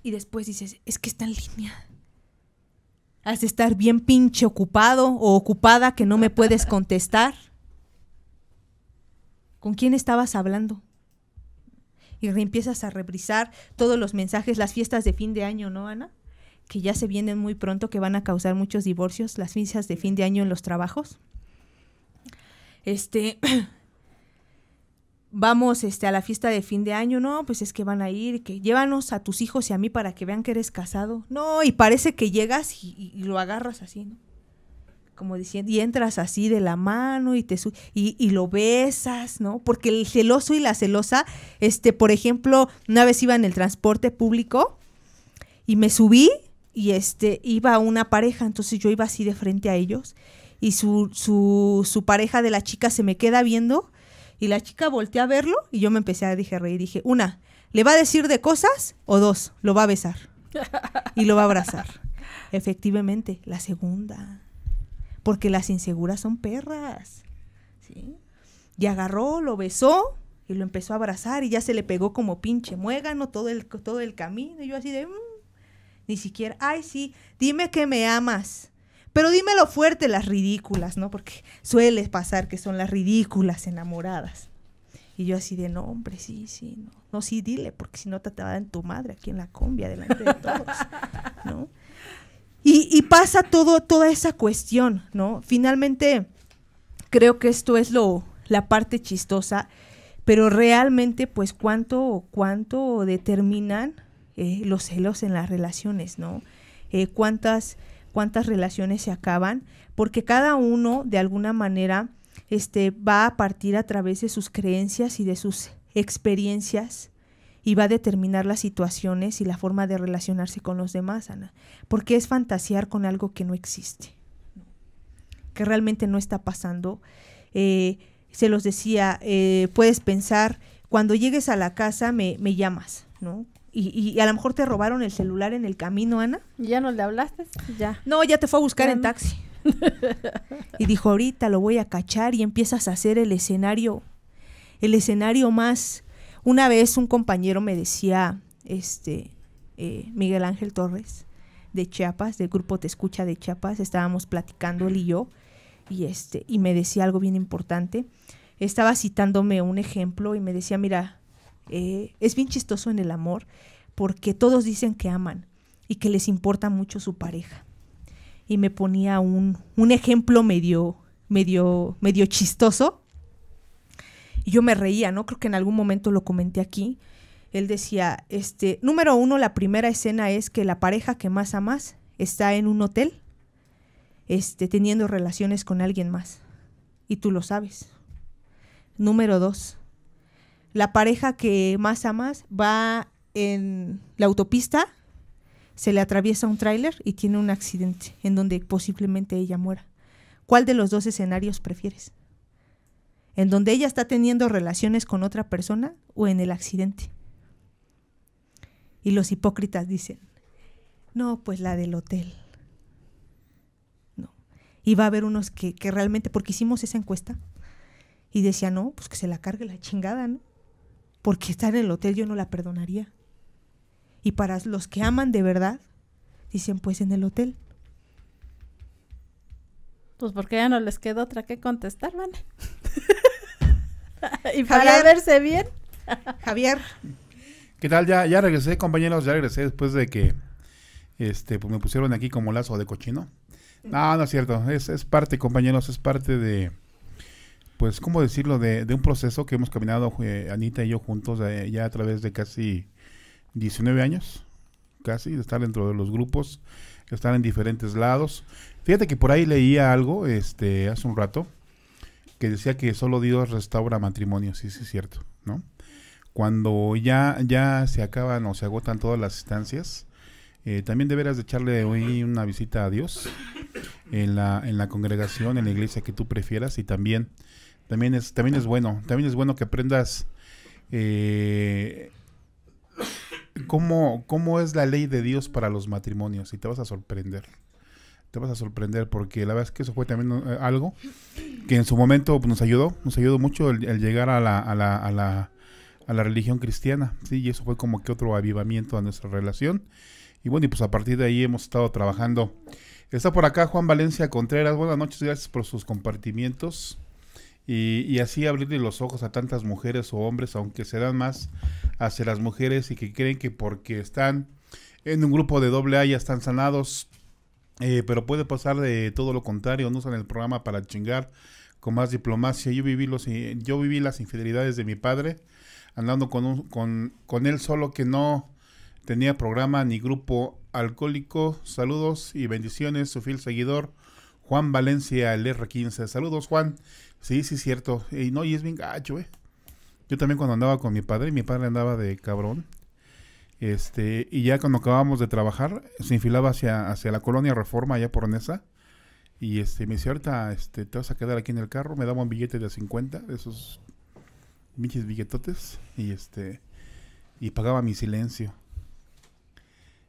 Y después dices, es que está en línea. Has de estar bien pinche ocupado o ocupada que no me puedes contestar. ¿Con quién estabas hablando? Y empiezas a revisar todos los mensajes, las fiestas de fin de año, ¿no, Ana? que ya se vienen muy pronto, que van a causar muchos divorcios, las fiestas de fin de año en los trabajos. Este, *clears throat* vamos este, a la fiesta de fin de año, no, pues es que van a ir, que llévanos a tus hijos y a mí para que vean que eres casado. No, y parece que llegas y, lo agarras así, ¿no? Como diciendo, y entras así de la mano y te y, y, lo besas, ¿no? Porque el celoso y la celosa, este, por ejemplo, una vez iba en el transporte público y me subí y este, iba una pareja, entonces yo iba así de frente a ellos y su, su, su pareja de la chica se me queda viendo y la chica voltea a verlo y yo me empecé a dije, reír, dije, una, ¿le va a decir de cosas o dos, lo va a besar *laughs* y lo va a abrazar? Efectivamente, la segunda, porque las inseguras son perras, ¿sí? Y agarró, lo besó y lo empezó a abrazar y ya se le pegó como pinche muégano todo el, todo el camino y yo así de... Mm, ni siquiera, ay, sí, dime que me amas. Pero dímelo fuerte, las ridículas, ¿no? Porque suele pasar que son las ridículas enamoradas. Y yo así de, no, hombre, sí, sí, no. No, sí, dile, porque si no te, va a dar tu madre aquí en la combia delante de todos, *laughs* ¿no? Y, pasa todo, toda esa cuestión, ¿no? Finalmente, creo que esto es lo, la parte chistosa, pero realmente, pues, cuánto, cuánto determinan eh, los celos en las relaciones, ¿no? Eh, ¿cuántas, cuántas relaciones se acaban, porque cada uno de alguna manera este, va a partir a través de sus creencias y de sus experiencias y va a determinar las situaciones y la forma de relacionarse con los demás, Ana, porque es fantasear con algo que no existe, que realmente no está pasando. Eh, se los decía, puedes pensar, cuando llegues a la casa me, me llamas, ¿no? y, a lo mejor te robaron el celular en el camino, Ana. ¿Ya no le hablaste? Ya. No, ya te fue a buscar en taxi. *laughs* y dijo, ahorita lo voy a cachar y empiezas a hacer el escenario, el escenario más... Una vez un compañero me decía, este, eh, Miguel Ángel Torres, de Chiapas, del grupo Te Escucha de Chiapas, estábamos platicando él y yo, y, este, y me decía algo bien importante. Estaba citándome un ejemplo y me decía, mira, eh, es bien chistoso en el amor porque todos dicen que aman y que les importa mucho su pareja. Y me ponía un, un ejemplo medio, medio, medio chistoso. Y yo me reía, ¿no? Creo que en algún momento lo comenté aquí. Él decía, este, número uno, la primera escena es que la pareja que más amas está en un hotel este, teniendo relaciones con alguien más. Y tú lo sabes. Número dos, la pareja que más amas va en la autopista, se le atraviesa un tráiler y tiene un accidente en donde posiblemente ella muera. ¿Cuál de los dos escenarios prefieres? ¿En donde ella está teniendo relaciones con otra persona o en el accidente? Y los hipócritas dicen, no, pues la del hotel. No. Y va a haber unos que, que realmente, porque hicimos esa encuesta, y decía, no, pues que se la cargue la chingada, ¿no? porque estar en el hotel yo no la perdonaría. Y para los que aman de verdad, dicen pues en el hotel. Pues porque ya no les queda otra que contestar, ¿vale? *laughs* y para verse bien. Javier. ¿Qué tal? Ya, ya regresé, compañeros, ya regresé después de que este, pues me pusieron aquí como lazo de cochino. No, no es cierto, es parte, compañeros, es parte de, pues, ¿cómo decirlo? De, un proceso que hemos caminado eh, Anita y yo juntos eh, ya a través de casi 19 años, casi, de estar dentro de los grupos, estar en diferentes lados. Fíjate que por ahí leía algo este, hace un rato que decía que solo Dios restaura matrimonios, sí, sí es cierto, ¿no? Cuando ya, ya se acaban o se agotan todas las instancias, eh, también deberás de echarle hoy una visita a Dios en la, en la congregación, en la iglesia que tú prefieras y también también es, también es bueno. También es bueno que aprendas eh, cómo, cómo es la ley de Dios para los matrimonios. Y te vas a sorprender. Te vas a sorprender porque la verdad es que eso fue también eh, algo que en su momento pues, nos ayudó. Nos ayudó mucho el, llegar a la, a la, a la a la religión cristiana, ¿sí? Y eso fue como que otro avivamiento a nuestra relación. Y bueno, y pues a partir de ahí hemos estado trabajando. Está por acá Juan Valencia Contreras. Buenas noches, gracias por sus compartimientos. Y, así abrirle los ojos a tantas mujeres o hombres, aunque se dan más hacia las mujeres y que creen que porque están en un grupo de doble A ya están sanados, eh, pero puede pasar de todo lo contrario, no usan el programa para chingar con más diplomacia. Yo viví, los, eh, yo viví las infidelidades de mi padre andando con, un, con, con él solo que no tenía programa ni grupo alcohólico. Saludos y bendiciones, su fiel seguidor. Juan Valencia, el R15. Saludos, Juan. Sí, sí, cierto. Y no, y es bien gacho, eh. Yo también cuando andaba con mi padre, mi padre andaba de cabrón. Este, y ya cuando acabábamos de trabajar, se infilaba hacia, hacia la colonia Reforma, allá por Nesa. Y este, me decía ahorita este, te vas a quedar aquí en el carro. Me daba un billete de 50, de esos pinches billetotes. Y este, y pagaba mi silencio.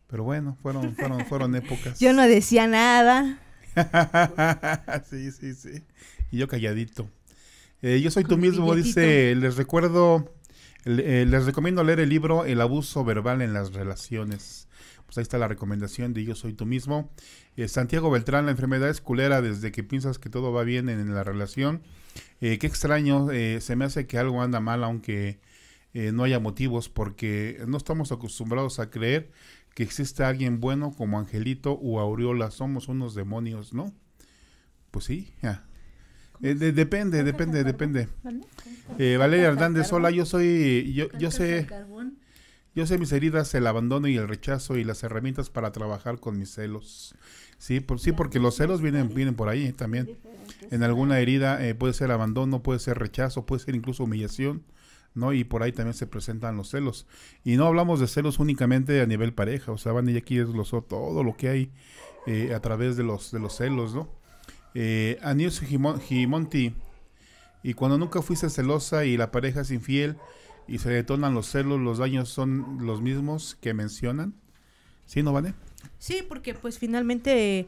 Pero bueno, fueron, fueron, fueron *laughs* épocas. Yo no decía nada. *laughs* sí, sí, sí. Y yo calladito. Eh, yo soy tú mismo, dice, les recuerdo, eh, les recomiendo leer el libro El abuso verbal en las relaciones. Pues ahí está la recomendación de Yo soy tú mismo. Eh, Santiago Beltrán, la enfermedad es culera desde que piensas que todo va bien en, la relación. qué extraño, se me hace que algo anda mal aunque no haya motivos porque no estamos acostumbrados a creer que exista alguien bueno como Angelito o Aureola, somos unos demonios, ¿no? Pues sí, ya. Eh, depende, depende, depende. Eh, Valeria Hernández, hola, yo soy, yo, sé, yo sé mis heridas, el abandono y el rechazo y las herramientas para trabajar con mis celos. Sí, sí porque los celos vienen, vienen por ahí también. En alguna herida eh, puede ser abandono, puede ser rechazo, puede ser incluso humillación ¿no? Y por ahí también se presentan los celos. Y no hablamos de celos únicamente a nivel pareja, o sea, Van y aquí desglosó todo lo que hay eh, a través de los, de los celos, ¿no? Eh, Anius Gimonti, y cuando nunca fuiste celosa y la pareja es infiel y se detonan los celos, los daños son los mismos que mencionan. ¿Sí, no, vale? Sí, porque pues finalmente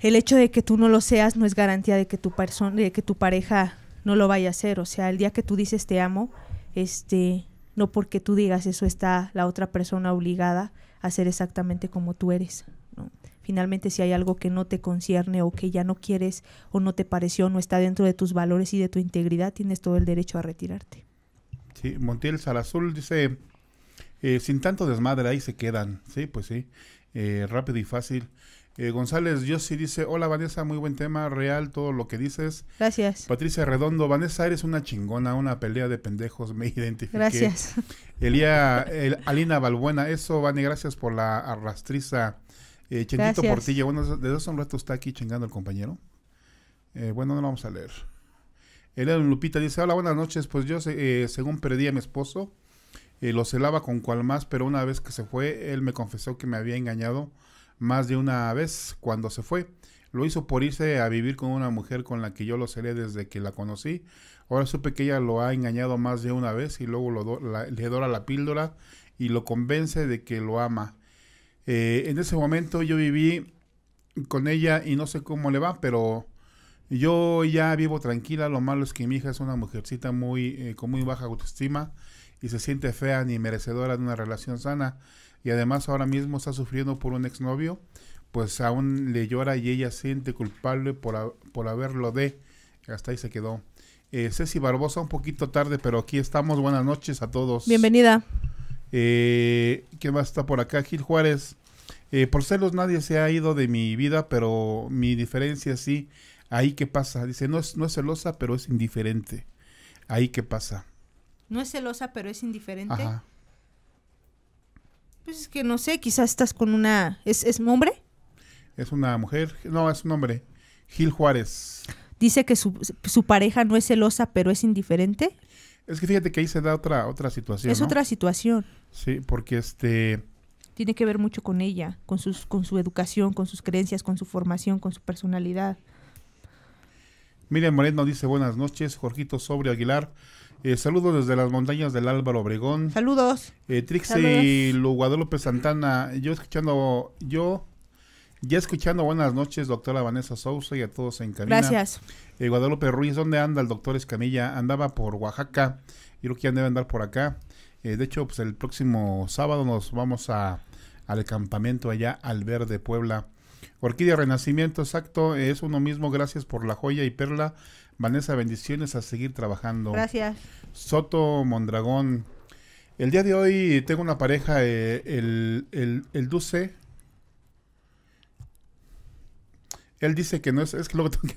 el hecho de que tú no lo seas no es garantía de que tu, de que tu pareja no lo vaya a hacer. O sea, el día que tú dices te amo, este, no porque tú digas eso está la otra persona obligada a ser exactamente como tú eres. Finalmente, si hay algo que no te concierne o que ya no quieres o no te pareció, no está dentro de tus valores y de tu integridad, tienes todo el derecho a retirarte. Sí, Montiel Salazul dice, eh, sin tanto desmadre ahí se quedan. Sí, pues sí, eh, rápido y fácil. Eh, González, yo sí dice, hola Vanessa, muy buen tema, real todo lo que dices. Gracias. Patricia Redondo, Vanessa, eres una chingona, una pelea de pendejos, me identifiqué. Gracias. Elía, Alina Balbuena, eso, Vani, gracias por la arrastriza. Eh, Chendito Portilla, bueno, de dos un rato está aquí chingando el compañero. Eh, bueno, no lo vamos a leer. Elena Lupita dice, hola, buenas noches, pues yo, eh, según perdí a mi esposo, lo celaba con cual más, pero una vez que se fue, él me confesó que me había engañado más de una vez cuando se fue. Lo hizo por irse a vivir con una mujer con la que yo lo seré desde que la conocí. Ahora supe que ella lo ha engañado más de una vez y luego lo le dora la píldora y lo convence de que lo ama. Eh, en ese momento yo viví con ella y no sé cómo le va, pero yo ya vivo tranquila. Lo malo es que mi hija es una mujercita muy, eh, con muy baja autoestima y se siente fea ni merecedora de una relación sana y además ahora mismo está sufriendo por un exnovio, pues aún le llora y ella siente culpable por, haberlo de. Hasta ahí se quedó. Eh, Ceci Barbosa, un poquito tarde, pero aquí estamos. Buenas noches a todos. Bienvenida. Eh, va más está por acá? Gil Juárez. Eh, por celos nadie se ha ido de mi vida, pero mi diferencia sí. Ahí que pasa. Dice, no es, no es celosa, pero es indiferente. Ahí qué pasa. No es celosa, pero es indiferente. Pues es que no sé, quizás estás con una... ¿Es, es hombre? Es una mujer, no, es un hombre. Gil Juárez. Dice que su, pareja no es celosa, pero es indiferente. Es que fíjate que ahí se da otra, otra situación. Es otra situación. Sí, porque este... Tiene que ver mucho con ella, con, sus, con su educación, con sus creencias, con su formación, con su personalidad. Miriam Moreno dice buenas noches, Jorgito Sobre Aguilar. Eh, saludos desde las montañas del Álvaro Obregón. Saludos. Eh, Trixie Guadalupe Santana. Yo escuchando, yo ya escuchando, buenas noches, doctora Vanessa Sousa y a todos en camino. Gracias. Eh, Guadalupe Ruiz, ¿dónde anda el doctor Escamilla? Andaba por Oaxaca, yo creo que ya debe andar por acá. Eh, de hecho, pues el próximo sábado nos vamos a, al campamento allá al Verde Puebla. Orquídea Renacimiento, exacto, es uno mismo, gracias por la joya y perla Vanessa, bendiciones a seguir trabajando. Gracias. Soto Mondragón. El día de hoy tengo una pareja, eh, el, el, Él dice que no es, es que luego *laughs* tengo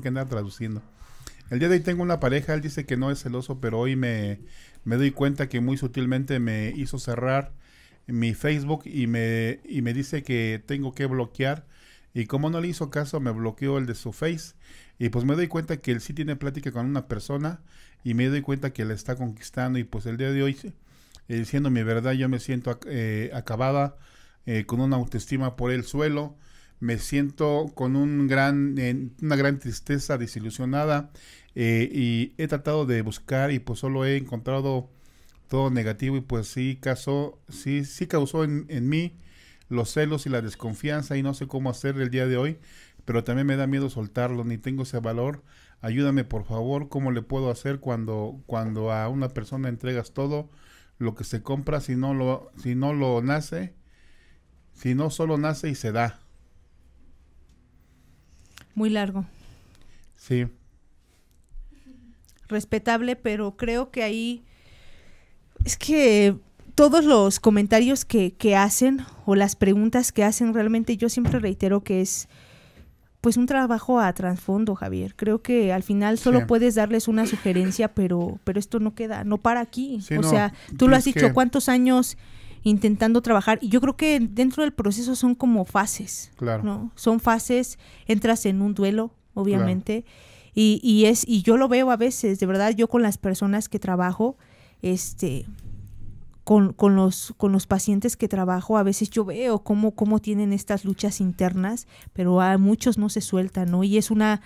que, andar traduciendo. El día de hoy tengo una pareja, él dice que no es celoso, pero hoy me, doy cuenta que muy sutilmente me hizo cerrar mi Facebook y me, y me dice que tengo que bloquear y como no le hizo caso, me bloqueó el de su face. Y pues me doy cuenta que él sí tiene plática con una persona y me doy cuenta que la está conquistando. Y pues el día de hoy, diciendo eh, mi verdad, yo me siento eh, acabada, eh, con una autoestima por el suelo. Me siento con un gran, una gran tristeza, desilusionada. y he tratado de buscar y pues solo he encontrado todo negativo y pues sí, caso, sí, sí causó en, en mí los celos y la desconfianza y no sé cómo hacer el día de hoy, pero también me da miedo soltarlo, ni tengo ese valor. Ayúdame por favor, ¿cómo le puedo hacer cuando, cuando a una persona entregas todo lo que se compra si no lo, si no lo nace, si no solo nace y se da? Muy largo. Sí. Respetable, pero creo que ahí es que todos los comentarios que, que, hacen o las preguntas que hacen, realmente yo siempre reitero que es pues un trabajo a trasfondo, Javier. Creo que al final solo puedes darles una sugerencia, pero, pero esto no queda, no para aquí. o sea, tú lo has dicho, ¿cuántos años intentando trabajar? Y yo creo que dentro del proceso son como fases. Claro. ¿no? Son fases, entras en un duelo, obviamente. Y, y es, y yo lo veo a veces, de verdad, yo con las personas que trabajo, este con, con, los, con los pacientes que trabajo, a veces yo veo cómo, tienen estas luchas internas, pero a muchos no se sueltan, ¿no? Y es una,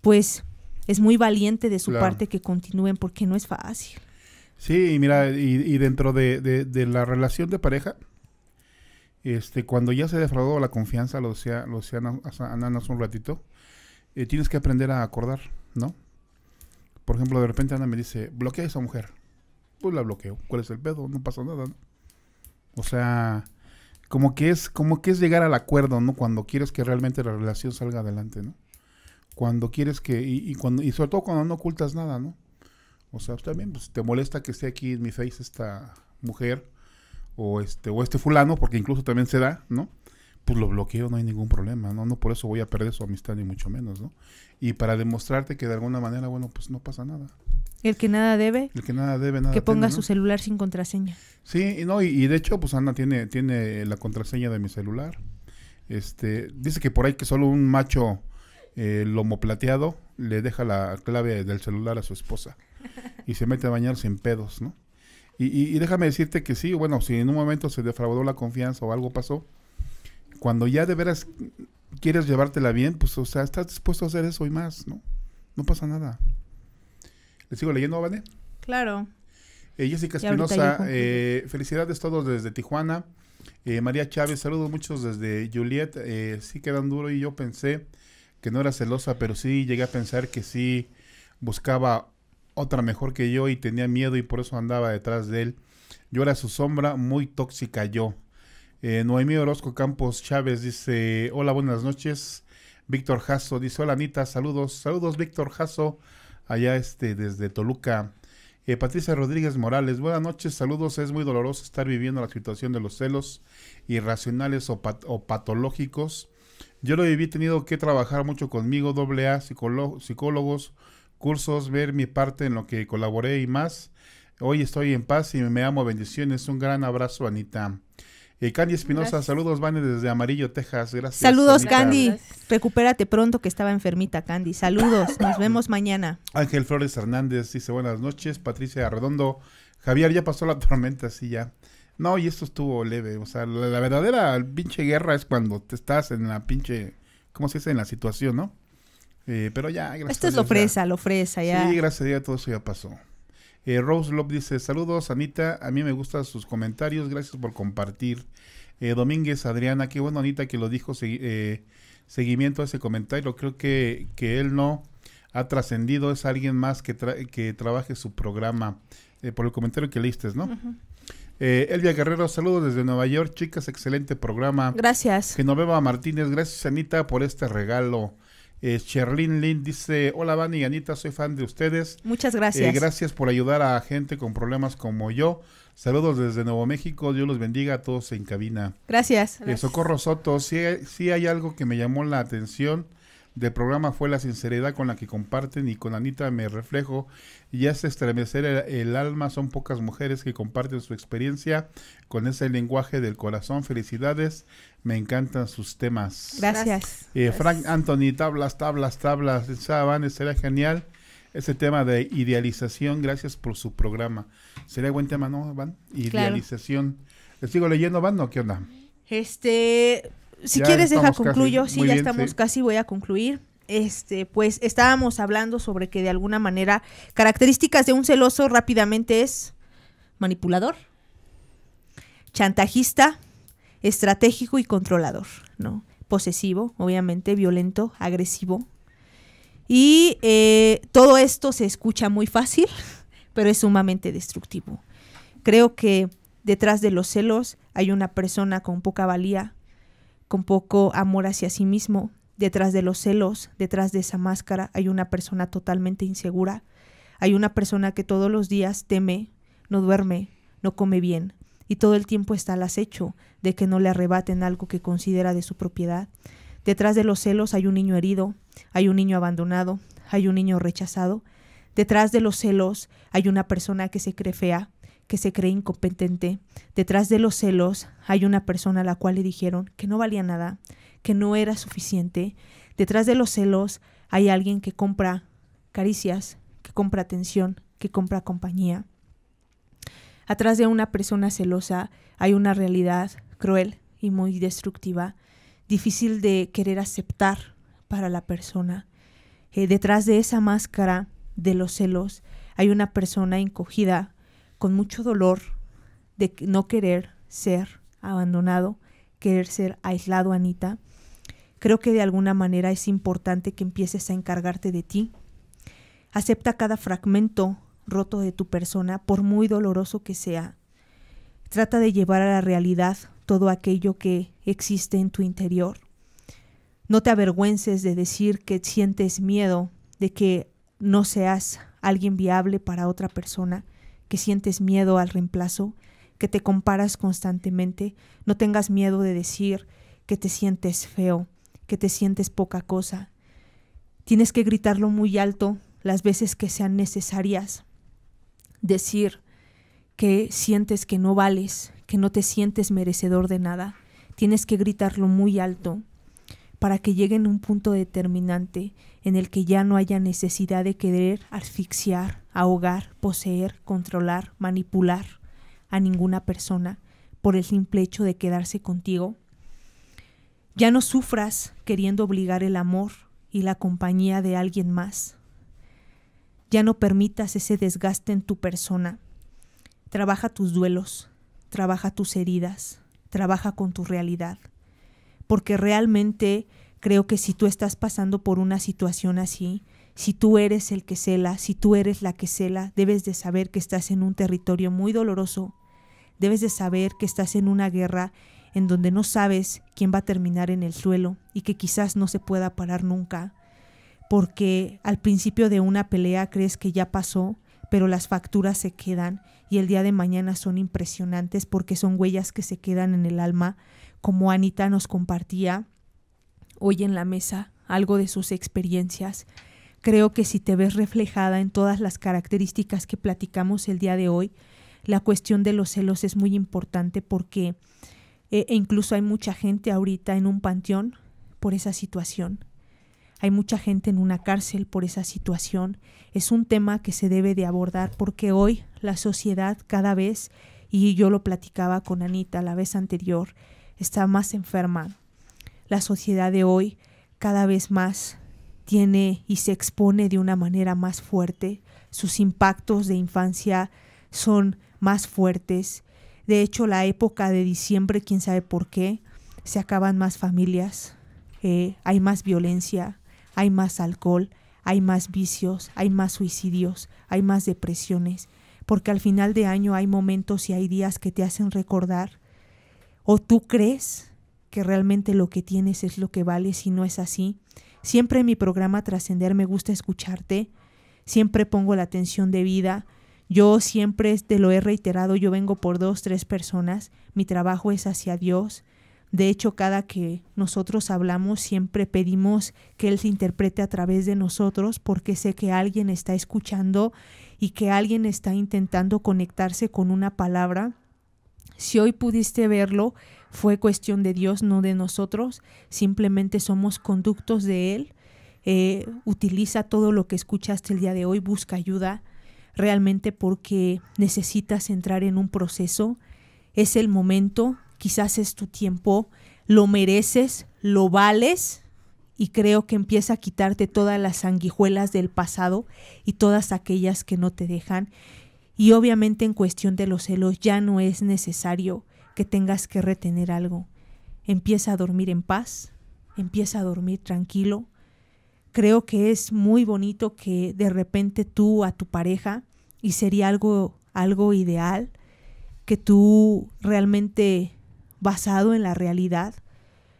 pues, es muy valiente de su parte que continúen porque no es fácil. Sí, mira, y, dentro de, la relación de pareja, este, cuando ya se defraudó la confianza, lo decía, lo Ana, hace un ratito, eh, tienes que aprender a acordar, ¿no? Por ejemplo, de repente Ana me dice, bloquea a esa mujer pues la bloqueo. ¿Cuál es el pedo? No pasa nada, O sea, como que es, como que es llegar al acuerdo, ¿no? Cuando quieres que realmente la relación salga adelante, ¿no? Cuando quieres que, y, cuando, y sobre todo cuando no ocultas nada, ¿no? O sea, pues, también pues, te molesta que esté aquí en mi face esta mujer o este, o este fulano, porque incluso también se da, ¿no? Pues lo bloqueo, no hay ningún problema, ¿no? No por eso voy a perder su amistad, ni mucho menos, ¿no? Y para demostrarte que de alguna manera, bueno, pues no pasa nada. El que nada debe. El que nada debe, Que ponga su celular sin contraseña. Sí, y no, y, de hecho, pues Ana tiene, tiene la contraseña de mi celular. Este, dice que por ahí que solo un macho eh, lomoplateado lomo plateado le deja la clave del celular a su esposa y se mete a bañar sin pedos, ¿no? Y, y, déjame decirte que sí, bueno, si en un momento se defraudó la confianza o algo pasó, cuando ya de veras quieres llevártela bien, pues, o sea, estás dispuesto a hacer eso y más, ¿no? No pasa nada. ¿Le sigo leyendo, ¿vale? Claro. Eh, Jessica Espinosa, eh, felicidades todos desde Tijuana. Eh, María Chávez, saludos muchos desde Juliet. sí quedan duro y yo pensé que no era celosa, pero sí llegué a pensar que sí buscaba otra mejor que yo y tenía miedo y por eso andaba detrás de él. Yo era su sombra, muy tóxica yo. Noemí Orozco Campos Chávez dice, hola, buenas noches. Víctor Jasso dice, hola Anita, saludos, saludos Víctor Jasso allá este, desde Toluca. Eh, Patricia Rodríguez Morales, buenas noches, saludos. Es muy doloroso estar viviendo la situación de los celos irracionales o, patológicos. Yo lo viví, tenido que trabajar mucho conmigo, doble A, psicólogos, cursos, ver mi parte en lo que colaboré y más. Hoy estoy en paz y me amo. Bendiciones. Un gran abrazo, Anita. Y Candy Espinosa, saludos, Vane, desde Amarillo, Texas. Gracias. Saludos, Candy. Recupérate pronto que estaba enfermita, Candy. Saludos, nos vemos mañana. Ángel Flores Hernández dice buenas noches. Patricia Arredondo, Javier, ya pasó la tormenta, sí, ya. No, y esto estuvo leve. O sea, la, verdadera pinche guerra es cuando te estás en la pinche. ¿Cómo se dice? En la situación, ¿no? Eh, pero ya, gracias. Esto es lo fresa, lo fresa, ya. Sí, gracias a Dios todo eso ya pasó. Eh, Rose Love dice, saludos Anita, a mí me gustan sus comentarios, gracias por compartir. Eh, Domínguez, Adriana, qué bueno Anita que lo dijo, eh, seguimiento a ese comentario, creo que, que él no ha trascendido, es alguien más que, que trabaje su programa, eh, por el comentario que leíste, ¿no? Elvia Guerrero, saludos desde Nueva York, chicas, excelente programa. Gracias. Genoveva Martínez, gracias Anita por este regalo. Cherlyn eh, dice, hola Vani y Anita, soy fan de ustedes. Muchas eh, gracias. y gracias por ayudar a gente con problemas como yo. Saludos desde Nuevo México, Dios los bendiga a todos en cabina. Gracias. de eh, Socorro Soto, si, si hay algo que me llamó la atención del programa fue la sinceridad con la que comparten y con Anita me reflejo y hace estremecer el, alma. Son pocas mujeres que comparten su experiencia con ese lenguaje del corazón. Felicidades, me encantan sus temas. Gracias. Eh, Frank Anthony, tablas, tablas, tablas. Saban, será genial. Ese tema de idealización, gracias por su programa. Sería buen tema, ¿no, Van? Idealización. sigo leyendo, Van, o qué onda? Este, si quieres, deja concluyo. sí, ya estamos casi, voy a concluir. Este, pues estábamos hablando sobre que de alguna manera características de un celoso rápidamente es manipulador, chantajista, estratégico y controlador, ¿no? Posesivo, obviamente, violento, agresivo. Y eh, todo esto se escucha muy fácil, *laughs* pero es sumamente destructivo. Creo que detrás de los celos hay una persona con poca valía, con poco amor hacia sí mismo. Detrás de los celos, detrás de esa máscara, hay una persona totalmente insegura. Hay una persona que todos los días teme, no duerme, no come bien, y todo el tiempo está al acecho de que no le arrebaten algo que considera de su propiedad. Detrás de los celos hay un niño herido, hay un niño abandonado, hay un niño rechazado. Detrás de los celos hay una persona que se cree fea, que se cree incompetente. Detrás de los celos hay una persona a la cual le dijeron que no valía nada, que no era suficiente. Detrás de los celos hay alguien que compra caricias, que compra atención, que compra compañía. Atrás de una persona celosa hay una realidad cruel y muy destructiva, difícil de querer aceptar para la persona. Eh, detrás de esa máscara de los celos hay una persona encogida con mucho dolor de no querer ser abandonado, querer ser aislado, Anita, creo que de alguna manera es importante que empieces a encargarte de ti. Acepta cada fragmento roto de tu persona, por muy doloroso que sea. Trata de llevar a la realidad todo aquello que existe en tu interior. No te avergüences de decir que sientes miedo, de que no seas alguien viable para otra persona que sientes miedo al reemplazo, que te comparas constantemente, no tengas miedo de decir que te sientes feo, que te sientes poca cosa. Tienes que gritarlo muy alto las veces que sean necesarias. Decir que sientes que no vales, que no te sientes merecedor de nada. Tienes que gritarlo muy alto para que lleguen a un punto determinante en el que ya no haya necesidad de querer asfixiar, ahogar, poseer, controlar, manipular a ninguna persona por el simple hecho de quedarse contigo. Ya no sufras queriendo obligar el amor y la compañía de alguien más. Ya no permitas ese desgaste en tu persona. Trabaja tus duelos, trabaja tus heridas, trabaja con tu realidad porque realmente creo que si tú estás pasando por una situación así, si tú eres el que cela, si tú eres la que cela, debes de saber que estás en un territorio muy doloroso, debes de saber que estás en una guerra en donde no sabes quién va a terminar en el suelo y que quizás no se pueda parar nunca, porque al principio de una pelea crees que ya pasó, pero las facturas se quedan y el día de mañana son impresionantes porque son huellas que se quedan en el alma como Anita nos compartía hoy en la mesa algo de sus experiencias. Creo que si te ves reflejada en todas las características que platicamos el día de hoy, la cuestión de los celos es muy importante porque e, e incluso hay mucha gente ahorita en un panteón por esa situación. Hay mucha gente en una cárcel por esa situación. Es un tema que se debe de abordar porque hoy la sociedad cada vez, y yo lo platicaba con Anita la vez anterior, está más enferma. La sociedad de hoy cada vez más tiene y se expone de una manera más fuerte, sus impactos de infancia son más fuertes. De hecho, la época de diciembre, quién sabe por qué, se acaban más familias, eh, hay más violencia, hay más alcohol, hay más vicios, hay más suicidios, hay más depresiones, porque al final de año hay momentos y hay días que te hacen recordar ¿O tú crees que realmente lo que tienes es lo que vale si no es así? Siempre en mi programa Trascender me gusta escucharte, siempre pongo la atención debida, yo siempre te lo he reiterado, yo vengo por dos, tres personas, mi trabajo es hacia Dios. De hecho, cada que nosotros hablamos, siempre pedimos que Él se interprete a través de nosotros, porque sé que alguien está escuchando y que alguien está intentando conectarse con una palabra si hoy pudiste verlo, fue cuestión de Dios, no de nosotros. Simplemente somos conductos de Él. Eh, utiliza todo lo que escuchaste el día de hoy, busca ayuda realmente porque necesitas entrar en un proceso. Es el momento, quizás es tu tiempo, lo mereces, lo vales y creo que empieza a quitarte todas las sanguijuelas del pasado y todas aquellas que no te dejan y obviamente en cuestión de los celos ya no es necesario que tengas que retener algo. Empieza a dormir en paz, empieza a dormir tranquilo. Creo que es muy bonito que de repente tú a tu pareja, y sería algo, algo ideal, que tú realmente, basado en la realidad,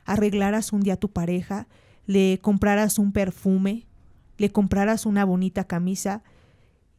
arreglaras un día a tu pareja, le compraras un perfume, le compraras una bonita camisa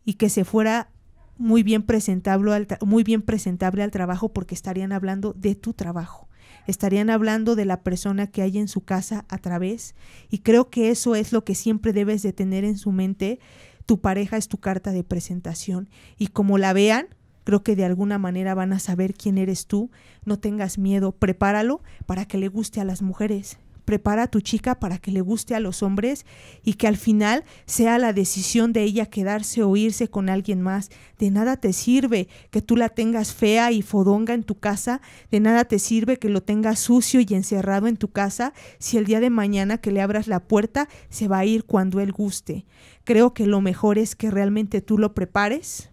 y que se fuera muy bien presentable al, muy bien presentable al trabajo porque estarían hablando de tu trabajo estarían hablando de la persona que hay en su casa a través y creo que eso es lo que siempre debes de tener en su mente. Tu pareja es tu carta de presentación y como la vean, creo que de alguna manera van a saber quién eres tú. No tengas miedo, prepáralo para que le guste a las mujeres prepara a tu chica para que le guste a los hombres y que al final sea la decisión de ella quedarse o irse con alguien más. De nada te sirve que tú la tengas fea y fodonga en tu casa, de nada te sirve que lo tengas sucio y encerrado en tu casa si el día de mañana que le abras la puerta se va a ir cuando él guste. Creo que lo mejor es que realmente tú lo prepares.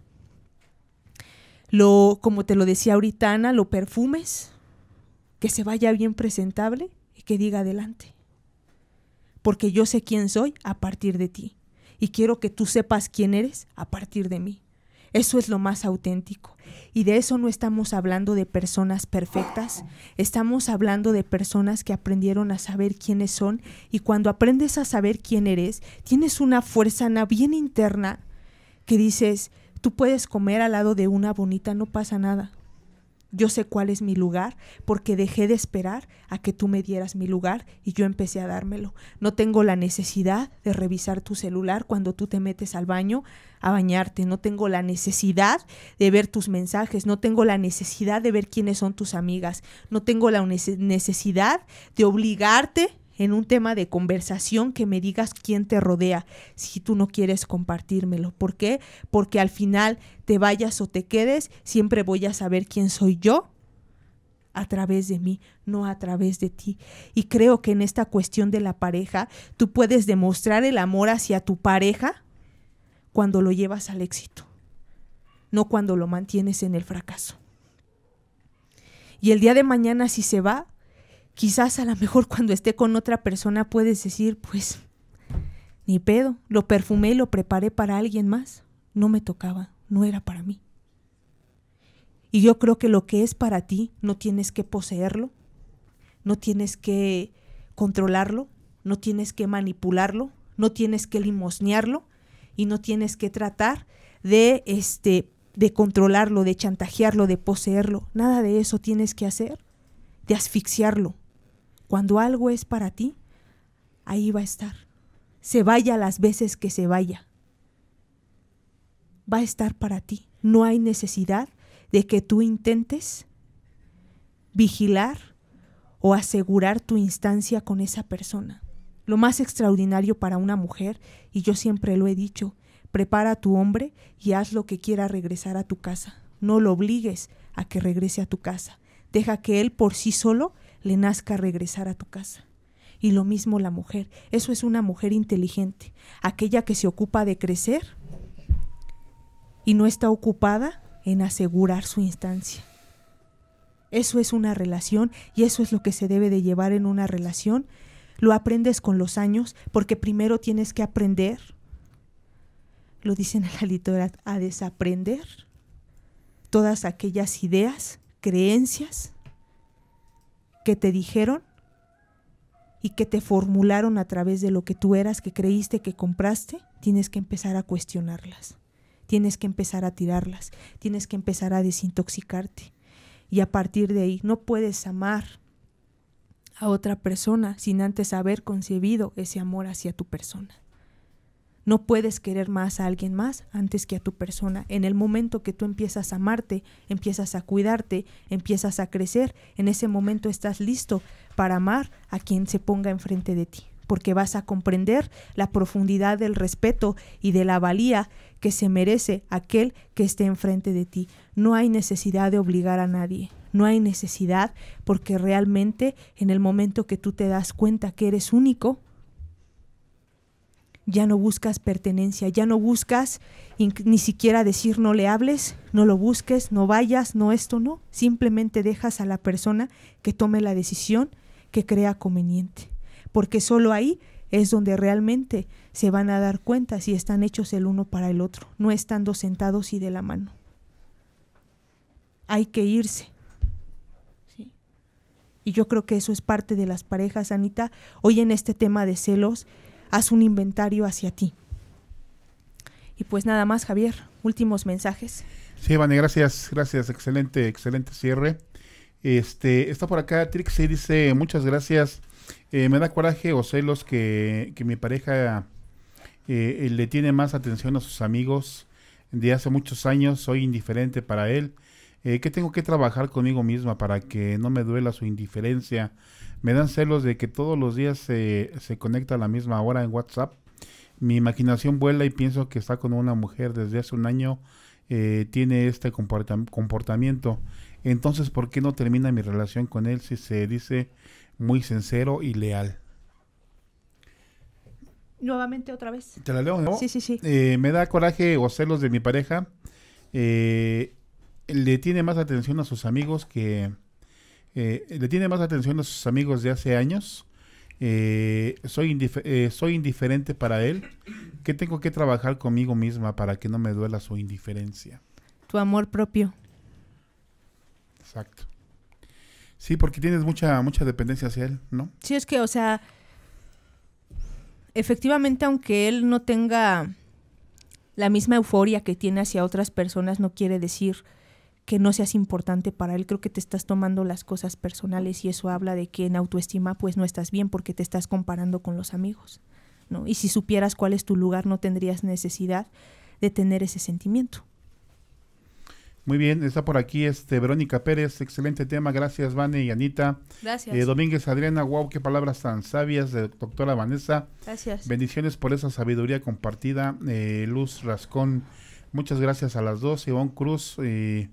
Lo, como te lo decía ahorita Ana, lo perfumes, que se vaya bien presentable que diga adelante. Porque yo sé quién soy a partir de ti y quiero que tú sepas quién eres a partir de mí. Eso es lo más auténtico. Y de eso no estamos hablando de personas perfectas, estamos hablando de personas que aprendieron a saber quiénes son y cuando aprendes a saber quién eres, tienes una fuerza bien interna que dices, tú puedes comer al lado de una bonita, no pasa nada yo sé cuál es mi lugar porque dejé de esperar a que tú me dieras mi lugar y yo empecé a dármelo. No tengo la necesidad de revisar tu celular cuando tú te metes al baño a bañarte, no tengo la necesidad de ver tus mensajes, no tengo la necesidad de ver quiénes son tus amigas, no tengo la necesidad de obligarte en un tema de conversación que me digas quién te rodea, si tú no quieres compartírmelo. ¿Por qué? Porque al final te vayas o te quedes, siempre voy a saber quién soy yo a través de mí, no a través de ti. Y creo que en esta cuestión de la pareja, tú puedes demostrar el amor hacia tu pareja cuando lo llevas al éxito, no cuando lo mantienes en el fracaso. Y el día de mañana si se va, quizás a lo mejor cuando esté con otra persona puedes decir, pues, ni pedo, lo perfumé y lo preparé para alguien más. No me tocaba, no era para mí. Y yo creo que lo que es para ti no tienes que poseerlo, no tienes que controlarlo, no tienes que manipularlo, no tienes que limosnearlo y no tienes que tratar de este de controlarlo, de chantajearlo, de poseerlo. Nada de eso tienes que hacer, de asfixiarlo, cuando algo es para ti, ahí va a estar. Se vaya las veces que se vaya. Va a estar para ti. No hay necesidad de que tú intentes vigilar o asegurar tu instancia con esa persona. Lo más extraordinario para una mujer, y yo siempre lo he dicho, prepara a tu hombre y haz lo que quiera regresar a tu casa. No lo obligues a que regrese a tu casa. Deja que él por sí solo le nazca regresar a tu casa. Y lo mismo la mujer, eso es una mujer inteligente, aquella que se ocupa de crecer y no está ocupada en asegurar su instancia. Eso es una relación y eso es lo que se debe de llevar en una relación. Lo aprendes con los años porque primero tienes que aprender, lo dicen en la literatura, a desaprender todas aquellas ideas, creencias que te dijeron y que te formularon a través de lo que tú eras, que creíste, que compraste, tienes que empezar a cuestionarlas, tienes que empezar a tirarlas, tienes que empezar a desintoxicarte. Y a partir de ahí no puedes amar a otra persona sin antes haber concebido ese amor hacia tu persona. No puedes querer más a alguien más antes que a tu persona. En el momento que tú empiezas a amarte, empiezas a cuidarte, empiezas a crecer, en ese momento estás listo para amar a quien se ponga enfrente de ti, porque vas a comprender la profundidad del respeto y de la valía que se merece aquel que esté enfrente de ti. No hay necesidad de obligar a nadie. No hay necesidad porque realmente en el momento que tú te das cuenta que eres único, ya no buscas pertenencia, ya no buscas ni siquiera decir no le hables, no lo busques, no vayas, no esto, no. Simplemente dejas a la persona que tome la decisión que crea conveniente, porque solo ahí es donde realmente se van a dar cuenta si están hechos el uno para el otro, no estando sentados y de la mano. Hay que irse. Y yo creo que eso es parte de las parejas, Anita. Hoy en este tema de celos, haz un inventario hacia ti. Y pues nada más, Javier, últimos mensajes. Sí, Vane, gracias, gracias, excelente, excelente cierre. Este, está por acá Trixie, dice, muchas gracias. Eh, me da coraje o celos que, que mi pareja eh, le tiene más atención a sus amigos de hace muchos años, soy indiferente para él. Eh, que tengo que trabajar conmigo misma para que no me duela su indiferencia. Me dan celos de que todos los días se, conecta a la misma hora en WhatsApp. Mi imaginación vuela y pienso que está con una mujer desde hace un año. Eh, tiene este comportamiento. Entonces, ¿por qué no termina mi relación con él si se dice muy sincero y leal? Nuevamente, otra vez. ¿Te la leo? Sí, sí, sí. Eh, me da coraje o celos de mi pareja. Eh, le tiene más atención a sus amigos que eh, le tiene más atención a sus amigos de hace años. Eh, soy, eh, soy indiferente para él. ¿Qué tengo que trabajar conmigo misma para que no me duela su indiferencia? Tu amor propio. Exacto. Sí, porque tienes mucha, mucha dependencia hacia él, ¿no? Sí, es que, o sea, efectivamente, aunque él no tenga la misma euforia que tiene hacia otras personas, no quiere decir que no seas importante para él. Creo que te estás tomando las cosas personales y eso habla de que en autoestima pues no estás bien porque te estás comparando con los amigos. ¿no? Y si supieras cuál es tu lugar no tendrías necesidad de tener ese sentimiento. Muy bien, está por aquí este Verónica Pérez, excelente tema, gracias Vane y Anita. Gracias. Eh, Domínguez Adriana, wow, qué palabras tan sabias de doctora Vanessa. Gracias. Bendiciones por esa sabiduría compartida. Eh, Luz Rascón, muchas gracias a las dos. Ivonne Cruz, y eh,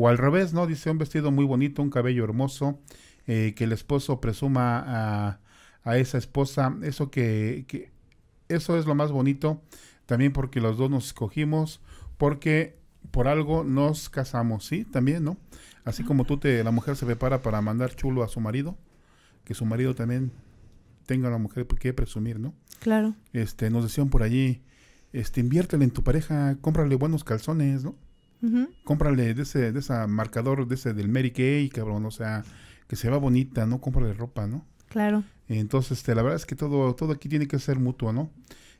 o al revés, ¿no? Dice un vestido muy bonito, un cabello hermoso, eh, que el esposo presuma a, a esa esposa. Eso que, que, eso es lo más bonito, también porque los dos nos escogimos, porque por algo nos casamos, ¿sí? También, ¿no? Así como tú te, la mujer se prepara para mandar chulo a su marido, que su marido también tenga la mujer que presumir, ¿no? Claro. Este, nos decían por allí, este, inviértele en tu pareja, cómprale buenos calzones, ¿no? Cómprale de ese, de marcador, de ese del Mary Kay, cabrón, o sea, que se va bonita, ¿no? Cómprale ropa, ¿no? Claro. Entonces, este, la verdad es que todo, todo aquí tiene que ser mutuo, ¿no?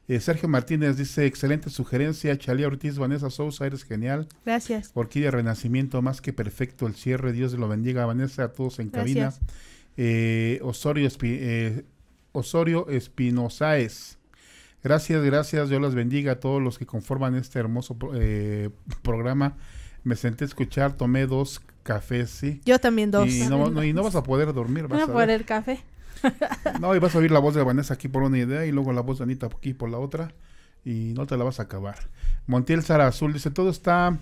Eh, Sergio Martínez dice, excelente sugerencia, Chalea Ortiz, Vanessa Sousa, eres genial. Gracias. Orquídea Renacimiento, más que perfecto el cierre, Dios lo bendiga, Vanessa, a todos en cabina. Eh, Osorio, eh, Osorio Gracias, gracias. Yo las bendiga a todos los que conforman este hermoso eh, programa. Me senté a escuchar, tomé dos cafés, sí. Yo también dos. Y, no, vas a poder dormir. Vas no a poder café. *laughs* no, y vas a oír la voz de Vanessa aquí por una idea y luego la voz de Anita aquí por la otra y no te la vas a acabar. Montiel Sara Azul dice, todo está...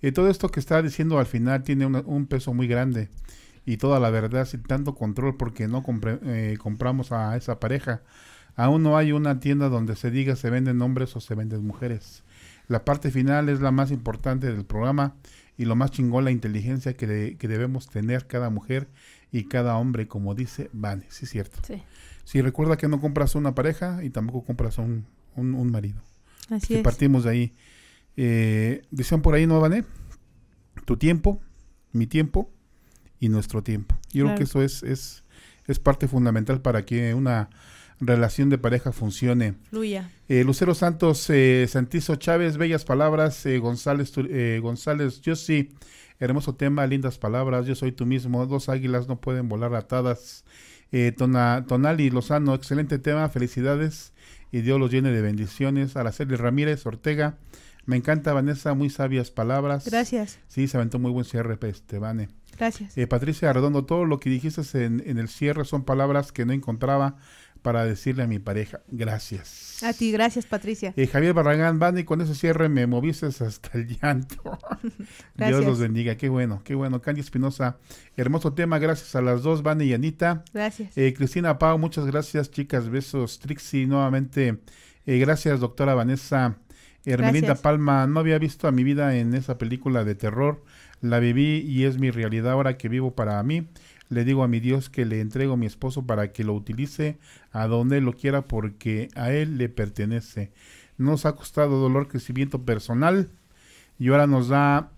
y eh, todo esto que está diciendo al final tiene un peso muy grande y toda la verdad sin tanto control porque no eh, compramos a esa pareja. Aún no hay una tienda donde se diga se venden hombres o se venden mujeres. La parte final es la más importante del programa y lo más chingón la inteligencia que, que debemos tener cada mujer y cada hombre, como dice Vane, sí es cierto. Sí. Si recuerda que no compras una pareja y tampoco compras un, un, marido. Así es. partimos de ahí. Eh, por ahí, ¿no, Vane? Tu tiempo, mi tiempo y nuestro tiempo. Yo creo que eso es, es, es parte fundamental para que una relación de pareja funcione. Fluya. Eh, Lucero Santos, eh, Santizo Chávez, bellas palabras. Eh, González, eh, González, yo sí. Hermoso tema, lindas palabras. Yo soy tú mismo. Dos águilas no pueden volar atadas. Tona, Tonali Lozano, excelente tema. Felicidades y Dios los llene de bendiciones. Araceli Ramírez Ortega. Me encanta, Vanessa, muy sabias palabras. Gracias. Sí, se aventó muy buen cierre, Esteban pues, Gracias. Patricia Arredondo todo lo que dijiste en, en, el cierre son palabras que no encontraba para decirle a mi pareja gracias. A ti, gracias Patricia. Eh, Javier Barragán Van con ese cierre me moviste hasta el llanto. *laughs* Dios los bendiga, qué bueno, qué bueno. Candy Espinosa, hermoso tema, gracias a las dos, Vanny y Anita. Gracias. Eh, Cristina Pau, muchas gracias chicas, besos. Trixie, nuevamente, eh, gracias doctora Vanessa. Hermelinda Palma, no había visto a mi vida en esa película de terror, la viví y es mi realidad ahora que vivo para mí le digo a mi Dios que le entrego a mi esposo para que lo utilice a donde lo quiera porque a él le pertenece. Nos ha costado dolor, crecimiento personal y ahora nos da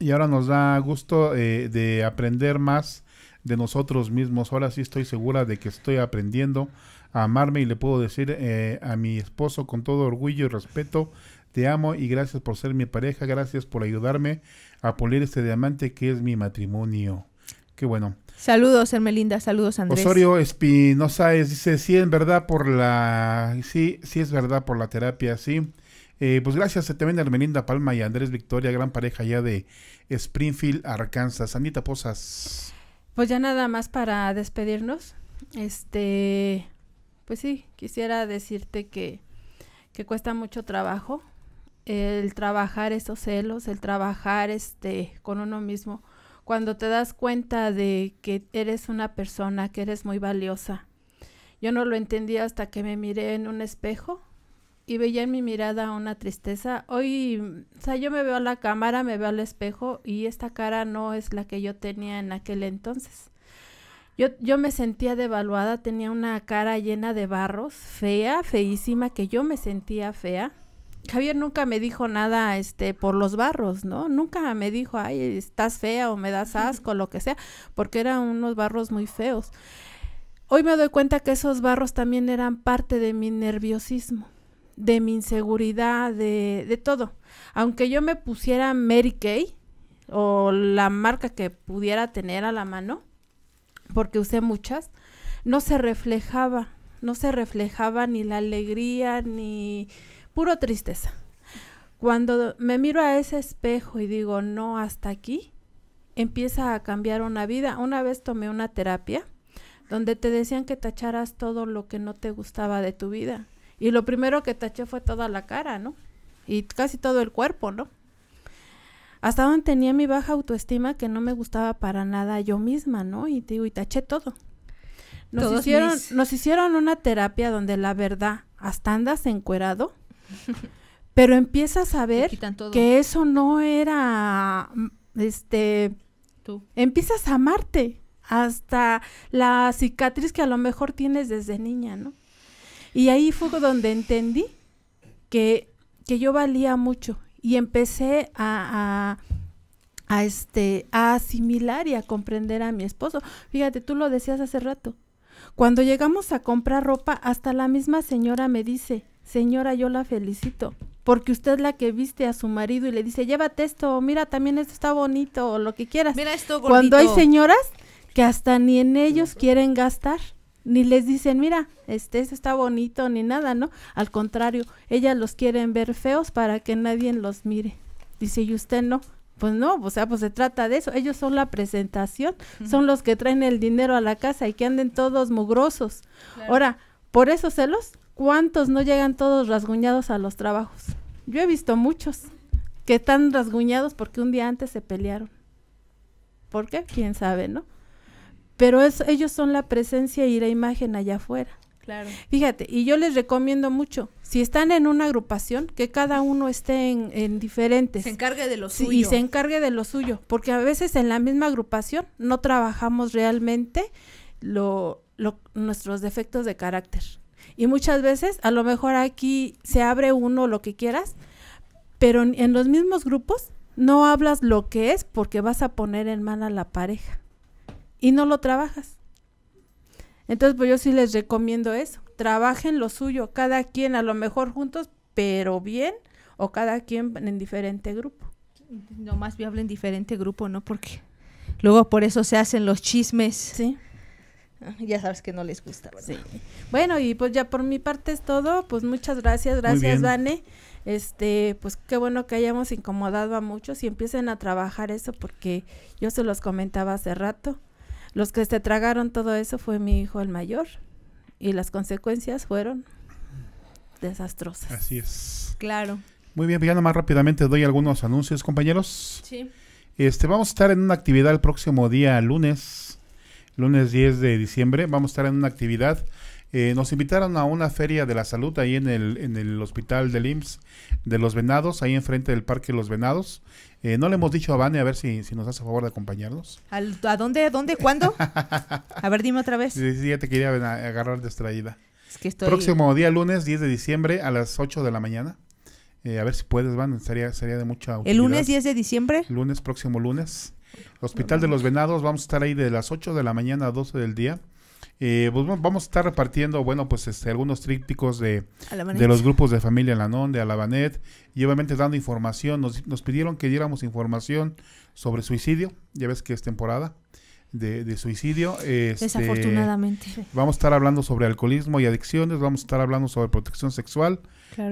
y ahora nos da gusto eh, de aprender más de nosotros mismos. Ahora sí estoy segura de que estoy aprendiendo a amarme y le puedo decir eh, a mi esposo con todo orgullo y respeto, te amo y gracias por ser mi pareja, gracias por ayudarme a pulir este diamante que es mi matrimonio. Qué bueno. Saludos, Hermelinda. Saludos, Andrés. Osorio Espinosa dice, sí, es verdad por la... Sí, sí es verdad por la terapia, sí. Eh, pues gracias también a Hermelinda Palma y Andrés Victoria, gran pareja ya de Springfield, Arkansas. Anita Posas. Pues ya nada más para despedirnos. Este, pues sí, quisiera decirte que, que cuesta mucho trabajo el trabajar esos celos, el trabajar este con uno mismo cuando te das cuenta de que eres una persona, que eres muy valiosa. Yo no lo entendí hasta que me miré en un espejo y veía en mi mirada una tristeza. Hoy, o sea, yo me veo a la cámara, me veo al espejo y esta cara no es la que yo tenía en aquel entonces. Yo, yo, me sentía devaluada, tenía una cara llena de barros, fea, feísima, que yo me sentía fea. Javier nunca me dijo nada este por los barros, ¿no? Nunca me dijo, "Ay, estás fea" o "me das asco", lo que sea, porque eran unos barros muy feos. Hoy me doy cuenta que esos barros también eran parte de mi nerviosismo, de mi inseguridad, de, de todo. Aunque yo me pusiera Mary Kay o la marca que pudiera tener a la mano, porque usé muchas, no se reflejaba, no se reflejaba ni la alegría ni puro tristeza. Cuando me miro a ese espejo y digo, no, hasta aquí, empieza a cambiar una vida. Una vez tomé una terapia donde te decían que tacharas todo lo que no te gustaba de tu vida. Y lo primero que taché fue toda la cara, ¿no? Y casi todo el cuerpo, ¿no? Hasta donde tenía mi baja autoestima que no me gustaba para nada yo misma, ¿no? Y digo, y taché todo. Nos hicieron, nos hicieron una terapia donde la verdad, hasta andas encuerado, *laughs* Pero empiezas a ver que eso no era, mm, este, empiezas a amarte hasta la cicatriz que a lo mejor tienes desde niña, ¿no? Y ahí fue donde entendí que, que yo valía mucho y empecé a, este, a asimilar y a comprender a mi esposo. Fíjate, tú lo decías hace rato. Cuando llegamos a comprar ropa, hasta la misma señora me dice, señora, yo la felicito, porque usted es la que viste a su marido y le dice, llévate esto, mira, también esto está bonito, o lo que quieras. Mira esto, gordito. Cuando hay señoras que hasta ni en ellos quieren gastar, ni les dicen, mira, este, está bonito, ni nada, ¿no? Al contrario, ellas los quieren ver feos para que nadie los mire. Dice, y usted no. Pues no, o sea, pues se trata de eso. Ellos son la presentación, son los que traen el dinero a la casa y que anden todos mugrosos. Ahora, por eso celos, ¿Cuántos no llegan todos rasguñados a los trabajos? Yo he visto muchos que están rasguñados porque un día antes se pelearon. ¿Por qué? Quién sabe, ¿no? Pero es, ellos son la presencia y la imagen allá afuera. Claro. Fíjate, y yo les recomiendo mucho, si están en una agrupación, que cada uno esté en, diferentes. Se encargue de lo suyo. y se encargue de lo suyo, porque a veces en la misma agrupación no trabajamos realmente nuestros defectos de carácter. Y muchas veces, a lo mejor aquí se abre uno lo que quieras, pero en, los mismos grupos no hablas lo que es porque vas a poner en mal a la pareja y no lo trabajas. Entonces, pues yo sí les recomiendo eso. Trabajen lo suyo, cada quien a lo mejor juntos, pero bien, o cada quien en diferente grupo. No más viable en diferente grupo, ¿no? Porque luego por eso se hacen los chismes. Sí. *laughs* ya sabes que no les gusta. Bueno, y pues ya por mi parte es todo. Pues muchas gracias, gracias, Vane. Este, pues qué bueno que hayamos incomodado a muchos y empiecen a trabajar eso porque yo se los comentaba hace rato. Los que se tragaron todo eso fue mi hijo el mayor y las consecuencias fueron desastrosas. Así es. Claro. Muy bien, pues ya más rápidamente doy algunos anuncios, compañeros. Sí. Este, vamos a estar en una actividad el próximo día lunes lunes 10 de diciembre. Vamos a estar en una actividad. Eh, nos invitaron a una feria de la salud ahí en el, en el hospital del IMSS de los Venados, ahí enfrente del Parque Los Venados. Eh, no le hemos dicho a Vane, a ver si, si nos hace favor de acompañarnos. ¿A dónde? dónde? ¿Cuándo? *laughs* a ver, dime otra vez. Sí, ya te quería agarrar distraída. Es que estoy... Próximo día lunes, 10 de diciembre, a las 8 de la mañana. Eh, a ver si puedes, Van, sería, sería de mucha utilidad. ¿El lunes 10 de diciembre? Lunes, próximo lunes. Hospital de los Venados, vamos a estar ahí de las 8 de la mañana a 12 del día. Eh, pues vamos a estar repartiendo, bueno, pues este, algunos trípticos de, los grupos de familia Lanón, de Alabanet, y obviamente dando información. Nos, pidieron que diéramos información sobre suicidio, ya ves que es temporada de, suicidio. Este, Desafortunadamente. Vamos a estar hablando sobre alcoholismo y adicciones, vamos a estar hablando sobre protección sexual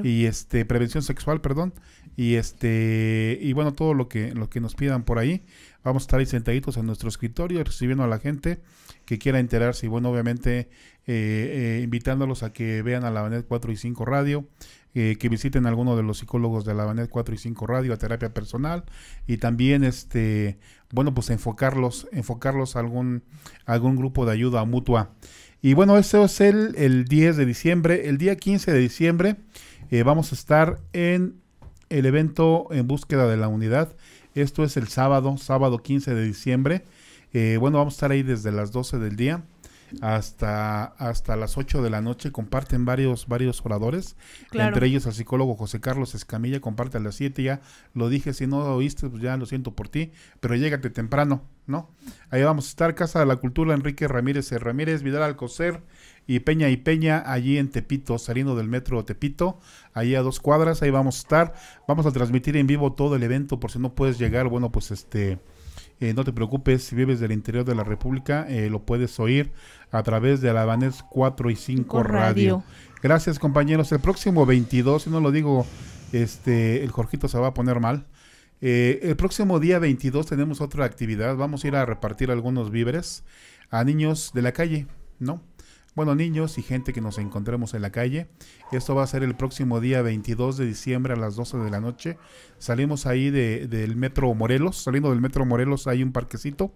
y este prevención sexual, perdón, y este y bueno, todo lo que lo que nos pidan por ahí. Vamos a estar ahí sentaditos en nuestro escritorio recibiendo a la gente que quiera enterarse y bueno, obviamente eh, eh, invitándolos a que vean a la 4 y 5 Radio, eh, que visiten a alguno de los psicólogos de la Banet 4 y 5 Radio a terapia personal y también este, bueno, pues enfocarlos, enfocarlos a algún, algún grupo de ayuda mutua. Y bueno, ese es el, el 10 de diciembre. El día 15 de diciembre vamos a estar en el evento en búsqueda de la unidad esto es el sábado, sábado 15 de diciembre. Eh, bueno, vamos a estar ahí desde las 12 del día hasta, hasta las 8 de la noche. Comparten varios, varios oradores, entre ellos el psicólogo José Carlos Escamilla, comparte a las 7 ya. Lo dije, si no lo oíste, pues ya lo siento por ti, pero llégate temprano, ¿no? Ahí vamos a estar, Casa de la Cultura, Enrique Ramírez Ramírez, Vidal Alcocer y Peña y Peña, allí en Tepito, saliendo del metro Tepito, ahí a dos cuadras, ahí vamos a estar. Vamos a transmitir en vivo todo el evento, por si no puedes llegar, bueno, pues este eh, no te preocupes, si vives del interior de la República, eh, lo puedes oír a través de Alabanés 4 y 5 Radio. Gracias, compañeros. El próximo 22, si no lo digo, este, el Jorgito se va a poner mal. Eh, el próximo día 22 tenemos otra actividad. Vamos a ir a repartir algunos víveres a niños de la calle, ¿no? bueno, niños y gente que nos encontremos en la calle. Esto va a ser el próximo día 22 de diciembre a las 12 de la noche. Salimos ahí del Metro Morelos, saliendo del Metro Morelos hay un parquecito,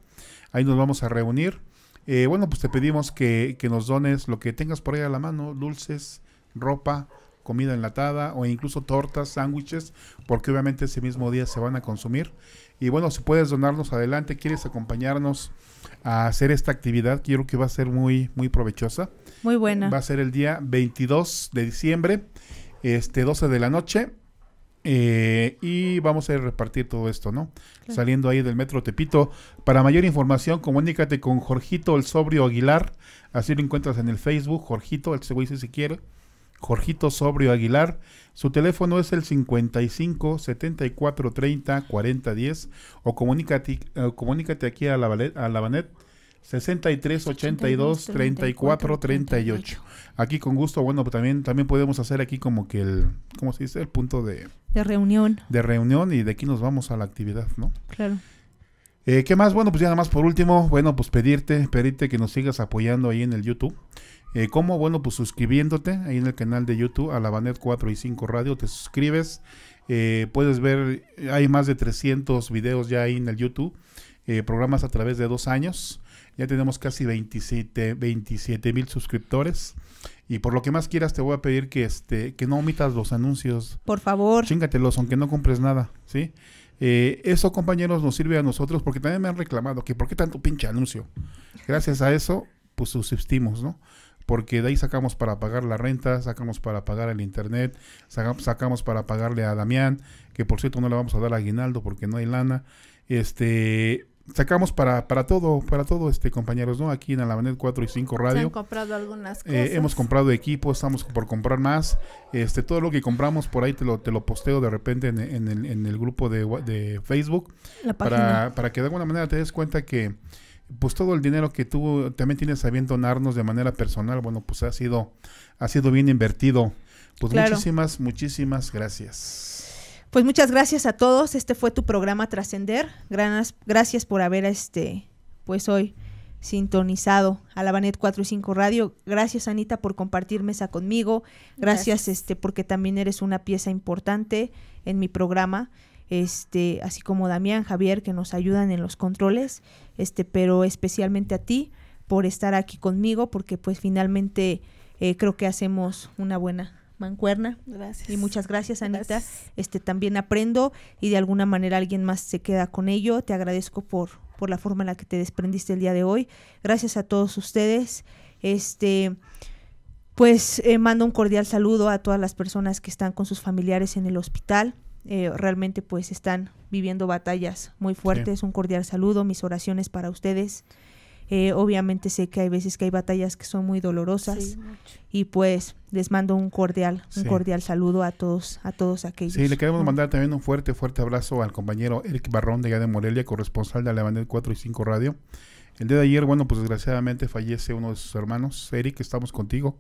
ahí nos vamos a reunir. Eh, bueno, pues te pedimos que, que, nos dones lo que tengas por ahí a la mano, dulces, ropa, comida enlatada o incluso tortas, sándwiches, porque obviamente ese mismo día se van a consumir. Y bueno, si puedes donarnos adelante, quieres acompañarnos a hacer esta actividad, quiero que va a ser muy, muy provechosa. Muy buena. Va a ser el día 22 de diciembre, este 12 de la noche. Eh, y vamos a ir repartir todo esto, ¿no? Saliendo ahí del Metro Tepito. Para mayor información, comunícate con Jorgito El Sobrio Aguilar. Así lo encuentras en el Facebook, Jorgito, el sobrio, si quiere. Jorgito Sobrio Aguilar. Su teléfono es el 55 74 30 40 10 o comunícate, eh, comunícate aquí a la, a la Banet 63 82 34 38. Aquí con gusto, bueno, pues también, también podemos hacer aquí como que el, ¿cómo se dice? El punto de... De reunión. De reunión y de aquí nos vamos a la actividad, ¿no? Claro. Eh, ¿Qué más? Bueno, pues ya nada más por último, bueno, pues pedirte, pedirte que nos sigas apoyando ahí en el YouTube. Eh, ¿Cómo? Bueno, pues suscribiéndote ahí en el canal de YouTube, a la Banet 4 y 5 Radio, te suscribes. Eh, puedes ver, hay más de 300 videos ya ahí en el YouTube, eh, programas a través de dos años. Ya tenemos casi 27 mil suscriptores. Y por lo que más quieras, te voy a pedir que, este, que no omitas los anuncios. Por favor. Chingatelos, aunque no compres nada, ¿sí? Eh, eso, compañeros, nos sirve a nosotros porque también me han reclamado que ¿por qué tanto pinche anuncio? Gracias a eso, pues subsistimos, ¿no? porque de ahí sacamos para pagar la renta, sacamos para pagar el internet, sacamos, para pagarle a Damián, que por cierto no le vamos a dar aguinaldo porque no hay lana. Este, sacamos para, para todo, para todo, este compañeros, ¿no? Aquí en Alamanet 4 y 5 Radio. comprado algunas eh, cosas. hemos comprado equipos, estamos por comprar más. Este, todo lo que compramos por ahí te lo, te lo posteo de repente en, el, en el grupo de, Facebook. La para, para que de alguna manera te des cuenta que pues todo el dinero que tú también tienes a bien donarnos de manera personal, bueno, pues ha sido, ha sido bien invertido. Pues muchísimas, muchísimas gracias. Pues muchas gracias a todos. Este fue tu programa Trascender. Gracias por haber este, pues hoy sintonizado a la Banet 4 y 5 Radio. Gracias Anita por compartir mesa conmigo. Gracias, este porque también eres una pieza importante en mi programa. Este, así como Damián, Javier que nos ayudan en los controles este, pero especialmente a ti por estar aquí conmigo, porque pues finalmente eh, creo que hacemos una buena mancuerna. Gracias. Y muchas gracias, Anita. Este también aprendo y de alguna manera alguien más se queda con ello. Te agradezco por por la forma en la que te desprendiste el día de hoy. Gracias a todos ustedes. Este pues eh, mando un cordial saludo a todas las personas que están con sus familiares en el hospital. Eh, realmente pues están viviendo batallas muy fuertes. Un cordial saludo, mis oraciones para ustedes. Eh, obviamente sé que hay veces que hay batallas que son muy dolorosas y pues les mando un cordial, un cordial saludo a todos, a todos aquellos. Sí, le queremos mandar también un fuerte, fuerte abrazo al compañero Eric Barrón de allá de Morelia, corresponsal de del 4 y 5 Radio. El día de ayer, bueno, pues desgraciadamente fallece uno de sus hermanos. Eric, estamos contigo.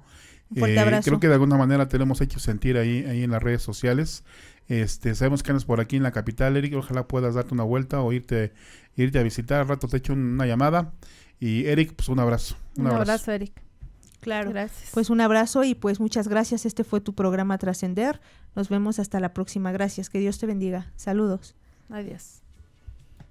Eh, creo que de alguna manera te lo hemos hecho sentir ahí, ahí en las redes sociales. Este, sabemos que andas por aquí en la capital, Eric. Ojalá puedas darte una vuelta o irte, irte a visitar. Al rato te hecho una llamada. Y Eric, pues un abrazo. Un, abrazo. abrazo, Eric. Claro. Gracias. Pues un abrazo y pues muchas gracias. Este fue tu programa Trascender. Nos vemos hasta la próxima. Gracias. Que Dios te bendiga. Saludos. Adiós.